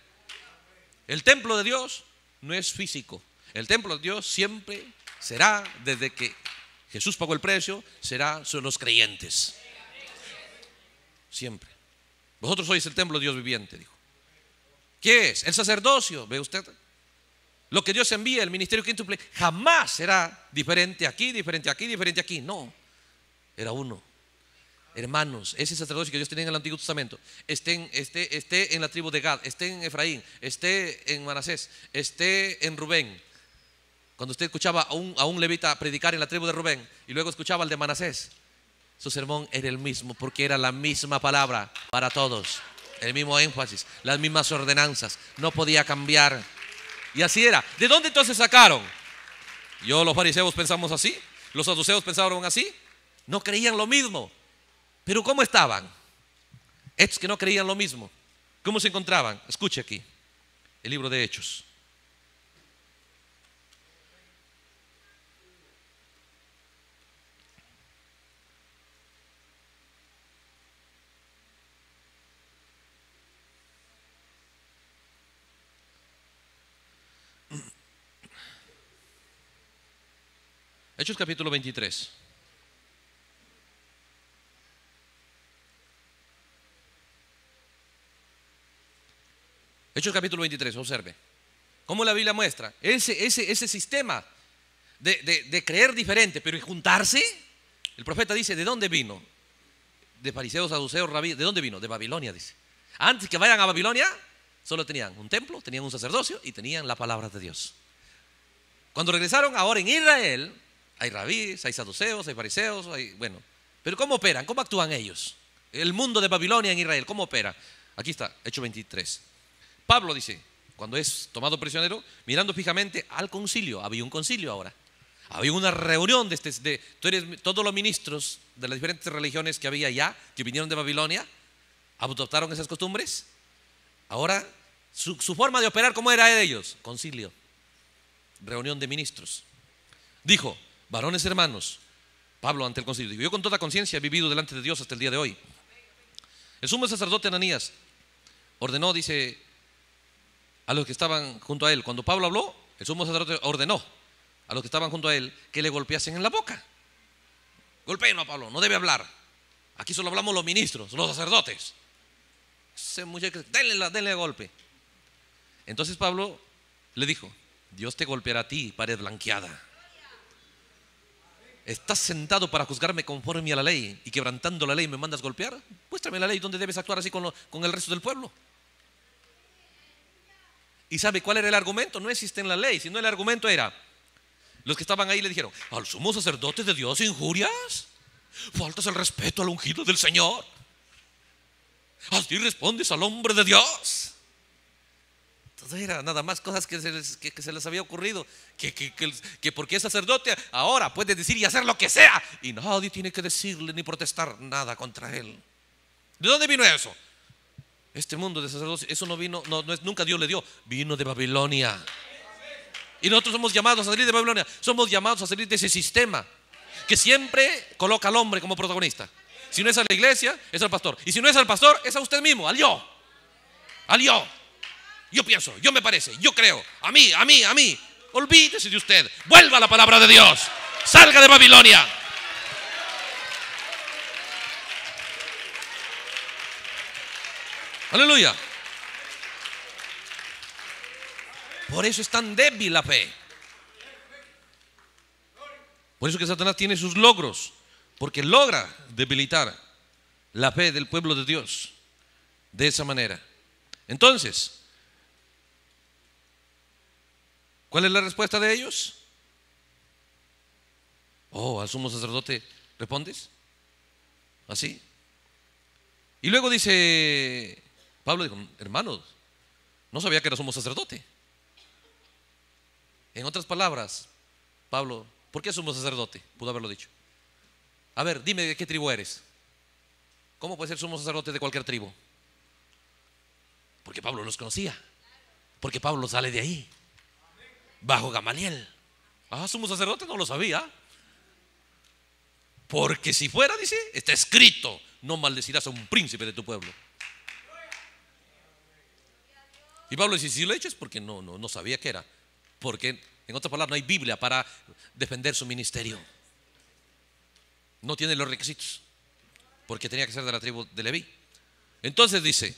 El templo de Dios no es físico. El templo de Dios siempre será, desde que Jesús pagó el precio, será, son los creyentes. Siempre. Vosotros sois el templo de Dios viviente, dijo. ¿Qué es? El sacerdocio, ve usted. Lo que Dios envía, el ministerio quíntuple, jamás será diferente aquí, diferente aquí, diferente aquí. No, era uno. Hermanos, ese sacerdocio que Dios tenía en el Antiguo Testamento, esté, en la tribu de Gad, esté en Efraín, esté en Manasés, esté en Rubén, cuando usted escuchaba a un, a un, levita predicar en la tribu de Rubén y luego escuchaba al de Manasés, su sermón era el mismo porque era la misma palabra para todos, el mismo énfasis, las mismas ordenanzas, no podía cambiar. Y así era. ¿De dónde entonces sacaron? Yo, los fariseos pensamos así, los saduceos pensaron así, no creían lo mismo. Pero ¿cómo estaban? Hechos que no creían lo mismo, ¿cómo se encontraban? Escuche aquí, el libro de Hechos. Hechos capítulo 23. Hechos capítulo 23, observe. ¿Cómo la Biblia muestra? Ese, ese, sistema de, de, creer diferente, pero juntarse. El profeta dice, ¿de dónde vino? De fariseos, saduceos, rabí. ¿De dónde vino? De Babilonia, dice. Antes que vayan a Babilonia, solo tenían un templo, tenían un sacerdocio y tenían la palabra de Dios. Cuando regresaron ahora en Israel, hay rabíes, hay saduceos, hay fariseos, hay, bueno. Pero ¿cómo operan? ¿Cómo actúan ellos? El mundo de Babilonia en Israel, ¿cómo opera? Aquí está, Hecho 23. Pablo dice, cuando es tomado prisionero, mirando fijamente al concilio, había un concilio ahora. Había una reunión de, este, todos los ministros de las diferentes religiones que había allá, que vinieron de Babilonia, adoptaron esas costumbres. Ahora, su, su forma de operar, ¿cómo era de ellos? Concilio, reunión de ministros. Dijo, Varones hermanos, Pablo ante el concilio dijo, yo con toda conciencia he vivido delante de Dios hasta el día de hoy. El sumo sacerdote Ananías ordenó, dice, a los que estaban junto a él, cuando Pablo habló, el sumo sacerdote ordenó a los que estaban junto a él que le golpeasen en la boca. Golpeen a Pablo, no debe hablar. Aquí solo hablamos los ministros, los sacerdotes. denle, denle golpe. Entonces Pablo le dijo, Dios te golpeará a ti, pared blanqueada. ¿Estás sentado para juzgarme conforme a la ley y quebrantando la ley me mandas golpear? Muéstrame la ley donde debes actuar así con, el resto del pueblo. ¿Y sabe cuál era el argumento? No existe en la ley, sino el argumento era, los que estaban ahí le dijeron, ¿al sumo sacerdote de Dios injurias? ¿Faltas el respeto al ungido del Señor? ¿Así respondes al hombre de Dios? era nada más cosas que se les, había ocurrido. Que, que, porque es sacerdote, ahora puede decir y hacer lo que sea. Y nadie tiene que decirle ni protestar nada contra él. ¿De dónde vino eso? Este mundo de sacerdotes, eso no vino, nunca Dios le dio, vino de Babilonia. Y nosotros somos llamados a salir de Babilonia, somos llamados a salir de ese sistema que siempre coloca al hombre como protagonista. Si no es a la iglesia, es al pastor. Y si no es al pastor, es a usted mismo, al yo. Al yo yo pienso, yo me parece, yo creo, a mí, a mí, a mí. Olvídese de usted, vuelva a la palabra de Dios, salga de Babilonia. Aleluya. Por eso es tan débil la fe. Por eso que Satanás tiene sus logros, porque logra debilitar la fe del pueblo de Dios de esa manera. Entonces, ¿Cuál es la respuesta de ellos? Oh, al sumo sacerdote, ¿respondes? ¿Así? Y luego dice, Pablo dijo, hermanos, no sabía que era sumo sacerdote. En otras palabras, Pablo, ¿por qué sumo sacerdote? Pudo haberlo dicho. A ver, dime de qué tribu eres. ¿Cómo puede ser sumo sacerdote de cualquier tribu? Porque Pablo los conocía. Porque Pablo sale de ahí bajo Gamaliel. Ah, sumo sacerdote no lo sabía. Porque si fuera, dice, está escrito, no maldecirás a un príncipe de tu pueblo. Y Pablo dice, si lo he hecho es porque no, no, no sabía que era. Porque, en otras palabras, no hay Biblia para defender su ministerio. No tiene los requisitos. Porque tenía que ser de la tribu de Leví. Entonces dice,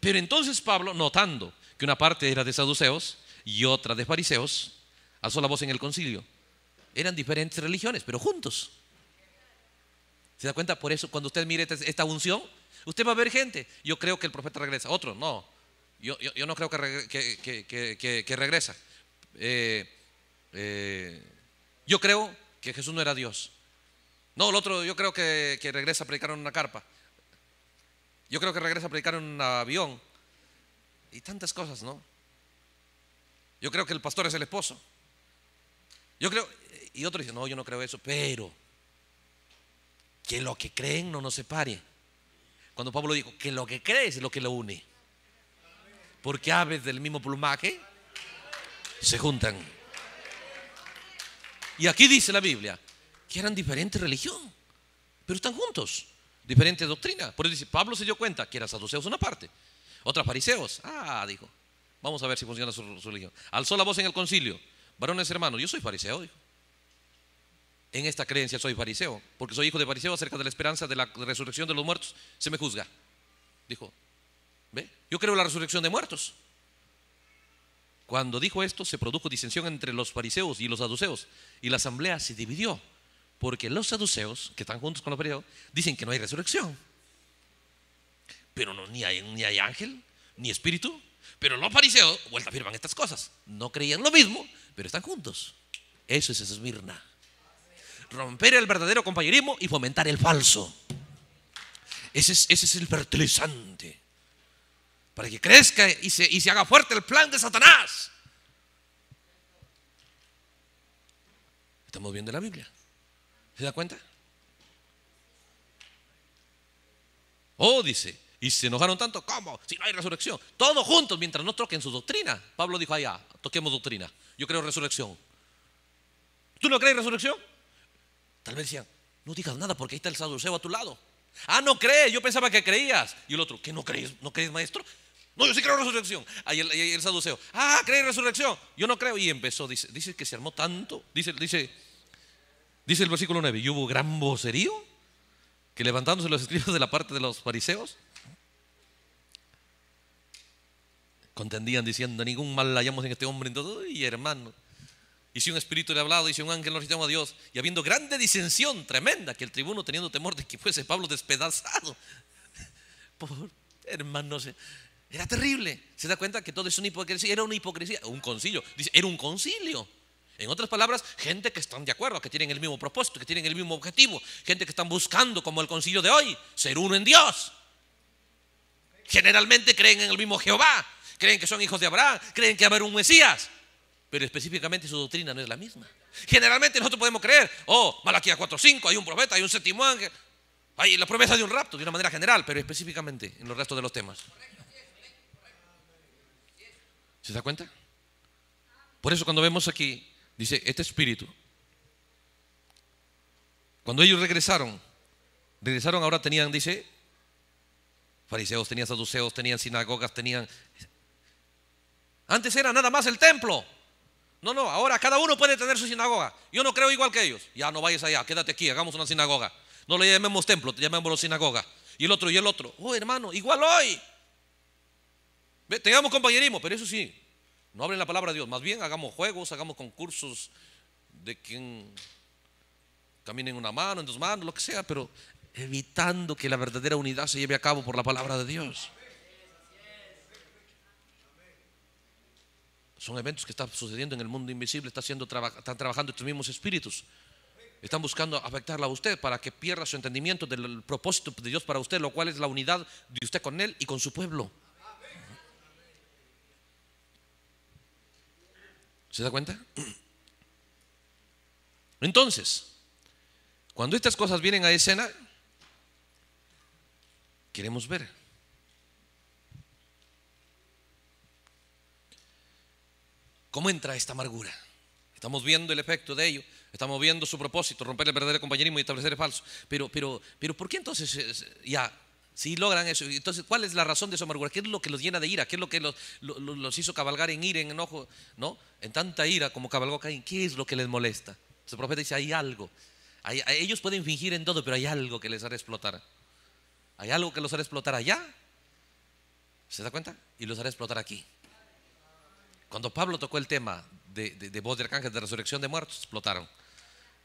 pero entonces Pablo, notando que una parte era de saduceos y otra de fariseos, a sola voz en el concilio. Eran diferentes religiones, pero juntos. ¿Se da cuenta? Por eso, cuando usted mire esta, unción, usted va a ver gente. Yo creo que el profeta regresa. Otro, no. Yo, yo, no creo que, que, regresa. Eh, eh, yo creo que Jesús no era Dios. No, el otro, yo creo que, regresa a predicar en una carpa. Yo creo que regresa a predicar en un avión. Y tantas cosas, ¿no? Yo creo que el pastor es el esposo. Yo creo, y otro dice, no, yo no creo eso, pero que lo que creen no nos separe. Cuando Pablo dijo, que lo que crees es lo que lo une. Porque aves del mismo plumaje se juntan. Y aquí dice la Biblia que eran diferentes religión, pero están juntos, diferentes doctrinas. Por eso dice, Pablo se dio cuenta que eran saduceos una parte, otras fariseos. Ah, dijo, Vamos a ver si funciona su, religión. Alzó la voz en el concilio. Varones hermanos, yo soy fariseo, dijo. En esta creencia soy fariseo, porque soy hijo de fariseo acerca de la esperanza de la resurrección de los muertos. Se me juzga. Dijo, ¿ve? Yo creo en la resurrección de muertos. Cuando dijo esto, se produjo disensión entre los fariseos y los saduceos, y la asamblea se dividió, porque los saduceos, que están juntos con los fariseos, dicen que no hay resurrección. Pero no, ni, hay, ni hay ángel, ni espíritu, pero los fariseos, vuelta, afirman estas cosas. No creían lo mismo, pero están juntos. Eso es Esmirna. Romper el verdadero compañerismo y fomentar el falso. Ese es, el fertilizante. Para que crezca y se, y se haga fuerte el plan de Satanás. Estamos viendo la Biblia. ¿Se da cuenta? Oh, dice, y se enojaron tanto, ¿cómo? Si no hay resurrección. Todos juntos, mientras no toquen su doctrina. Pablo dijo allá, toquemos doctrina. Yo creo resurrección. ¿Tú no crees resurrección? Tal vez decían, no digas nada porque ahí está el saduceo a tu lado. Ah, no crees, yo pensaba que creías. Y el otro, ¿qué no crees? ¿No crees, maestro? No, yo sí creo resurrección. Ahí el, saduceo, ah, crees resurrección. Yo no creo. Y empezó, dice, dice que se armó tanto. Dice, dice, dice el versículo 9, y hubo gran vocerío que levantándose los escribas de la parte de los fariseos Contendían diciendo, ningún mal hallamos en este hombre. y hermano, y si un espíritu le ha hablado, y si un ángel no recitamos a Dios, y habiendo grande disensión tremenda, que el tribuno teniendo temor de que fuese Pablo despedazado. Por hermanos, era terrible. ¿Se da cuenta que todo es una hipocresía? Era una hipocresía, un concilio. Dice, era un concilio. En otras palabras, gente que están de acuerdo, que tienen el mismo propósito, que tienen el mismo objetivo, gente que están buscando, como el concilio de hoy, ser uno en Dios. Generalmente creen en el mismo Jehová, creen que son hijos de Abraham, creen que va haber un Mesías, pero específicamente su doctrina no es la misma. Generalmente nosotros podemos creer, oh, Malaquía 4.5, hay un profeta, hay un séptimo ángel, hay la promesa de un rapto, de una manera general, pero específicamente en los restos de los temas. ¿Se da cuenta? Por eso cuando vemos aquí, dice, este espíritu, cuando ellos regresaron, regresaron ahora tenían, dice, fariseos, tenían saduceos, tenían sinagogas, tenían antes era nada más el templo. No, no, ahora cada uno puede tener su sinagoga. Yo no creo igual que ellos. Ya no vayas allá, quédate aquí, hagamos una sinagoga. No le llamemos templo, te llamemos sinagoga. Y el otro, y el otro. Oh, hermano, igual hoy. tengamos compañerismo, pero eso sí, no hablen la palabra de Dios. Más bien hagamos juegos, hagamos concursos de quien camine en una mano, en dos manos, lo que sea, pero evitando que la verdadera unidad se lleve a cabo por la palabra de Dios. Son eventos que están sucediendo en el mundo invisible, están trabajando estos mismos espíritus. Están buscando afectarla a usted para que pierda su entendimiento del propósito de Dios para usted, lo cual es la unidad de usted con Él y con su pueblo. ¿Se da cuenta? Entonces, cuando estas cosas vienen a escena, queremos ver ¿Cómo entra esta amargura? Estamos viendo el efecto de ello, estamos viendo su propósito, romper el verdadero compañerismo y establecer el falso. Pero, pero, pero ¿por qué entonces eh, ya si logran eso? Entonces, ¿cuál es la razón de su amargura? ¿Qué es lo que los llena de ira? ¿Qué es lo que los, hizo cabalgar en ira, en enojo? ¿No? En tanta ira como cabalgó Caín. ¿Qué es lo que les molesta? El profeta dice, hay algo. ellos pueden fingir en todo, pero hay algo que les hará explotar. Hay algo que los hará explotar allá. ¿Se da cuenta? Y los hará explotar aquí. Cuando Pablo tocó el tema de, voz de arcángel de resurrección de muertos, explotaron.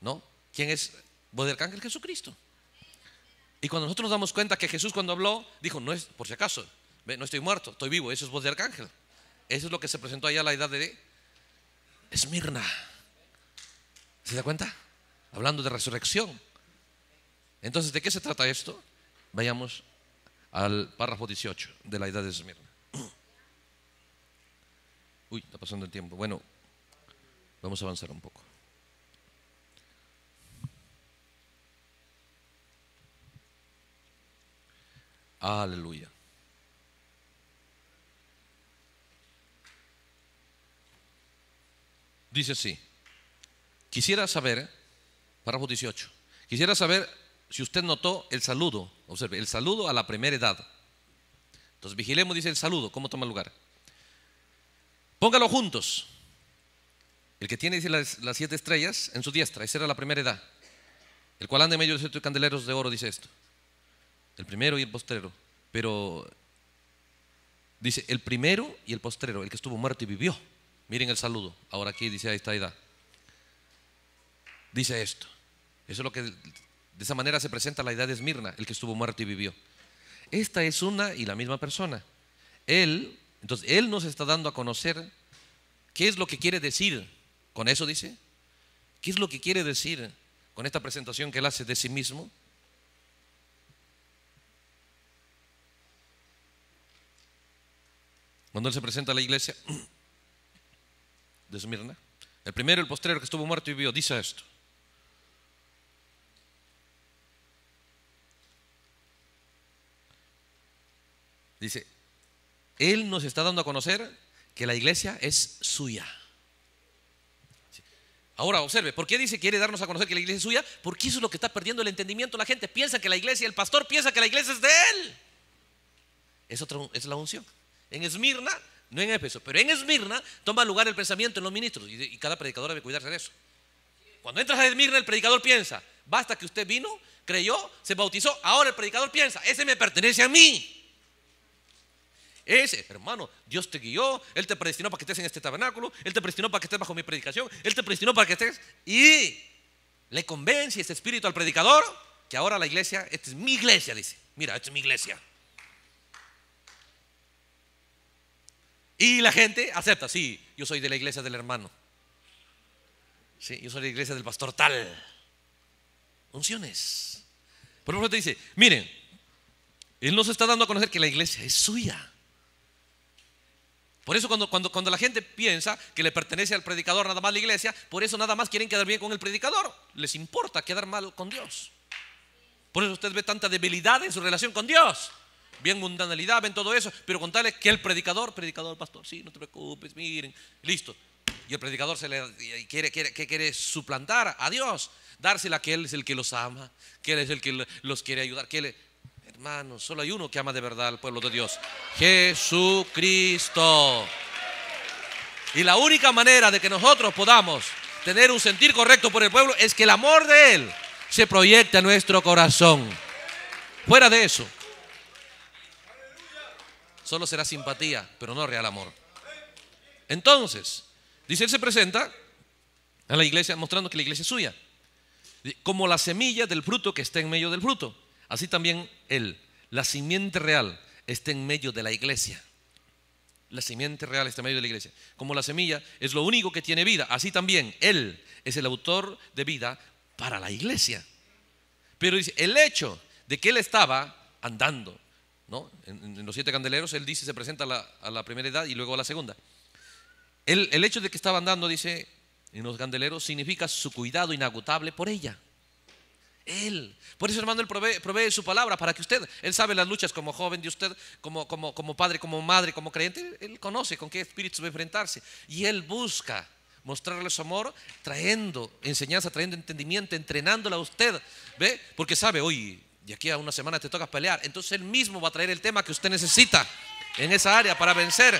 ¿No? ¿Quién es voz de arcángel? Jesucristo. Y cuando nosotros nos damos cuenta que Jesús cuando habló, dijo, no es por si acaso, no estoy muerto, estoy vivo, eso es voz de arcángel. Eso es lo que se presentó allá a la edad de Esmirna. ¿Se da cuenta? Hablando de resurrección. Entonces, ¿de qué se trata esto? Vayamos al párrafo 18 de la edad de Esmirna. Uy, está pasando el tiempo. Bueno, vamos a avanzar un poco. Aleluya. Dice así, quisiera saber, párrafo 18, quisiera saber si usted notó el saludo, observe, el saludo a la primera edad. Entonces vigilemos, dice el saludo, ¿cómo toma lugar? Póngalo juntos. El que tiene las, siete estrellas en su diestra, esa era la primera edad. El cual anda en medio de siete candeleros de oro, dice esto. El primero y el postrero. Pero dice, el primero y el postrero, el que estuvo muerto y vivió. Miren el saludo. Ahora aquí dice a esta edad. Dice esto. Eso es lo que de esa manera se presenta la edad de Esmirna, el que estuvo muerto y vivió. Esta es una y la misma persona. Él entonces, Él nos está dando a conocer qué es lo que quiere decir. ¿Con eso dice? ¿Qué es lo que quiere decir con esta presentación que Él hace de sí mismo? Cuando Él se presenta a la iglesia de Esmirna, el primero, el postrero que estuvo muerto y vivió, dice esto. Dice, él nos está dando a conocer que la iglesia es suya. Ahora observe, ¿por qué dice quiere darnos a conocer que la iglesia es suya? Porque eso es lo que está perdiendo el entendimiento la gente. Piensa que la iglesia, el pastor piensa que la iglesia es de él. Es, es la unción. En Esmirna, no en Éfeso, pero en Esmirna toma lugar el pensamiento en los ministros y, y cada predicador debe cuidarse de eso. Cuando entras a Esmirna, el predicador piensa, basta que usted vino, creyó, se bautizó, ahora el predicador piensa, ese me pertenece a mí. Ese, hermano, Dios te guió, Él te predestinó para que estés en este tabernáculo, Él te predestinó para que estés bajo mi predicación, Él te predestinó para que estés. Y le convence ese espíritu al predicador que ahora la iglesia, esta es mi iglesia, dice. Mira, esta es mi iglesia. Y la gente acepta, sí, yo soy de la iglesia del hermano. Sí, yo soy de la iglesia del pastor tal. Funciones Por ejemplo, te dice, miren, él nos está dando a conocer que la iglesia es suya. Por eso cuando, cuando, cuando la gente piensa que le pertenece al predicador nada más la iglesia, por eso nada más quieren quedar bien con el predicador. Les importa quedar mal con Dios. Por eso usted ve tanta debilidad en su relación con Dios. Bien mundanalidad, ven todo eso, pero contarle que el predicador, predicador, pastor, sí, no te preocupes, miren, listo. Y el predicador se le quiere, quiere suplantar a Dios, dársela que Él es el que los ama, que Él es el que los quiere ayudar, que Él Hermanos, solo hay uno que ama de verdad al pueblo de Dios. Jesucristo. Y la única manera de que nosotros podamos tener un sentir correcto por el pueblo es que el amor de Él se proyecte a nuestro corazón. Fuera de eso, solo será simpatía, pero no real amor. Entonces, dice, Él se presenta a la iglesia mostrando que la iglesia es suya, como la semilla del fruto que está en medio del fruto. Así también Él, la simiente real, está en medio de la iglesia. La simiente real está en medio de la iglesia. Como la semilla es lo único que tiene vida, así también Él es el autor de vida para la iglesia. Pero dice, el hecho de que Él estaba andando, ¿no? En, los siete candeleros, Él dice, se presenta a la, primera edad y luego a la segunda. el hecho de que estaba andando, dice, en los candeleros, significa su cuidado inagotable por ella. Él. Por eso, hermano, Él provee, su palabra para que usted, Él sabe las luchas como joven de usted, como, como, como padre, como madre, como creyente. Él conoce con qué espíritu va a enfrentarse. Y Él busca mostrarle su amor trayendo enseñanza, trayendo entendimiento, entrenándola a usted. ¿Ve? Porque sabe, hoy, de aquí a una semana te toca pelear. Entonces Él mismo va a traer el tema que usted necesita en esa área para vencer,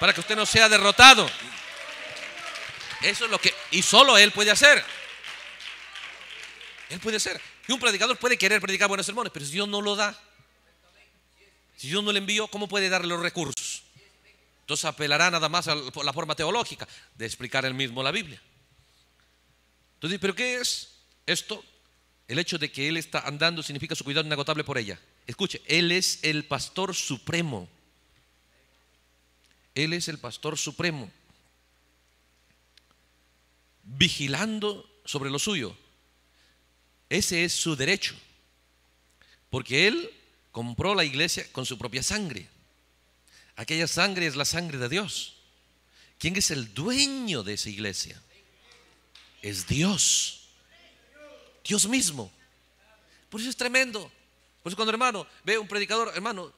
para que usted no sea derrotado. Eso es lo que, y solo Él puede hacer. Él puede ser. Y un predicador puede querer predicar buenos sermones, pero si Dios no lo da, si Dios no le envió, ¿cómo puede darle los recursos? Entonces apelará nada más a la forma teológica de explicar el mismo la Biblia. Entonces, ¿pero qué es esto? El hecho de que Él está andando significa su cuidado inagotable por ella. Escuche, Él es el pastor supremo. Él es el pastor supremo. Vigilando sobre lo suyo. Ese es su derecho, porque Él compró la iglesia con su propia sangre. Aquella sangre es la sangre de Dios. ¿Quién es el dueño de esa iglesia? Es Dios. Dios mismo. Por eso es tremendo. Por eso cuando hermano ve un predicador, hermano,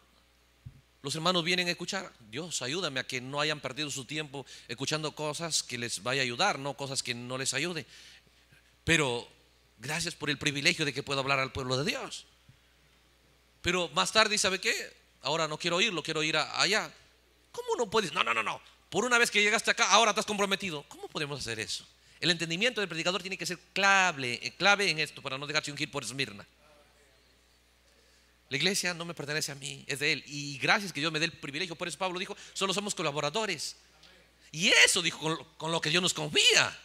los hermanos vienen a escuchar. Dios, ayúdame a que no hayan perdido su tiempo escuchando cosas que les vaya a ayudar, no cosas que no les ayude. Pero Gracias por el privilegio de que puedo hablar al pueblo de Dios. Pero más tarde, ¿sabe qué? Ahora no quiero irlo, quiero ir allá. ¿Cómo no puedes? No, no, no, no. Por una vez que llegaste acá, ahora estás comprometido. ¿Cómo podemos hacer eso? El entendimiento del predicador tiene que ser clave, eh, clave en esto para no dejarse ungir por Esmirna. La iglesia no me pertenece a mí, es de Él. Y gracias que Dios me dé el privilegio. Por eso Pablo dijo, solo somos colaboradores. Y eso dijo con, con lo que Dios nos confía.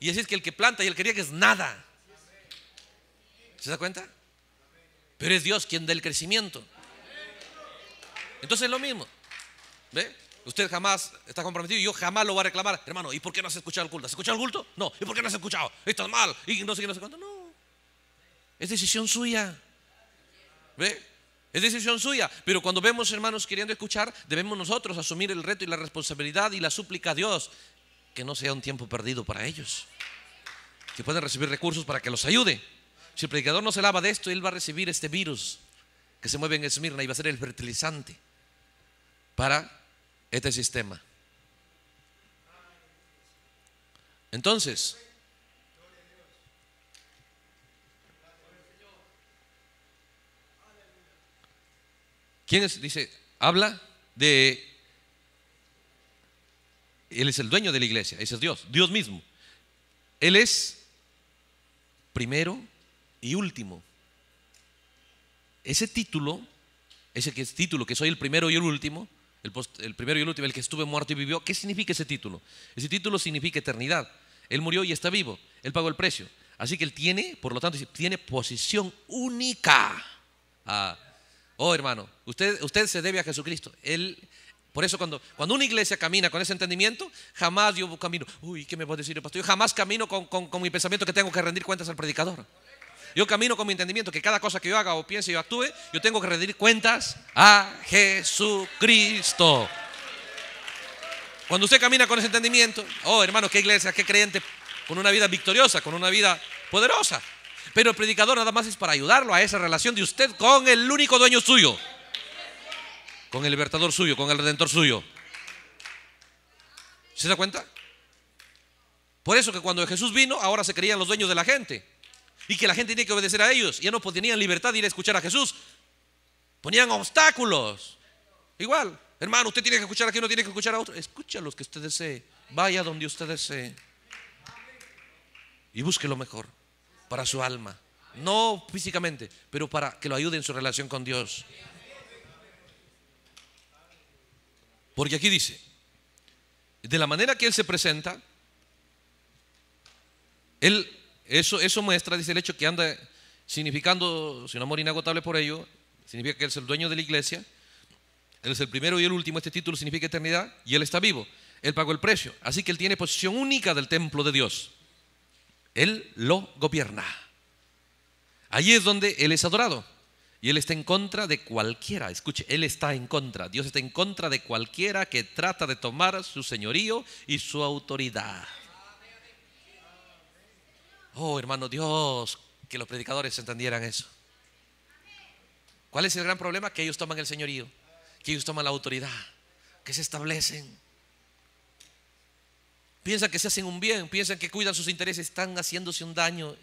Y así que el que planta y el que riega es nada. ¿Se da cuenta? Pero es Dios quien da el crecimiento. Entonces es lo mismo. ¿Ve? Usted jamás está comprometido y yo jamás lo voy a reclamar. Hermano, ¿y por qué no has escuchado el culto? ¿Has escuchado el culto? No. ¿Y por qué no has escuchado? Estás mal. Y no sé qué, no sé cuánto. No. Es decisión suya. ¿Ve? Es decisión suya. Pero cuando vemos hermanos queriendo escuchar, debemos nosotros asumir el reto y la responsabilidad y la súplica a Dios que no sea un tiempo perdido para ellos. Que puedan recibir recursos para que los ayude. Si el predicador no se lava de esto, él va a recibir este virus que se mueve en Esmirna y va a ser el fertilizante para este sistema. Entonces, ¿quién Dice, habla de él es el dueño de la iglesia, ese es Dios, Dios mismo. Él es primero y último. Ese título, ese que es título, que soy el primero y el último, el, primero y el último, el que estuve muerto y vivió, ¿qué significa ese título? Ese título significa eternidad. Él murió y está vivo, él pagó el precio. Así que él tiene, por lo tanto, tiene posición única. Ah, oh, hermano, usted, usted se debe a Jesucristo. Él por eso cuando, cuando una iglesia camina con ese entendimiento, jamás yo camino, uy, ¿qué me va a decir el pastor? Yo jamás camino con, con mi pensamiento que tengo que rendir cuentas al predicador. Yo camino con mi entendimiento que cada cosa que yo haga o piense o actúe, yo tengo que rendir cuentas a Jesucristo. Cuando usted camina con ese entendimiento, oh hermano, qué iglesia, qué creyente, con una vida victoriosa, con una vida poderosa. Pero el predicador nada más es para ayudarlo a esa relación de usted con el único dueño suyo con el libertador suyo, con el redentor suyo. ¿Se da cuenta? Por eso que cuando Jesús vino, ahora se creían los dueños de la gente. Y que la gente tenía que obedecer a ellos. Ya no tenían libertad de ir a escuchar a Jesús. Ponían obstáculos. Igual, hermano, usted tiene que escuchar quien no tiene que escuchar a otro. Escucha los que usted desee. Vaya donde usted desee. Y busque lo mejor para su alma. No físicamente, pero para que lo ayude en su relación con Dios. Porque aquí dice, de la manera que Él se presenta, Él, eso, eso muestra, dice el hecho que anda significando, su amor inagotable por ello, significa que Él es el dueño de la iglesia, Él es el primero y el último, este título significa eternidad, y Él está vivo, Él pagó el precio, así que Él tiene posición única del templo de Dios, Él lo gobierna. Ahí es donde Él es adorado. Y Él está en contra de cualquiera. Escuche, Él está en contra. Dios está en contra de cualquiera que trata de tomar su señorío y su autoridad. Oh, hermano Dios, que los predicadores entendieran eso. ¿Cuál es el gran problema? Que ellos toman el señorío, que ellos toman la autoridad, que se establecen. Piensan que se hacen un bien, piensan que cuidan sus intereses, están haciéndose un daño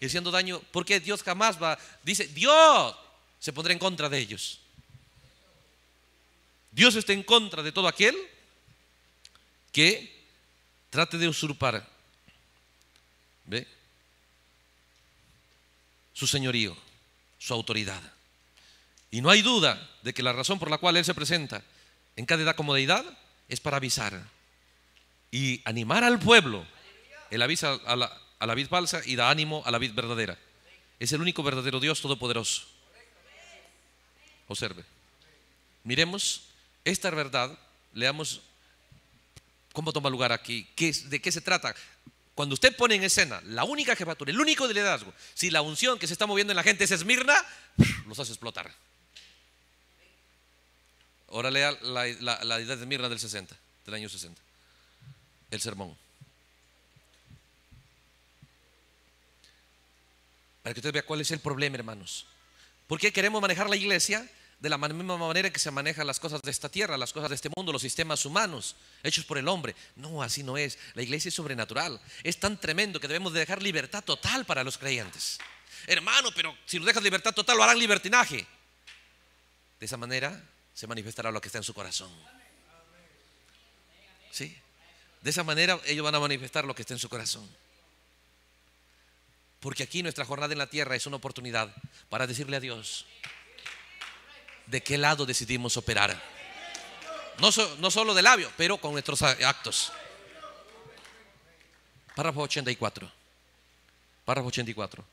y haciendo daño, porque Dios jamás va, dice, Dios, se pondrá en contra de ellos. Dios está en contra de todo aquel que trate de usurpar su señorío, su autoridad. Y no hay duda de que la razón por la cual Él se presenta en cada edad como deidad es para avisar y animar al pueblo. Él avisa a la, a la vid falsa y da ánimo a la vid verdadera. Es el único verdadero Dios todopoderoso. Observe. Miremos esta verdad, leamos cómo toma lugar aquí, ¿Qué, de qué se trata. Cuando usted pone en escena la única jefatura, el único liderazgo, si la unción que se está moviendo en la gente es esmirna, los hace explotar. Ahora lea la, la, edad de Mirna del 60, del año 60. El sermón. Para que usted vea cuál es el problema, hermanos. ¿Por qué queremos manejar la iglesia de la misma manera que se manejan las cosas de esta tierra, las cosas de este mundo, los sistemas humanos hechos por el hombre. No, así no es. La iglesia es sobrenatural. Es tan tremendo que debemos dejar libertad total para los creyentes. Hermano, pero si lo dejas libertad total, lo harán libertinaje. De esa manera se manifestará lo que está en su corazón. ¿Sí? De esa manera ellos van a manifestar lo que está en su corazón. Porque aquí nuestra jornada en la tierra es una oportunidad para decirle a Dios, de qué lado decidimos operar. No, solo de labio, pero con nuestros actos. Párrafo 84. Párrafo 84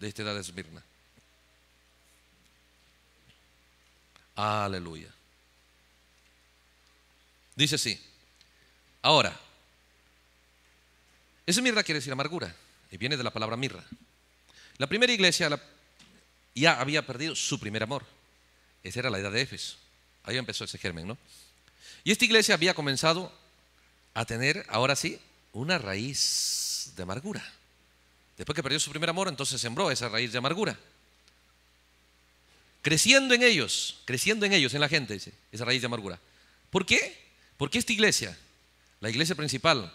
de esta edad de Esmirna. Aleluya. Dice así. Ahora, esa mirra quiere decir amargura y viene de la palabra mirra. La primera iglesia ya había perdido su primer amor. Esa era la edad de Éfeso. Ahí empezó ese germen, ¿no? Y esta iglesia había comenzado a tener, ahora sí, una raíz de amargura. Después que perdió su primer amor, entonces sembró esa raíz de amargura. Creciendo en ellos, creciendo en ellos, en la gente, esa raíz de amargura. ¿Por qué? Porque esta iglesia, la iglesia principal,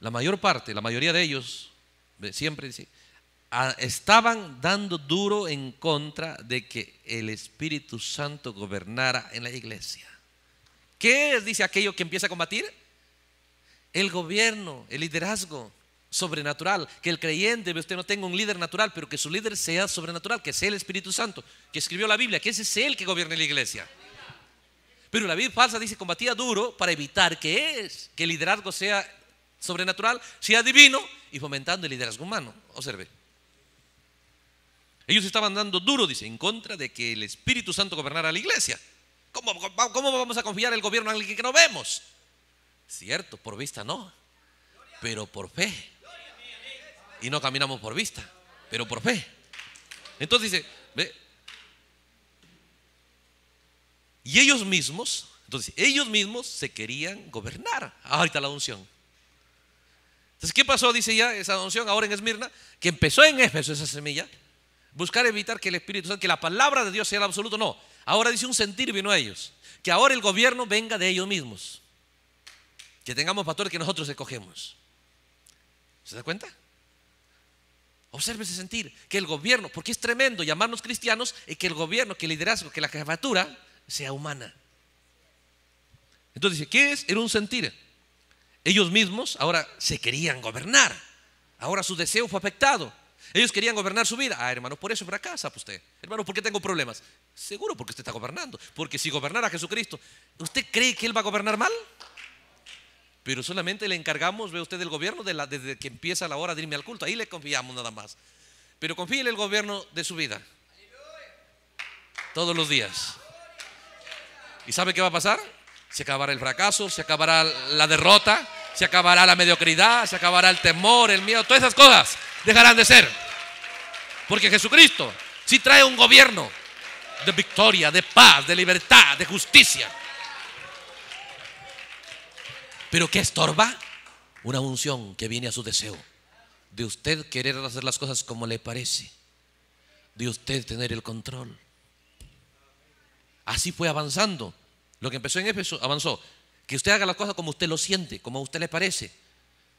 la mayor parte, la mayoría de ellos, siempre dice, estaban dando duro en contra de que el Espíritu Santo gobernara en la iglesia. ¿Qué es, dice aquello que empieza a combatir? El gobierno, el liderazgo sobrenatural, que el creyente, usted no tenga un líder natural, pero que su líder sea sobrenatural, que sea el Espíritu Santo, que escribió la Biblia, que ese es el que gobierne la iglesia. Pero la vida falsa dice, combatía duro para evitar que es, que el liderazgo sea sobrenatural, sea divino y fomentando el liderazgo humano. Observe. Ellos estaban dando duro, dice, en contra de que el Espíritu Santo gobernara la iglesia. ¿Cómo, vamos a confiar el gobierno a alguien que no vemos? Cierto, por vista no, pero por fe. Y no caminamos por vista, pero por fe. Entonces dice, ¿ve? y ellos mismos, entonces ellos mismos se querían gobernar. Ahorita la unción. Entonces, ¿qué pasó? Dice ya esa unción ahora en Esmirna, que empezó en Éfeso esa semilla, Buscar evitar que el Espíritu Santo, que la palabra de Dios sea el absoluto, no. Ahora dice un sentir vino a ellos. Que ahora el gobierno venga de ellos mismos. Que tengamos pastores que nosotros escogemos. ¿Se da cuenta? Observe ese sentir. Que el gobierno, porque es tremendo llamarnos cristianos y que el gobierno, que el liderazgo, que la jefatura sea humana. Entonces dice, ¿qué es? Era un sentir. Ellos mismos ahora se querían gobernar. Ahora su deseo fue afectado. Ellos querían gobernar su vida. Ah, hermano, por eso fracasa pues, usted. Hermano, ¿por qué tengo problemas? Seguro porque usted está gobernando. Porque si gobernara Jesucristo, ¿usted cree que Él va a gobernar mal? Pero solamente le encargamos, ve usted, del gobierno desde que empieza la hora de irme al culto. Ahí le confiamos nada más. Pero confíe en el gobierno de su vida. Todos los días. ¿Y sabe qué va a pasar? Se acabará el fracaso, se acabará la derrota, se acabará la mediocridad, se acabará el temor, el miedo, todas esas cosas dejarán de ser. Porque Jesucristo si trae un gobierno de victoria, de paz, de libertad, de justicia. Pero ¿qué estorba? Una unción que viene a su deseo. De usted querer hacer las cosas como le parece. De usted tener el control. Así fue avanzando. Lo que empezó en Éfeso avanzó. Que usted haga las cosas como usted lo siente, como a usted le parece,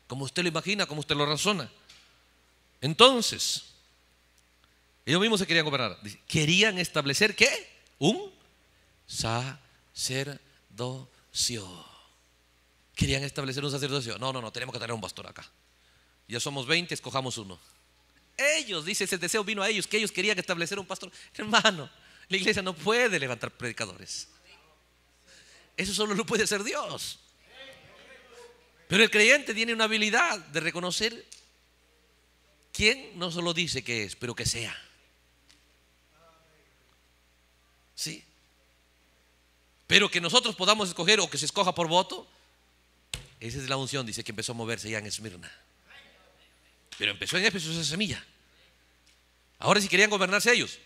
como usted lo imagina, como usted lo razona. Entonces, ellos mismos se querían gobernar. Querían establecer qué? Un sacerdocio. Querían establecer un sacerdocio. No, no, no, tenemos que tener un pastor acá. Ya somos 20, escojamos uno. Ellos, dice, ese deseo vino a ellos, que ellos querían establecer un pastor. Hermano, la iglesia no puede levantar predicadores. Eso solo lo puede hacer Dios. Pero el creyente tiene una habilidad de reconocer quién no solo dice que es, pero que sea. ¿Sí? Pero que nosotros podamos escoger o que se escoja por voto, esa es la unción, dice que empezó a moverse ya en Esmirna. Pero empezó en Éfeso esa semilla. Ahora sí querían gobernarse ellos.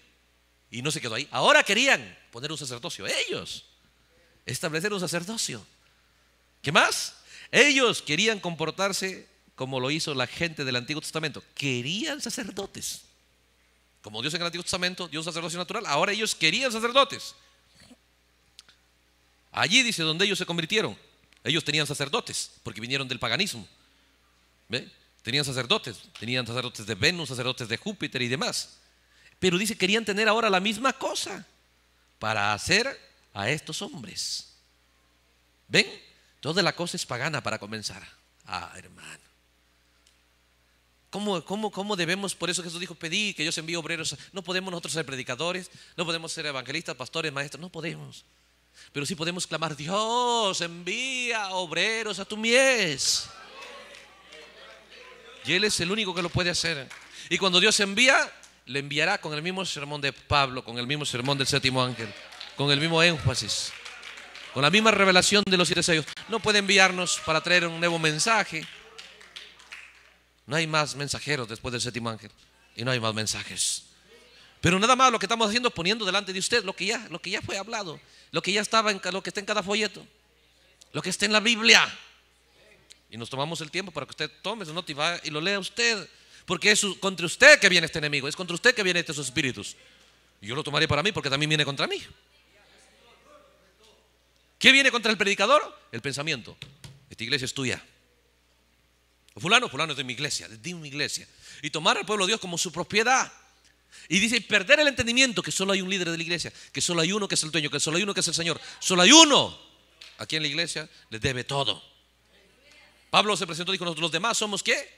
Y no se quedó ahí. Ahora querían poner un sacerdocio ellos establecer un sacerdocio. ¿Qué más? Ellos querían comportarse como lo hizo la gente del Antiguo Testamento. Querían sacerdotes. Como Dios en el Antiguo Testamento dio un sacerdocio natural, ahora ellos querían sacerdotes. Allí dice donde ellos se convirtieron. Ellos tenían sacerdotes, porque vinieron del paganismo. Tenían sacerdotes, tenían sacerdotes de Venus, sacerdotes de Júpiter y demás. Pero dice, querían tener ahora la misma cosa para hacer a estos hombres. ¿Ven? Toda la cosa es pagana para comenzar. Ah, hermano. ¿Cómo, cómo, cómo debemos? Por eso Jesús dijo, pedí que yo envíe obreros. No podemos nosotros ser predicadores, no podemos ser evangelistas, pastores, maestros, no podemos. Pero sí podemos clamar, Dios, envía obreros a tu mies. Y Él es el único que lo puede hacer. Y cuando Dios envía, le enviará con el mismo sermón de Pablo, con el mismo sermón del séptimo ángel con el mismo énfasis, con la misma revelación de los siete No puede enviarnos para traer un nuevo mensaje. No hay más mensajeros después del séptimo ángel. Y no hay más mensajes. Pero nada más lo que estamos haciendo es poniendo delante de usted lo que ya, lo que ya fue hablado, lo que ya estaba en lo que está en cada folleto, lo que está en la Biblia. Y nos tomamos el tiempo para que usted tome su nota y lo lea usted. Porque es contra usted que viene este enemigo, es contra usted que vienen estos espíritus. Yo lo tomaré para mí porque también viene contra mí. ¿Qué viene contra el predicador? El pensamiento. Esta iglesia es tuya. Fulano, fulano es de mi iglesia, de mi iglesia. Y tomar al pueblo de Dios como su propiedad. Y dice, perder el entendimiento que solo hay un líder de la iglesia, que solo hay uno que es el dueño, que solo hay uno que es el Señor. Solo hay uno. Aquí en la iglesia Le debe todo. Pablo se presentó y dijo, los demás somos qué?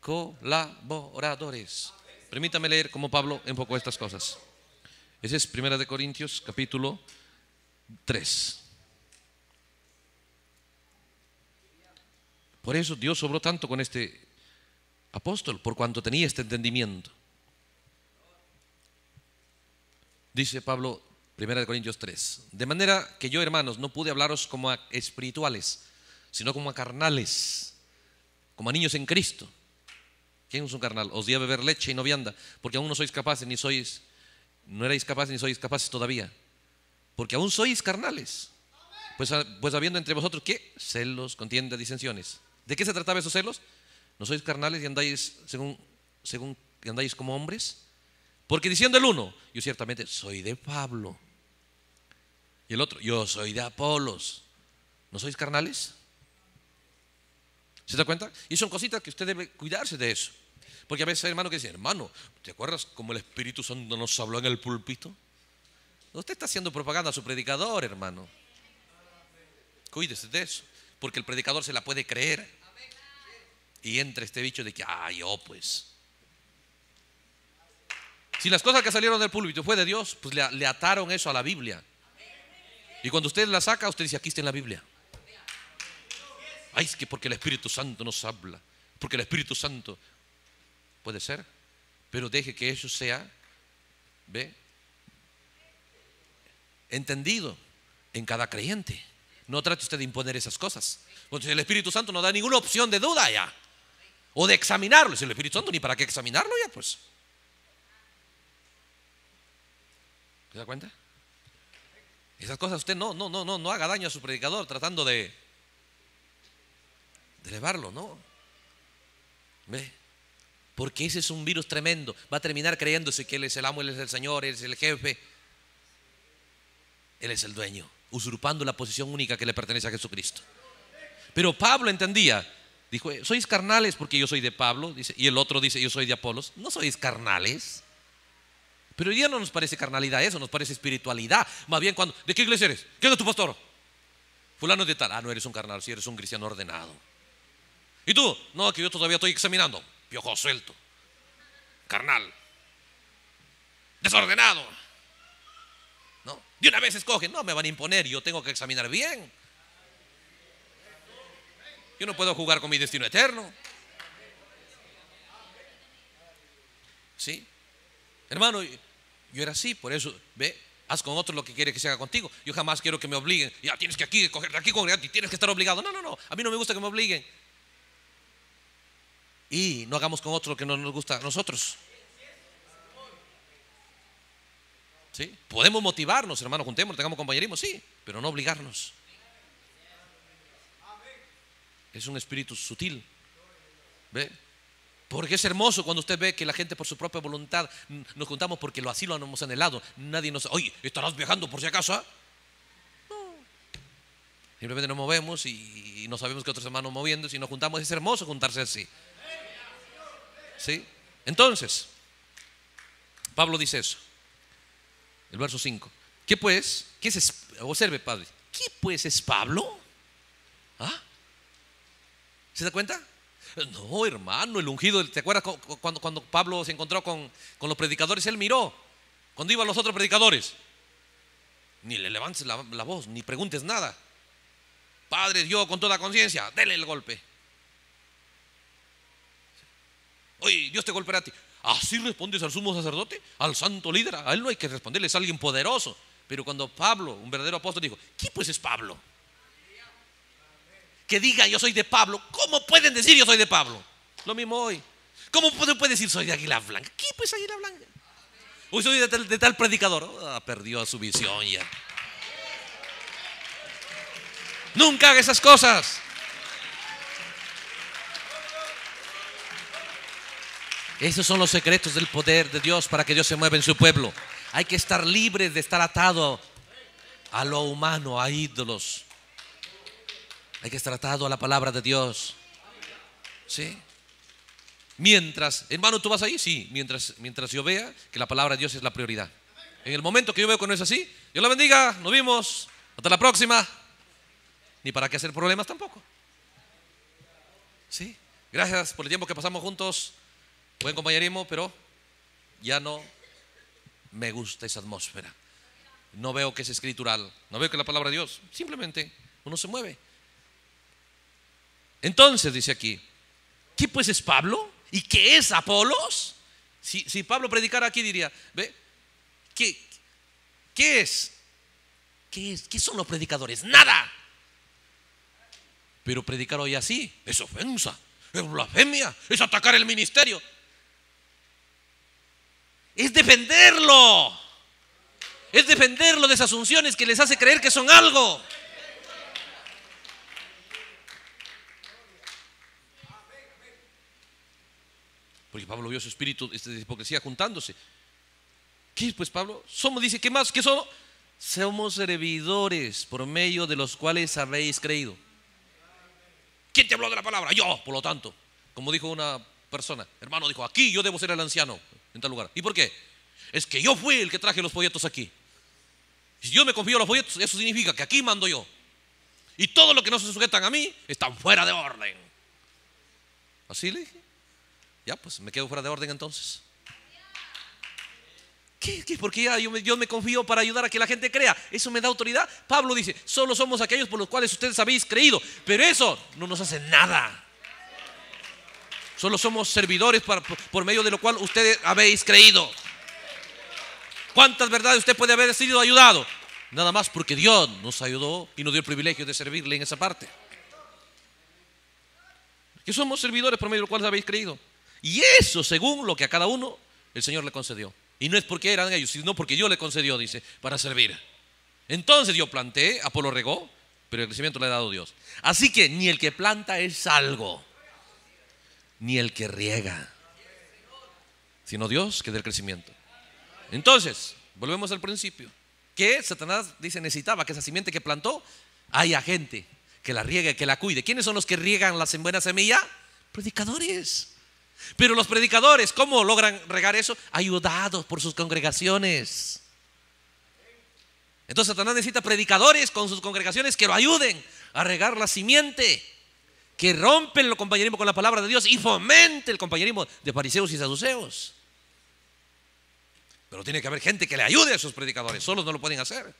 Colaboradores. Permítame leer cómo Pablo enfocó estas cosas. Ese es 1 de Corintios capítulo 3. Por eso Dios sobró tanto con este apóstol, por cuanto tenía este entendimiento. Dice Pablo, 1 Corintios 3, de manera que yo, hermanos, no pude hablaros como a espirituales, sino como a carnales, como a niños en Cristo. ¿Quién es un carnal? Os di a beber leche y no vianda, porque aún no sois capaces, ni sois, no erais capaces, ni sois capaces todavía, porque aún sois carnales. Pues, pues habiendo entre vosotros, ¿qué? Celos, contiendas, disensiones ¿De qué se trataba esos celos? No sois carnales y andáis según, según andáis como hombres. Porque diciendo el uno, yo ciertamente soy de Pablo. Y el otro, yo soy de Apolos. ¿No sois carnales? ¿Se da cuenta? Y son cositas que usted debe cuidarse de eso. Porque a veces hay hermanos que dicen, hermano, ¿te acuerdas cómo el Espíritu Santo nos habló en el pulpito? Usted está haciendo propaganda a su predicador, hermano. Cuídese de eso, porque el predicador se la puede creer. Y entra este bicho de que, ah, yo pues. Si las cosas que salieron del púlpito fue de Dios, pues le, ataron eso a la Biblia. Y cuando usted la saca, usted dice, aquí está en la Biblia. Ay, es que porque el Espíritu Santo nos habla, porque el Espíritu Santo puede ser, pero deje que eso sea, ¿ve? Entendido en cada creyente. No trate usted de imponer esas cosas. Entonces el Espíritu Santo no da ninguna opción de duda ya o de examinarlo. Si el Espíritu Santo ni para qué examinarlo ya, pues. ¿Se da cuenta? Esas cosas usted no, no, no, no, no haga daño a su predicador tratando de, de elevarlo, ¿no? ¿Ve? Porque ese es un virus tremendo. Va a terminar creyéndose que Él es el amo, Él es el Señor, Él es el jefe. Él es el dueño, usurpando la posición única que le pertenece a Jesucristo. Pero Pablo entendía Dijo, eh, sois carnales porque yo soy de Pablo, y el otro dice, yo soy de Apolos. No sois carnales. Pero ya no nos parece carnalidad eso, nos parece espiritualidad. Más bien cuando, ¿de qué iglesia eres? ¿Qué es tu pastor? Fulano de tal. Ah, no eres un carnal, si eres un cristiano ordenado. ¿Y tú? No, que yo todavía estoy examinando. Piojo suelto. Carnal. Desordenado. ¿No? De una vez escogen, no me van a imponer, yo tengo que examinar bien. Yo no puedo jugar con mi destino eterno. ¿Sí? Hermano, yo era así, por eso, ve, haz con otro lo que quiere que se haga contigo. Yo jamás quiero que me obliguen. Ya tienes que aquí coger de aquí tienes que estar obligado. No, no, no. A mí no me gusta que me obliguen. Y no hagamos con otro lo que no nos gusta a nosotros. ¿Sí? Podemos motivarnos, hermano, juntémonos, tengamos compañerismo, sí, pero no obligarnos. Es un espíritu sutil. ¿Ve? Porque es hermoso cuando usted ve que la gente por su propia voluntad nos juntamos porque lo así lo hemos anhelado. Nadie nos oye, ¿estarás viajando por si acaso? ¿ah? Simplemente nos movemos y, no sabemos que otros hermanos moviendo. Si nos juntamos, es hermoso juntarse así. ¿Sí? Entonces, Pablo dice eso. El verso 5. ¿Qué pues? ¿Qué es, observe, padre. ¿Qué pues es Pablo? ¿Ah? ¿Se da cuenta? No, hermano, el ungido, ¿te acuerdas cuando, cuando Pablo se encontró con, con, los predicadores? Él miró, cuando iban los otros predicadores. Ni le levantes la, voz, ni preguntes nada. Padre, yo con toda conciencia, dele el golpe. Oye, Dios te golpeará a ti. ¿Así respondes al sumo sacerdote? ¿Al santo líder? A él no hay que responderle, es alguien poderoso. Pero cuando Pablo, un verdadero apóstol, dijo, ¿quién pues es Pablo? que digan yo soy de Pablo, ¿cómo pueden decir yo soy de Pablo? Lo mismo hoy. ¿Cómo pueden decir soy de Aguila Blanca? ¿Qué es pues, Aguila Blanca? Uy, soy de tal, predicador. Perdió ah, perdió su visión ya. Nunca haga esas cosas. Esos son los secretos del poder de Dios para que Dios se mueva en su pueblo. Hay que estar libre de estar atado a lo humano, a ídolos. Hay que estar atado a la palabra de Dios. ¿Sí? Mientras, hermano, tú vas ahí, sí, mientras, mientras yo vea que la palabra de Dios es la prioridad. En el momento que yo veo que no es así, Dios la bendiga, nos vimos, hasta la próxima. Ni para qué hacer problemas tampoco. Sí, gracias por el tiempo que pasamos juntos, buen compañerismo, pero ya no me gusta esa atmósfera. No veo que es escritural, no veo que la palabra de Dios, simplemente uno se mueve. Entonces dice aquí, ¿qué pues es Pablo? ¿Y qué es Apolos? Si, Pablo predicara aquí diría, ¿ve? ¿Qué, qué es? ¿Qué es? ¿Qué son los predicadores? Nada. Pero predicar hoy así es ofensa, es blasfemia, es atacar el ministerio. Es defenderlo. Es defenderlo de esas que les hace creer que son algo. Porque Pablo vio su espíritu este, de hipocresía juntándose. ¿Qué pues Pablo? Somos, dice, ¿qué más? que somos? Somos servidores por medio de los cuales habéis creído. ¿Quién te habló de la palabra? Yo, por lo tanto. Como dijo una persona, hermano, dijo, aquí yo debo ser el anciano en tal lugar. ¿Y por qué? Es que yo fui el que traje los folletos aquí. Si yo me confío en los folletos, eso significa que aquí mando yo. Y todo lo que no se sujetan a mí están fuera de orden. Así le dije. Ya, pues me quedo fuera de orden entonces. ¿Qué, qué? Porque ah, yo me, yo confío para ayudar a que la gente crea. Eso me da autoridad. Pablo dice, solo somos aquellos por los cuales ustedes habéis creído. Pero eso no nos hace nada. Solo somos servidores por, medio de lo cual ustedes habéis creído. ¿Cuántas verdades usted puede haber sido ayudado? Nada más porque Dios nos ayudó y nos dio el privilegio de servirle en esa parte. Que somos servidores por medio de lo cual habéis creído. Y eso según lo que a cada uno el Señor le concedió. Y no es porque eran ellos, sino porque Dios le concedió, dice, para servir. Entonces yo planté, Apolo regó, pero el crecimiento le ha dado Dios. Así que ni el que planta es algo, ni el que riega, sino Dios que da el crecimiento. Entonces, volvemos al principio, que Satanás dice necesitaba que esa simiente que plantó haya gente que la riegue, que la cuide. ¿Quiénes son los que riegan la buena semilla? Predicadores. Pero los predicadores, ¿cómo logran regar eso? Ayudados por sus congregaciones. Entonces Satanás necesita predicadores con sus congregaciones que lo ayuden a regar la simiente, que rompen el compañerismo con la palabra de Dios y fomente el compañerismo de fariseos y saduceos. Pero tiene que haber gente que le ayude a esos predicadores, solos no lo pueden hacer.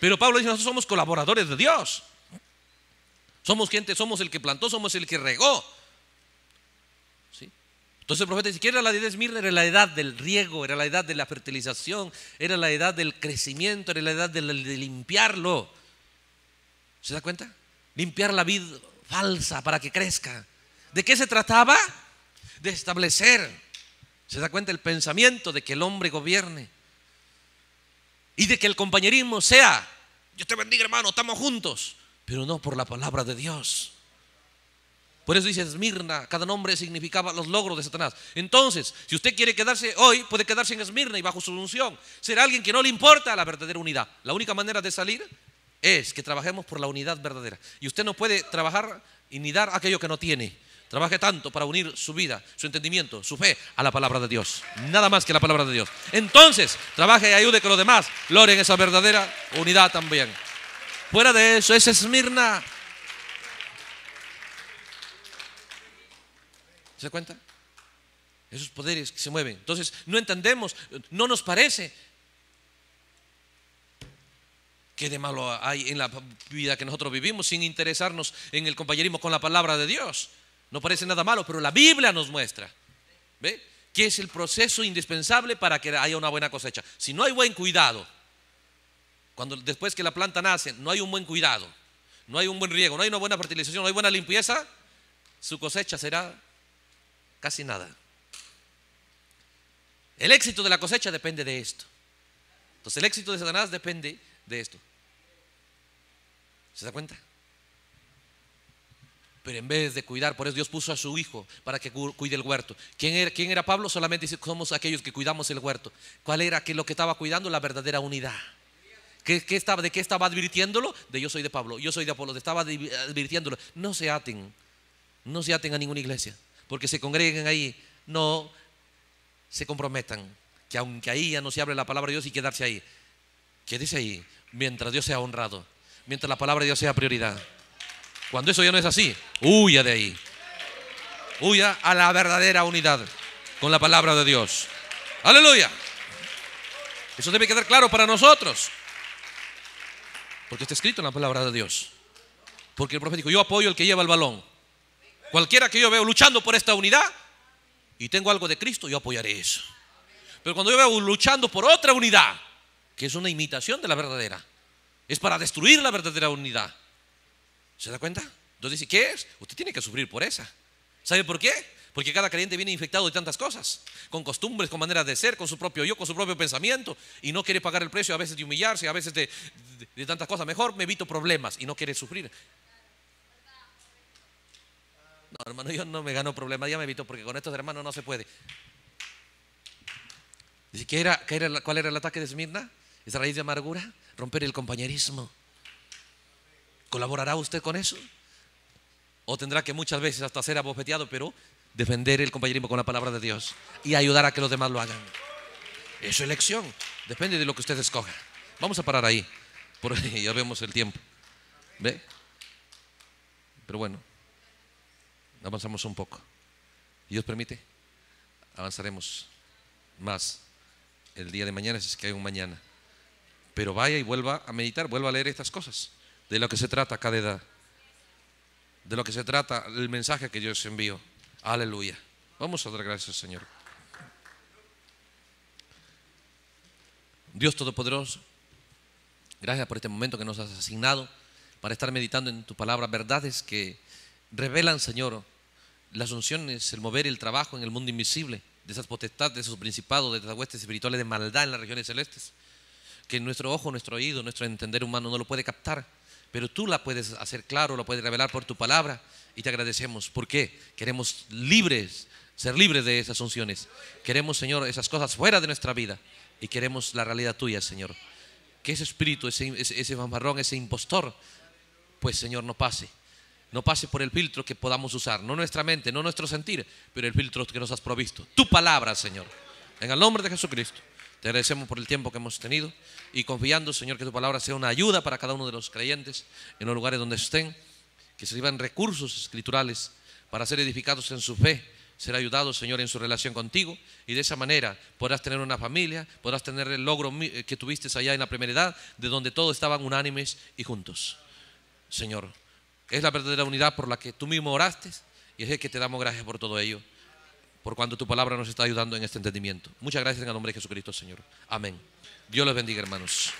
Pero Pablo dice, nosotros somos colaboradores de Dios. Somos gente, somos el que plantó, somos el que regó, entonces el profeta dice que la edad de era la edad del riego, era la edad de la fertilización, era la edad del crecimiento, era la edad de, limpiarlo. ¿Se da cuenta? Limpiar la vid falsa para que crezca. ¿De qué se trataba? De establecer. ¿Se da cuenta el pensamiento de que el hombre gobierne? Y de que el compañerismo sea, yo te bendiga hermano, estamos juntos, pero no por la palabra de Dios. Por eso dice Esmirna, cada nombre significaba los logros de Satanás. Entonces, si usted quiere quedarse hoy, puede quedarse en Esmirna y bajo su unción. Será alguien que no le importa la verdadera unidad. La única manera de salir es que trabajemos por la unidad verdadera. Y usted no puede trabajar y ni dar aquello que no tiene. Trabaje tanto para unir su vida, su entendimiento, su fe a la palabra de Dios. Nada más que la palabra de Dios. Entonces, trabaje y ayude que los demás logren esa verdadera unidad también. Fuera de eso, es Esmirna ¿Se da cuenta? Esos poderes que se mueven. Entonces, no entendemos, no nos parece. ¿Qué de malo hay en la vida que nosotros vivimos sin interesarnos en el compañerismo con la palabra de Dios? No parece nada malo, pero la Biblia nos muestra. ¿Ve? Que es el proceso indispensable para que haya una buena cosecha. Si no hay buen cuidado, cuando después que la planta nace, no hay un buen cuidado, no hay un buen riego, no hay una buena fertilización, no hay buena limpieza, su cosecha será casi nada. El éxito de la cosecha depende de esto. Entonces el éxito de Satanás depende de esto. ¿Se da cuenta? Pero en vez de cuidar, por eso Dios puso a su hijo para que cuide el huerto. ¿Quién era, quién era Pablo? Solamente somos aquellos que cuidamos el huerto. ¿Cuál era que lo que estaba cuidando? La verdadera unidad. estaba, ¿De qué estaba advirtiéndolo? De yo soy de Pablo, yo soy de Apolo, estaba advirtiéndolo. No se aten, no se aten a ninguna iglesia porque se congreguen ahí. No se comprometan, que aunque ahí ya no se hable la palabra de Dios y quedarse ahí. dice ahí, mientras Dios sea honrado, mientras la palabra de Dios sea prioridad. Cuando eso ya no es así, huya de ahí. Huya a la verdadera unidad con la palabra de Dios. Aleluya. Eso debe quedar claro para nosotros. Porque está escrito en la palabra de Dios. Porque el profeta dijo, yo apoyo el que lleva el balón. Cualquiera que yo veo luchando por esta unidad y tengo algo de Cristo, yo apoyaré eso. Pero cuando yo veo luchando por otra unidad, que es una imitación de la verdadera, es para destruir la verdadera unidad. ¿Se da cuenta? Entonces dice, ¿qué es? Usted tiene que sufrir por esa. ¿Sabe por qué? Porque cada creyente viene infectado de tantas cosas, con costumbres, con maneras de ser, con su propio yo, con su propio pensamiento, y no quiere pagar el precio a veces de humillarse, a veces de, de tantas cosas. Mejor me evito problemas y no quiere sufrir. No, hermano, yo no me gano problema ya me evito, porque con estos hermano no se puede. ¿Cuál era el ataque de Smirna? ¿Es raíz de amargura? Romper el compañerismo. ¿Colaborará usted con eso? ¿O tendrá que muchas veces hasta ser abofeteado, pero defender el compañerismo con la palabra de Dios y ayudar a que los demás lo hagan? Es elección. Depende de lo que usted escoja. Vamos a parar ahí. Por ahí ya vemos el tiempo. ¿Ve? Pero bueno. Avanzamos un poco. Dios permite, avanzaremos más el día de mañana, si es que hay un mañana. Pero vaya y vuelva a meditar, vuelva a leer estas cosas. De lo que se trata cada edad. De lo que se trata el mensaje que yo les envío. Aleluya. Vamos a dar gracias, Señor. Dios Todopoderoso, gracias por este momento que nos has asignado para estar meditando en tu palabra, verdades que revelan, Señor, las unciones, el mover y el trabajo en el mundo invisible, de esas potestades, de esos principados, de esas huestes espirituales de maldad en las regiones celestes, que nuestro ojo, nuestro oído, nuestro entender humano no lo puede captar, pero tú la puedes hacer claro, la puedes revelar por tu palabra y te agradecemos. ¿Por qué? Queremos libres, ser libres de esas unciones. Queremos, Señor, esas cosas fuera de nuestra vida y queremos la realidad tuya, Señor. Que ese espíritu, ese, ese, ese impostor, pues, Señor, no pase no pase por el filtro que podamos usar, no nuestra mente, no nuestro sentir, pero el filtro que nos has provisto. Tu palabra, Señor. En el nombre de Jesucristo, te agradecemos por el tiempo que hemos tenido y confiando, Señor, que tu palabra sea una ayuda para cada uno de los creyentes en los lugares donde estén, que se sirvan recursos escriturales para ser edificados en su fe, ser ayudados, Señor, en su relación contigo. Y de esa manera podrás tener una familia, podrás tener el logro eh, que tuviste allá en la primera edad, de donde todos estaban unánimes y juntos. Señor, es la verdadera unidad por la que tú mismo oraste y es que te damos gracias por todo ello, por cuando tu palabra nos está ayudando en este entendimiento. Muchas gracias en el nombre de Jesucristo, Señor. Amén. Dios los bendiga, hermanos.